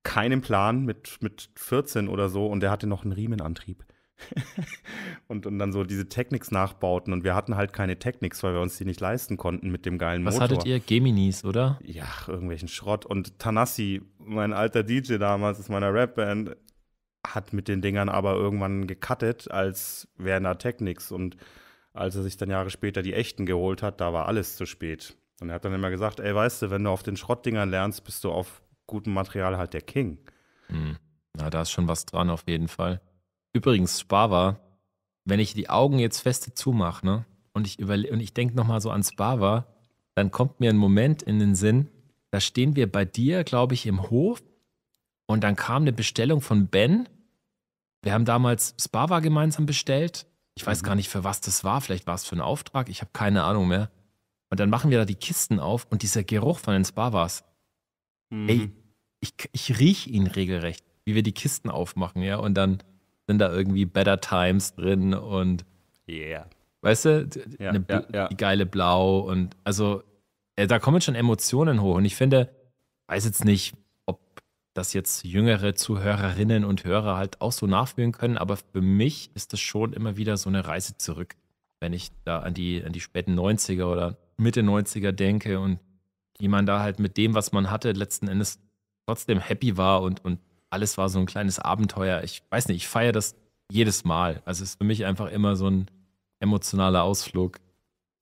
Keinen Plan mit, mit 14 oder so und der hatte noch einen Riemenantrieb. *laughs* und, und dann so diese Technics nachbauten. Und wir hatten halt keine Technics, weil wir uns die nicht leisten konnten mit dem geilen Was Motor. Was hattet ihr? Geminis, oder? Ja, irgendwelchen Schrott. Und Tanassi, mein alter DJ damals ist meiner Rapband, hat mit den Dingern aber irgendwann gecuttet, als wären da Technics. Und als er sich dann Jahre später die echten geholt hat, da war alles zu spät. Und er hat dann immer gesagt, ey, weißt du, wenn du auf den Schrottdingern lernst, bist du auf gutem Material halt der King. Hm. Na, da ist schon was dran auf jeden Fall. Übrigens, Spava, wenn ich die Augen jetzt feste zumache ne, und ich, überle- und ich denke nochmal so an Spava, dann kommt mir ein Moment in den Sinn, da stehen wir bei dir, glaube ich, im Hof und dann kam eine Bestellung von Ben. Wir haben damals Spava gemeinsam bestellt. Ich weiß mhm. gar nicht, für was das war. Vielleicht war es für einen Auftrag. Ich habe keine Ahnung mehr. Und dann machen wir da die Kisten auf und dieser Geruch von den Spavas. Mhm. Ey, ich, ich rieche ihn regelrecht, wie wir die Kisten aufmachen, ja. Und dann sind da irgendwie Better Times drin und yeah. Weißt du, ja, die ja, ja. geile Blau und also äh, da kommen schon Emotionen hoch und ich finde, weiß jetzt nicht, ob das jetzt jüngere Zuhörerinnen und Hörer halt auch so nachfühlen können, aber für mich ist das schon immer wieder so eine Reise zurück, wenn ich da an die, an die späten 90er oder Mitte 90er denke und wie man da halt mit dem, was man hatte, letzten Endes trotzdem happy war und, und alles war so ein kleines Abenteuer. Ich weiß nicht, ich feiere das jedes Mal. Also es ist für mich einfach immer so ein emotionaler Ausflug.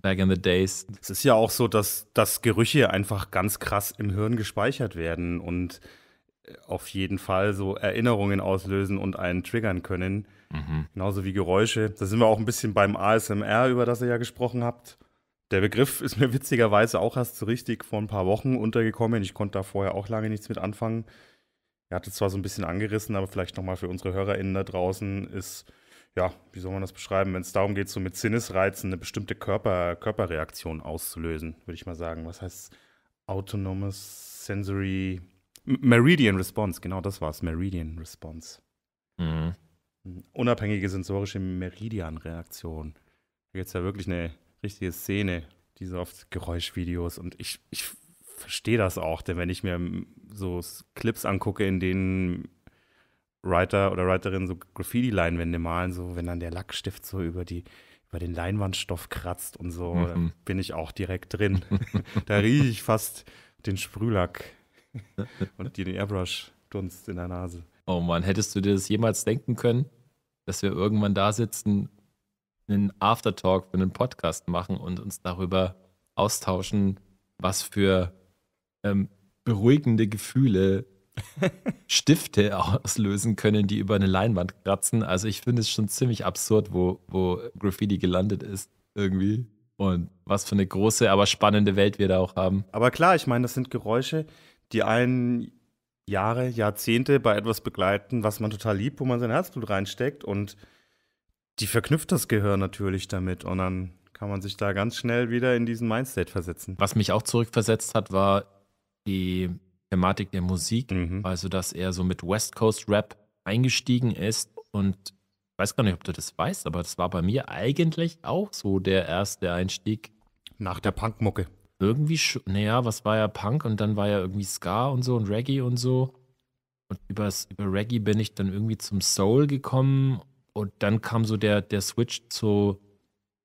Back in the days. Es ist ja auch so, dass, dass Gerüche einfach ganz krass im Hirn gespeichert werden und äh, auf jeden Fall so Erinnerungen auslösen und einen triggern können. Mhm. Genauso wie Geräusche. Da sind wir auch ein bisschen beim ASMR, über das ihr ja gesprochen habt. Der Begriff ist mir witzigerweise auch erst so richtig vor ein paar Wochen untergekommen. Ich konnte da vorher auch lange nichts mit anfangen. Er hatte zwar so ein bisschen angerissen, aber vielleicht nochmal für unsere HörerInnen da draußen ist, ja, wie soll man das beschreiben, wenn es darum geht, so mit Sinnesreizen eine bestimmte Körper, Körperreaktion auszulösen, würde ich mal sagen. Was heißt Autonomous Sensory Meridian Response, genau das war es, Meridian Response. Mhm. mhm. Unabhängige sensorische Meridian-Reaktion. Da gibt es ja wirklich eine richtige Szene, diese oft Geräuschvideos und ich, ich verstehe das auch, denn wenn ich mir so Clips angucke, in denen Writer oder Writerinnen so Graffiti-Leinwände malen, so wenn dann der Lackstift so über die über den Leinwandstoff kratzt und so, mhm. dann bin ich auch direkt drin. *laughs* *laughs* da rieche ich fast den Sprühlack und den Airbrush-Dunst in der Nase. Oh Mann, hättest du dir das jemals denken können, dass wir irgendwann da sitzen, einen Aftertalk für einen Podcast machen und uns darüber austauschen, was für ähm, beruhigende Gefühle *laughs* Stifte auslösen können, die über eine Leinwand kratzen. Also ich finde es schon ziemlich absurd, wo, wo Graffiti gelandet ist irgendwie. Und was für eine große, aber spannende Welt wir da auch haben. Aber klar, ich meine, das sind Geräusche, die einen Jahre, Jahrzehnte bei etwas begleiten, was man total liebt, wo man sein Herzblut reinsteckt und die verknüpft das Gehirn natürlich damit und dann kann man sich da ganz schnell wieder in diesen Mindset versetzen. Was mich auch zurückversetzt hat, war die Thematik der Musik, mhm. also dass er so mit West Coast Rap eingestiegen ist und ich weiß gar nicht, ob du das weißt, aber das war bei mir eigentlich auch so der erste Einstieg. Nach der Punkmucke. Irgendwie, naja, was war ja Punk und dann war ja irgendwie Ska und so und Reggae und so. Und übers, über Reggae bin ich dann irgendwie zum Soul gekommen und dann kam so der, der Switch zu,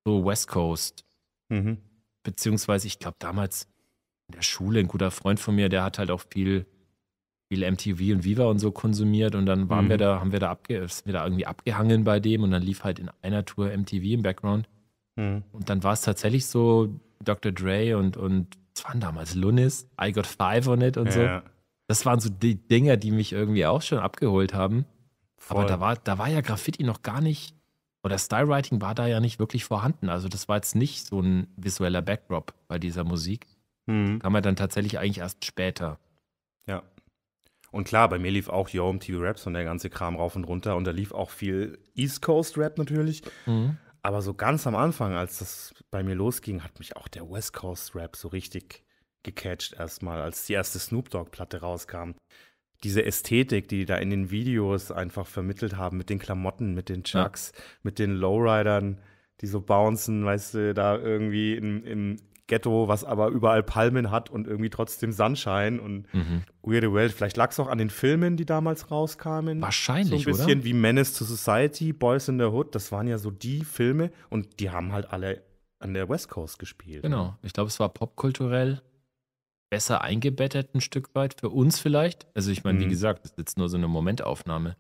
zu West Coast. Mhm. Beziehungsweise, ich glaube, damals in der Schule ein guter Freund von mir, der hat halt auch viel, viel MTV und Viva und so konsumiert und dann waren mhm. wir da, haben wir da, abge, sind wir da irgendwie abgehangen bei dem und dann lief halt in einer Tour MTV im Background. Mhm. Und dann war es tatsächlich so Dr. Dre und, und was waren damals Lunis, I Got Five on It und ja. so. Das waren so die Dinger, die mich irgendwie auch schon abgeholt haben. Voll. Aber da war, da war ja Graffiti noch gar nicht, oder Stylewriting war da ja nicht wirklich vorhanden. Also das war jetzt nicht so ein visueller Backdrop bei dieser Musik. Mhm. Kam er dann tatsächlich eigentlich erst später. Ja. Und klar, bei mir lief auch Yo TV Raps und der ganze Kram rauf und runter. Und da lief auch viel East Coast Rap natürlich. Mhm. Aber so ganz am Anfang, als das bei mir losging, hat mich auch der West Coast Rap so richtig gecatcht erstmal, als die erste Snoop Dogg Platte rauskam. Diese Ästhetik, die die da in den Videos einfach vermittelt haben, mit den Klamotten, mit den Chucks, ja. mit den Lowridern, die so bouncen, weißt du, da irgendwie im, im Ghetto, was aber überall Palmen hat und irgendwie trotzdem Sunshine und mhm. Weird World. Vielleicht lag es auch an den Filmen, die damals rauskamen. Wahrscheinlich, So ein bisschen oder? wie Menace to Society, Boys in the Hood, das waren ja so die Filme und die haben halt alle an der West Coast gespielt. Genau, ich glaube, es war popkulturell besser eingebettet ein Stück weit, für uns vielleicht. Also ich meine, mhm. wie gesagt, das ist jetzt nur so eine Momentaufnahme.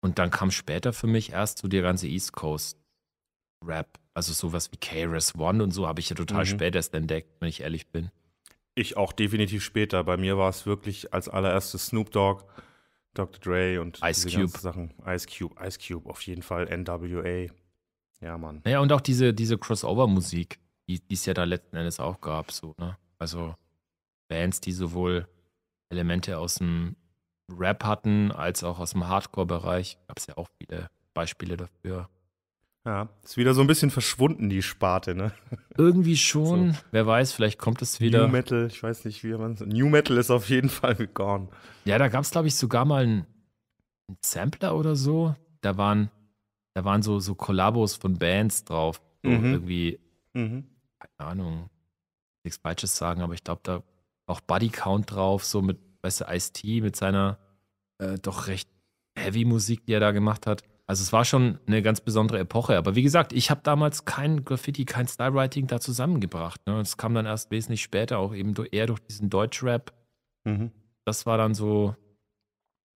Und dann kam später für mich erst so die ganze East Coast Rap also sowas wie KRS One und so habe ich ja total mhm. spät erst entdeckt, wenn ich ehrlich bin. Ich auch definitiv später. Bei mir war es wirklich als allererstes Snoop Dogg, Dr. Dre und Ice Cube Sachen. Ice Cube, Ice Cube auf jeden Fall, NWA. Ja, Mann. Naja, und auch diese, diese Crossover-Musik, die es ja da letzten Endes auch gab, so, ne? Also Bands, die sowohl Elemente aus dem Rap hatten, als auch aus dem Hardcore-Bereich. Gab es ja auch viele Beispiele dafür. Ja, ist wieder so ein bisschen verschwunden, die Sparte, ne? *laughs* Irgendwie schon. So. Wer weiß, vielleicht kommt es wieder. New Metal, ich weiß nicht, wie man. New Metal ist auf jeden Fall gone. Ja, da gab es, glaube ich, sogar mal einen, Sampler oder so. Da waren, da waren so, so Kollabos von Bands drauf. So mhm. Irgendwie, mhm. keine Ahnung, nichts Falsches sagen, aber ich glaube, da auch Buddy Count drauf, so mit, weißt du, Ice-T mit seiner äh, doch recht Heavy-Musik, die er da gemacht hat. Also es war schon eine ganz besondere Epoche. Aber wie gesagt, ich habe damals kein Graffiti, kein Stylewriting da zusammengebracht. Ne? Das kam dann erst wesentlich später, auch eben eher durch diesen Deutschrap. Mhm. Das war dann so,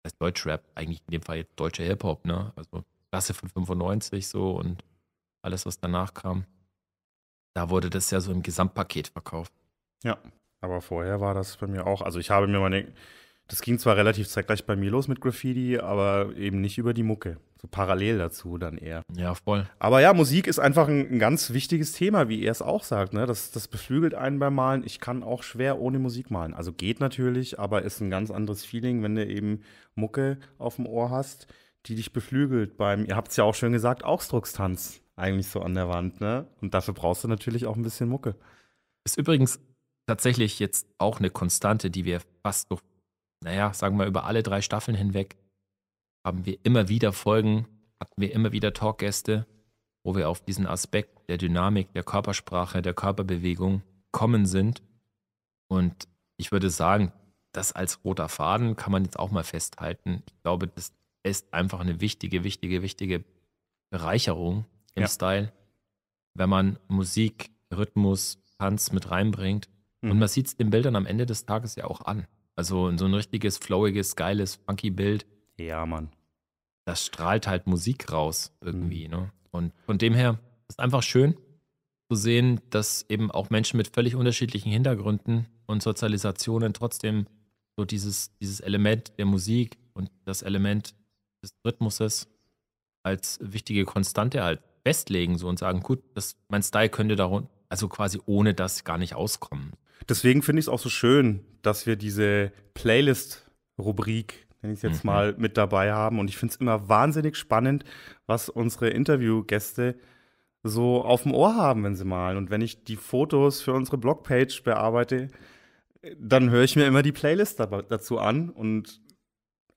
das Deutschrap, eigentlich in dem Fall jetzt deutscher Hip-Hop, ne? Also Klasse von 95 so und alles, was danach kam. Da wurde das ja so im Gesamtpaket verkauft. Ja, aber vorher war das bei mir auch, also ich habe mir meine das ging zwar relativ zeitgleich bei mir los mit Graffiti, aber eben nicht über die Mucke. So parallel dazu dann eher. Ja, voll. Aber ja, Musik ist einfach ein, ein ganz wichtiges Thema, wie er es auch sagt. Ne? Das, das beflügelt einen beim Malen. Ich kann auch schwer ohne Musik malen. Also geht natürlich, aber ist ein ganz anderes Feeling, wenn du eben Mucke auf dem Ohr hast, die dich beflügelt beim, ihr habt es ja auch schön gesagt, Ausdruckstanz eigentlich so an der Wand. Ne? Und dafür brauchst du natürlich auch ein bisschen Mucke. Ist übrigens tatsächlich jetzt auch eine Konstante, die wir fast so naja, sagen wir über alle drei Staffeln hinweg, haben wir immer wieder Folgen, hatten wir immer wieder Talkgäste, wo wir auf diesen Aspekt der Dynamik, der Körpersprache, der Körperbewegung kommen sind. Und ich würde sagen, das als roter Faden kann man jetzt auch mal festhalten. Ich glaube, das ist einfach eine wichtige, wichtige, wichtige Bereicherung im ja. Style, wenn man Musik, Rhythmus, Tanz mit reinbringt. Mhm. Und man sieht es den Bildern am Ende des Tages ja auch an. Also so ein richtiges, flowiges, geiles, funky Bild. Ja, Mann. Das strahlt halt Musik raus irgendwie, mhm. ne? Und von dem her ist einfach schön zu sehen, dass eben auch Menschen mit völlig unterschiedlichen Hintergründen und Sozialisationen trotzdem so dieses, dieses Element der Musik und das Element des Rhythmuses als wichtige Konstante halt festlegen so und sagen, gut, das, mein Style könnte darunter, also quasi ohne das gar nicht auskommen. Deswegen finde ich es auch so schön, dass wir diese Playlist-Rubrik, nenne ich es jetzt mhm. mal, mit dabei haben. Und ich finde es immer wahnsinnig spannend, was unsere Interviewgäste so auf dem Ohr haben, wenn sie malen. Und wenn ich die Fotos für unsere Blogpage bearbeite, dann höre ich mir immer die Playlist dazu an und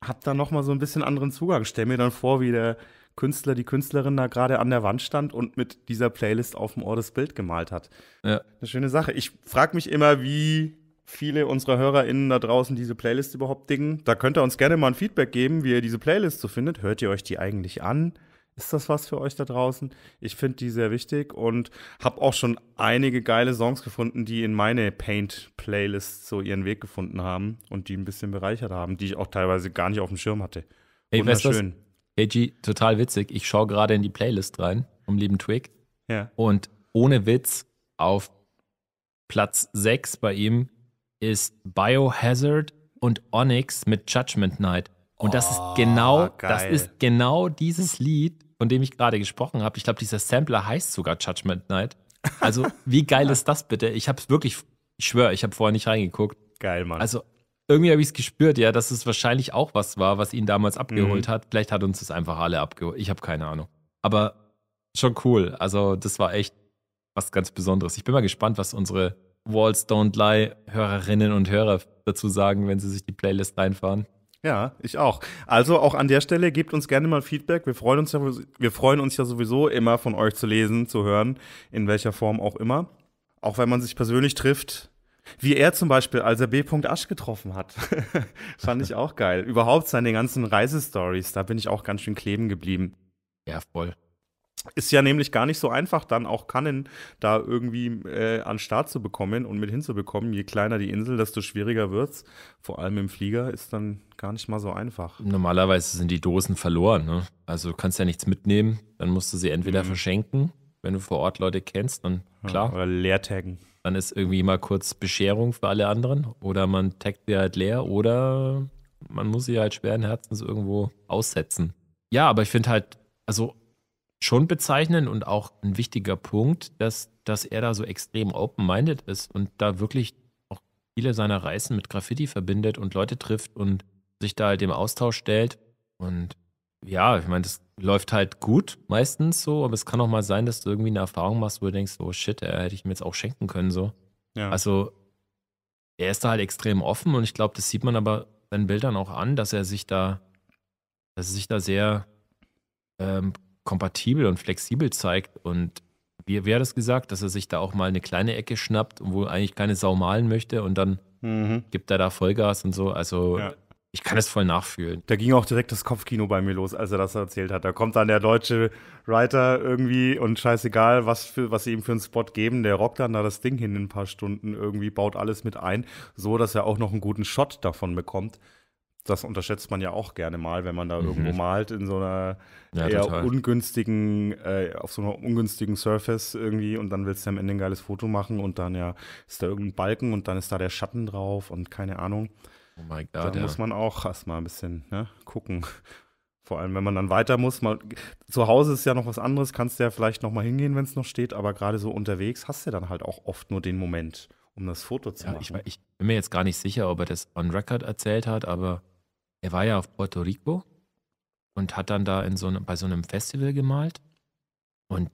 habe da nochmal so ein bisschen anderen Zugang. Stell mir dann vor, wie der Künstler, die Künstlerin da gerade an der Wand stand und mit dieser Playlist auf dem Ohr das Bild gemalt hat. Ja. Eine schöne Sache. Ich frage mich immer, wie viele unserer HörerInnen da draußen diese Playlist überhaupt dingen. Da könnt ihr uns gerne mal ein Feedback geben, wie ihr diese Playlist so findet. Hört ihr euch die eigentlich an? Ist das was für euch da draußen? Ich finde die sehr wichtig und habe auch schon einige geile Songs gefunden, die in meine Paint-Playlist so ihren Weg gefunden haben und die ein bisschen bereichert haben, die ich auch teilweise gar nicht auf dem Schirm hatte. Ey, Wunderschön. Weißt du Hey total witzig. Ich schaue gerade in die Playlist rein, um lieben Twig. Ja. Und ohne Witz, auf Platz 6 bei ihm ist Biohazard und Onyx mit Judgment Night. Und das ist oh, genau, oh, das ist genau dieses Lied, von dem ich gerade gesprochen habe. Ich glaube, dieser Sampler heißt sogar Judgment Night. Also, wie geil *laughs* ist das bitte? Ich habe es wirklich, ich schwöre, ich habe vorher nicht reingeguckt. Geil, Mann. Also, irgendwie habe ich es gespürt, ja, dass es wahrscheinlich auch was war, was ihn damals mhm. abgeholt mhm. hat. Vielleicht hat uns das einfach alle abgeholt. Ich habe keine Ahnung. Aber schon cool. Also, das war echt was ganz Besonderes. Ich bin mal gespannt, was unsere Walls Don't Lie Hörerinnen und Hörer dazu sagen, wenn sie sich die Playlist reinfahren. Ja, ich auch. Also auch an der Stelle gebt uns gerne mal Feedback. Wir freuen uns ja, wir freuen uns ja sowieso immer von euch zu lesen, zu hören, in welcher Form auch immer. Auch wenn man sich persönlich trifft, wie er zum Beispiel, als er B. Asch getroffen hat. *laughs* Fand ich auch geil. Überhaupt seine ganzen Reisestories, da bin ich auch ganz schön kleben geblieben. Ja, voll. Ist ja nämlich gar nicht so einfach, dann auch Kannen da irgendwie äh, an Start zu bekommen und mit hinzubekommen. Je kleiner die Insel, desto schwieriger wird's. Vor allem im Flieger ist dann gar nicht mal so einfach. Normalerweise sind die Dosen verloren. Ne? Also du kannst ja nichts mitnehmen. Dann musst du sie entweder mhm. verschenken, wenn du vor Ort Leute kennst, dann klar. Ja, oder leertaggen. Dann ist irgendwie mal kurz Bescherung für alle anderen oder man taggt sie halt leer oder man muss sie halt schweren Herzens irgendwo aussetzen. Ja, aber ich finde halt, also schon bezeichnend und auch ein wichtiger Punkt, dass, dass er da so extrem open-minded ist und da wirklich auch viele seiner Reisen mit Graffiti verbindet und Leute trifft und sich da halt dem Austausch stellt. Und ja, ich meine, das läuft halt gut, meistens so, aber es kann auch mal sein, dass du irgendwie eine Erfahrung machst, wo du denkst, oh shit, er äh, hätte ich mir jetzt auch schenken können, so. Ja. Also, er ist da halt extrem offen und ich glaube, das sieht man aber seinen Bildern auch an, dass er sich da, dass er sich da sehr ähm, kompatibel und flexibel zeigt und wie, wie das gesagt, dass er sich da auch mal eine kleine Ecke schnappt, wo eigentlich keine Sau malen möchte und dann mhm. gibt er da Vollgas und so. Also ja ich kann es voll nachfühlen. Da ging auch direkt das Kopfkino bei mir los, als er das erzählt hat. Da kommt dann der deutsche Writer irgendwie und scheißegal, was, für, was sie ihm für einen Spot geben, der rockt dann da das Ding hin in ein paar Stunden irgendwie, baut alles mit ein, so dass er auch noch einen guten Shot davon bekommt. Das unterschätzt man ja auch gerne mal, wenn man da mhm. irgendwo malt in so einer ja, eher total. ungünstigen, äh, auf so einer ungünstigen Surface irgendwie und dann willst du am Ende ein geiles Foto machen und dann ja ist da irgendein Balken und dann ist da der Schatten drauf und keine Ahnung. Oh mein Gott. Da ja. muss man auch erstmal ein bisschen ne, gucken. *laughs* Vor allem, wenn man dann weiter muss. Mal, zu Hause ist ja noch was anderes, kannst du ja vielleicht nochmal hingehen, wenn es noch steht, aber gerade so unterwegs hast du dann halt auch oft nur den Moment, um das Foto zu ja, machen. Ich, ich bin mir jetzt gar nicht sicher, ob er das on record erzählt hat, aber er war ja auf Puerto Rico und hat dann da in so bei so einem Festival gemalt. Und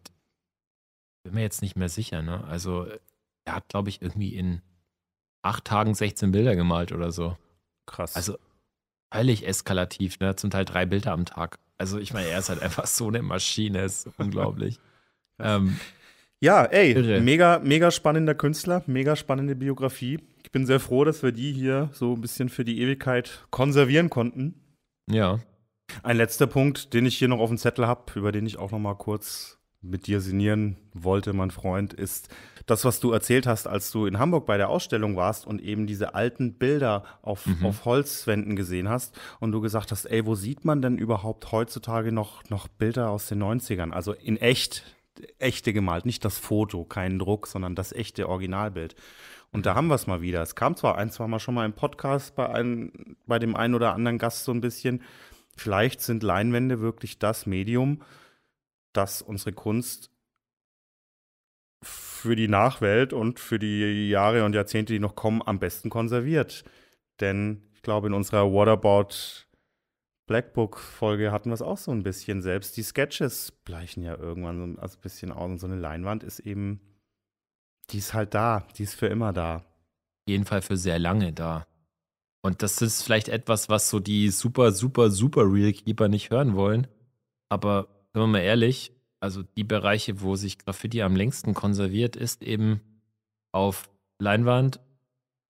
bin mir jetzt nicht mehr sicher, ne? Also, er hat, glaube ich, irgendwie in acht Tagen 16 Bilder gemalt oder so. Krass. Also völlig eskalativ, ne? Zum Teil drei Bilder am Tag. Also ich meine, er ist halt einfach so eine Maschine, ist unglaublich. *laughs* ähm, ja, ey, irre. mega, mega spannender Künstler, mega spannende Biografie. Ich bin sehr froh, dass wir die hier so ein bisschen für die Ewigkeit konservieren konnten. Ja. Ein letzter Punkt, den ich hier noch auf dem Zettel habe, über den ich auch noch mal kurz mit dir sinnieren wollte, mein Freund, ist das, was du erzählt hast, als du in Hamburg bei der Ausstellung warst und eben diese alten Bilder auf, mhm. auf Holzwänden gesehen hast und du gesagt hast, ey, wo sieht man denn überhaupt heutzutage noch, noch Bilder aus den 90ern? Also in echt, echte gemalt, nicht das Foto, keinen Druck, sondern das echte Originalbild. Und da mhm. haben wir es mal wieder. Es kam zwar ein, zwei Mal schon mal im Podcast bei, einem, bei dem einen oder anderen Gast so ein bisschen, vielleicht sind Leinwände wirklich das Medium, dass unsere Kunst für die Nachwelt und für die Jahre und Jahrzehnte, die noch kommen, am besten konserviert. Denn ich glaube, in unserer Waterboard Black Book Folge hatten wir es auch so ein bisschen. Selbst die Sketches bleichen ja irgendwann so also ein bisschen aus. Und so eine Leinwand ist eben, die ist halt da, die ist für immer da. Jedenfalls für sehr lange da. Und das ist vielleicht etwas, was so die super, super, super Real Keeper nicht hören wollen. Aber sind wir mal ehrlich, also die Bereiche, wo sich Graffiti am längsten konserviert, ist eben auf Leinwand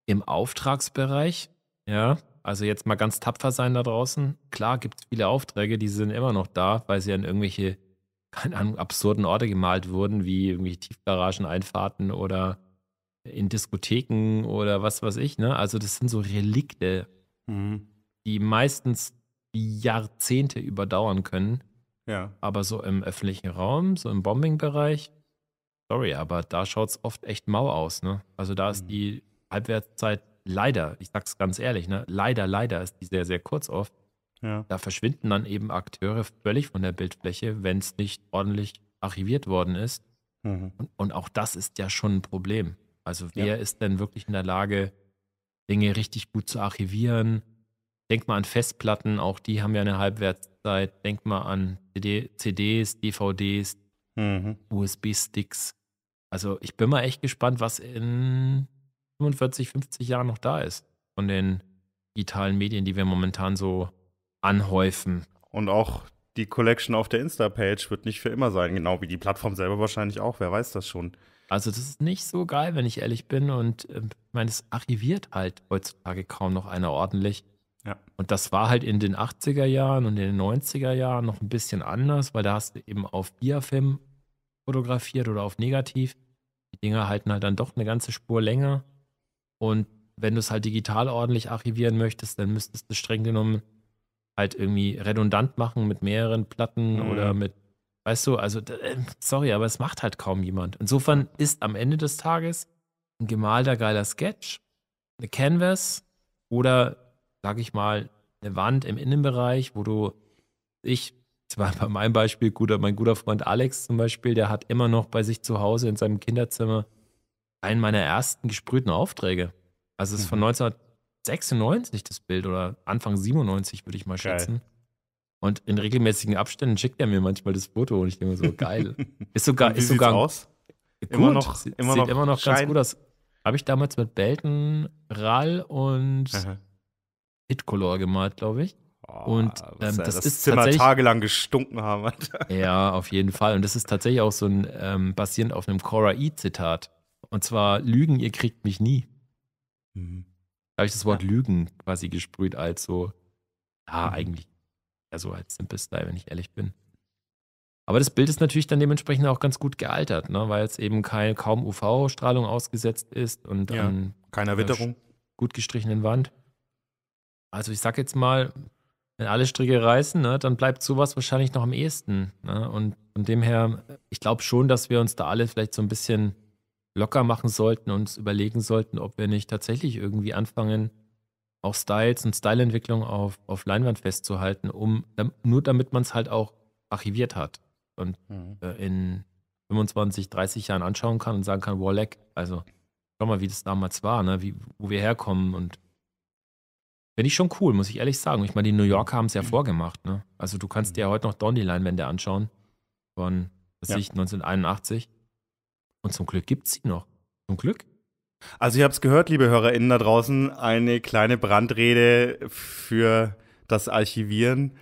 im Auftragsbereich. Ja, also jetzt mal ganz tapfer sein da draußen. Klar gibt es viele Aufträge, die sind immer noch da, weil sie an irgendwelche, keine Ahnung, absurden Orte gemalt wurden, wie irgendwelche Tiefgarageneinfahrten oder in Diskotheken oder was weiß ich. Ne? Also das sind so Relikte, mhm. die meistens Jahrzehnte überdauern können. Ja. Aber so im öffentlichen Raum, so im Bombingbereich, sorry, aber da schaut es oft echt mau aus. Ne? Also da ist mhm. die Halbwertszeit leider, ich sag's ganz ehrlich, ne? leider, leider ist die sehr, sehr kurz oft. Ja. Da verschwinden dann eben Akteure völlig von der Bildfläche, wenn es nicht ordentlich archiviert worden ist. Mhm. Und, und, auch das ist ja schon ein Problem. Also wer ja. ist denn wirklich in der Lage, Dinge richtig gut zu archivieren? Denk mal an Festplatten, auch die haben ja eine Halbwertszeit. Denk mal an CD, CDs, DVDs, mhm. USB-Sticks. Also ich bin mal echt gespannt, was in 45, 50 Jahren noch da ist von den digitalen Medien, die wir momentan so anhäufen. Und auch die Collection auf der Insta-Page wird nicht für immer sein, genau wie die Plattform selber wahrscheinlich auch, wer weiß das schon. Also das ist nicht so geil, wenn ich ehrlich bin. Und ähm, ich meine, es archiviert halt heutzutage kaum noch einer ordentlich. Ja. Und das war halt in den 80er Jahren und in den 90er Jahren noch ein bisschen anders, weil da hast du eben auf Biafilm fotografiert oder auf Negativ. Die Dinger halten halt dann doch eine ganze Spur länger. Und wenn du es halt digital ordentlich archivieren möchtest, dann müsstest du streng genommen halt irgendwie redundant machen mit mehreren Platten mhm. oder mit, weißt du, also äh, sorry, aber es macht halt kaum jemand. Insofern ist am Ende des Tages ein gemalter geiler Sketch, eine Canvas oder sage ich mal, eine Wand im Innenbereich, wo du, ich, *laughs* zwar bei meinem Beispiel, guter, mein guter Freund Alex zum Beispiel, der hat immer noch bei sich zu Hause in seinem Kinderzimmer einen meiner ersten gesprühten Aufträge. Also es ist von 1996 mhm. das Bild oder Anfang 97 würde ich mal schätzen. Geil. Und in regelmäßigen Abständen schickt er mir manchmal das Foto und ich denke mir so, geil. *laughs* Ist sogar, ist sogar aus? Gut, immer noch, immer sieht noch immer noch ganz gut aus. Habe ich damals mit Belten, Rall und Aha. It-Color gemalt, glaube ich. Oh, und ähm, das, ja, das, ist Zimmer tagelang gestunken haben. Alter. Ja, auf jeden Fall. Und das ist tatsächlich auch so ein ähm, basierend auf einem Cora E-Zitat. Und zwar: Lügen, ihr kriegt mich nie. Mhm. Da habe ich das Wort ja. Lügen quasi gesprüht als so, ja, mhm. eigentlich, ja, so als Simple Style, wenn ich ehrlich bin. Aber das Bild ist natürlich dann dementsprechend auch ganz gut gealtert, ne? weil es eben kein, kaum UV-Strahlung ausgesetzt ist und ja, an keiner Witterung. gut gestrichenen Wand also ich sag jetzt mal, wenn alle Stricke reißen, ne, dann bleibt sowas wahrscheinlich noch am ehesten. Ne? Und von dem her, ich glaube schon, dass wir uns da alle vielleicht so ein bisschen locker machen sollten und uns überlegen sollten, ob wir nicht tatsächlich irgendwie anfangen, auch Styles und Styleentwicklung auf, auf Leinwand festzuhalten, um nur damit man es halt auch archiviert hat und mhm. äh, in 25, 30 Jahren anschauen kann und sagen kann, Warlack, also schau mal, wie das damals war, ne? wie, wo wir herkommen und Finde ich schon cool, muss ich ehrlich sagen. Ich meine, die New mhm. Yorker haben es ja mhm. vorgemacht. Ne? Also du kannst mhm. dir ja heute noch Donny-Leinwände anschauen von was ja. ich, 1981. Und zum Glück gibt es sie noch. Zum Glück. Also ich habe es gehört, liebe HörerInnen da draußen, eine kleine Brandrede für das Archivieren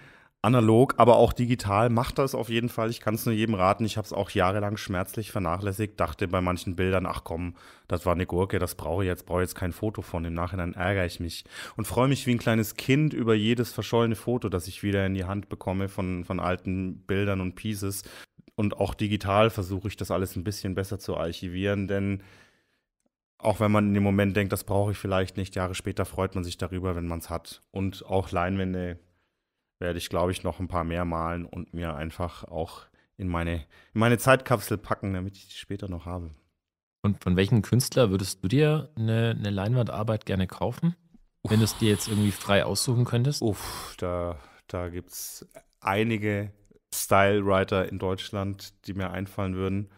analog, aber auch digital. Macht das auf jeden Fall. Ich kann es nur jedem raten. Ich habe es auch jahrelang schmerzlich vernachlässigt. Dachte bei manchen Bildern, ach komm, das war eine Gurke, das brauche ich jetzt, brauche ich jetzt kein Foto von. Im Nachhinein ärgere ich mich und freue mich wie ein kleines Kind über jedes verschollene Foto, das ich wieder in die Hand bekomme von, von alten Bildern und Pieces. Und auch digital versuche ich das alles ein bisschen besser zu archivieren, denn auch wenn man in dem Moment denkt, das brauche ich vielleicht nicht, Jahre später freut man sich darüber, wenn man es hat. Und auch Leinwände werde ich, glaube ich, noch ein paar mehr malen und mir einfach auch in meine, in meine Zeitkapsel packen, damit ich die später noch habe. Und von welchem Künstler würdest du dir eine, eine Leinwandarbeit gerne kaufen? Uff. Wenn du es dir jetzt irgendwie frei aussuchen könntest? Uff, da, da gibt es einige Style-Writer in Deutschland, die mir einfallen würden.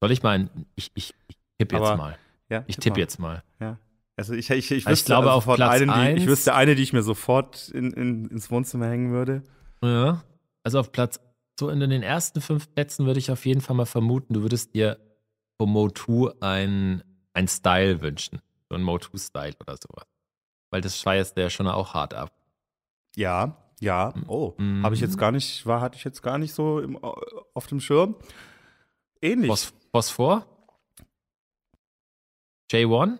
Soll ich mal ein. Ich, ich, ich tippe jetzt mal. Ja, ich tippe tipp jetzt mal. Ja. Also ich, ich, ich, also wüsste ich glaube, also auf Platz eine, die, ich wüsste eine, die ich mir sofort in, in, ins Wohnzimmer hängen würde. Ja. Also auf Platz, so in den ersten fünf Plätzen würde ich auf jeden Fall mal vermuten, du würdest dir vom Motu ein, ein Style wünschen. So ein Motu-Style oder sowas. Weil das schweißt ja schon auch hart ab. Ja, ja. Hm. Oh, mhm. habe ich jetzt mhm. gar nicht, war, hatte ich jetzt gar nicht so im, auf dem Schirm. Ähnlich. Phosphor? J1?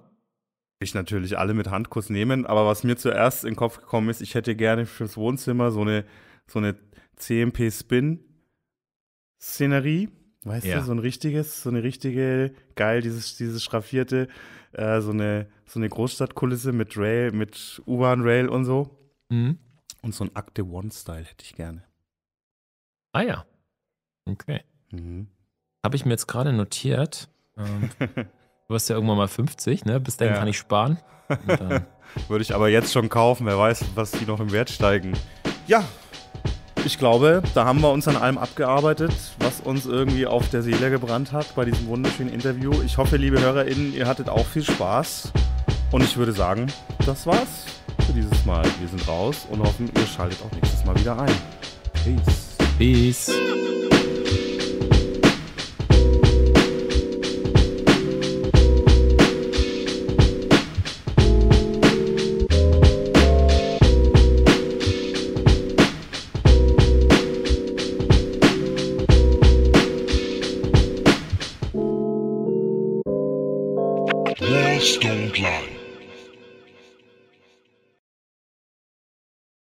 ich natürlich alle mit Handkuss nehmen, aber was mir zuerst in den Kopf gekommen ist, ich hätte gerne fürs Wohnzimmer so eine, so eine CMP-Spin-Szenerie. Weißt ja. du, so ein richtiges, so eine richtige, geil, dieses, dieses schraffierte, äh, so eine, so eine Großstadtkulisse mit Rail, mit U-Bahn-Rail und so. Mhm. Und so ein Akte One-Style hätte ich gerne. Ah ja. Okay. Mhm. Habe ich mir jetzt gerade notiert. Ähm, *laughs* Du wirst ja irgendwann mal 50, ne? Bis dahin ja. kann ich sparen. *laughs* Würde ich aber jetzt schon kaufen, wer weiß, was die noch im Wert steigen. Ja, ich glaube, da haben wir uns an allem abgearbeitet, was uns irgendwie auf der Seele gebrannt hat bei diesem wunderschönen Interview. Ich hoffe, liebe HörerInnen, ihr hattet auch viel Spaß. Und ich würde sagen, das war's für dieses Mal. Wir sind raus und hoffen, ihr schaltet auch nächstes Mal wieder ein. Peace. Peace.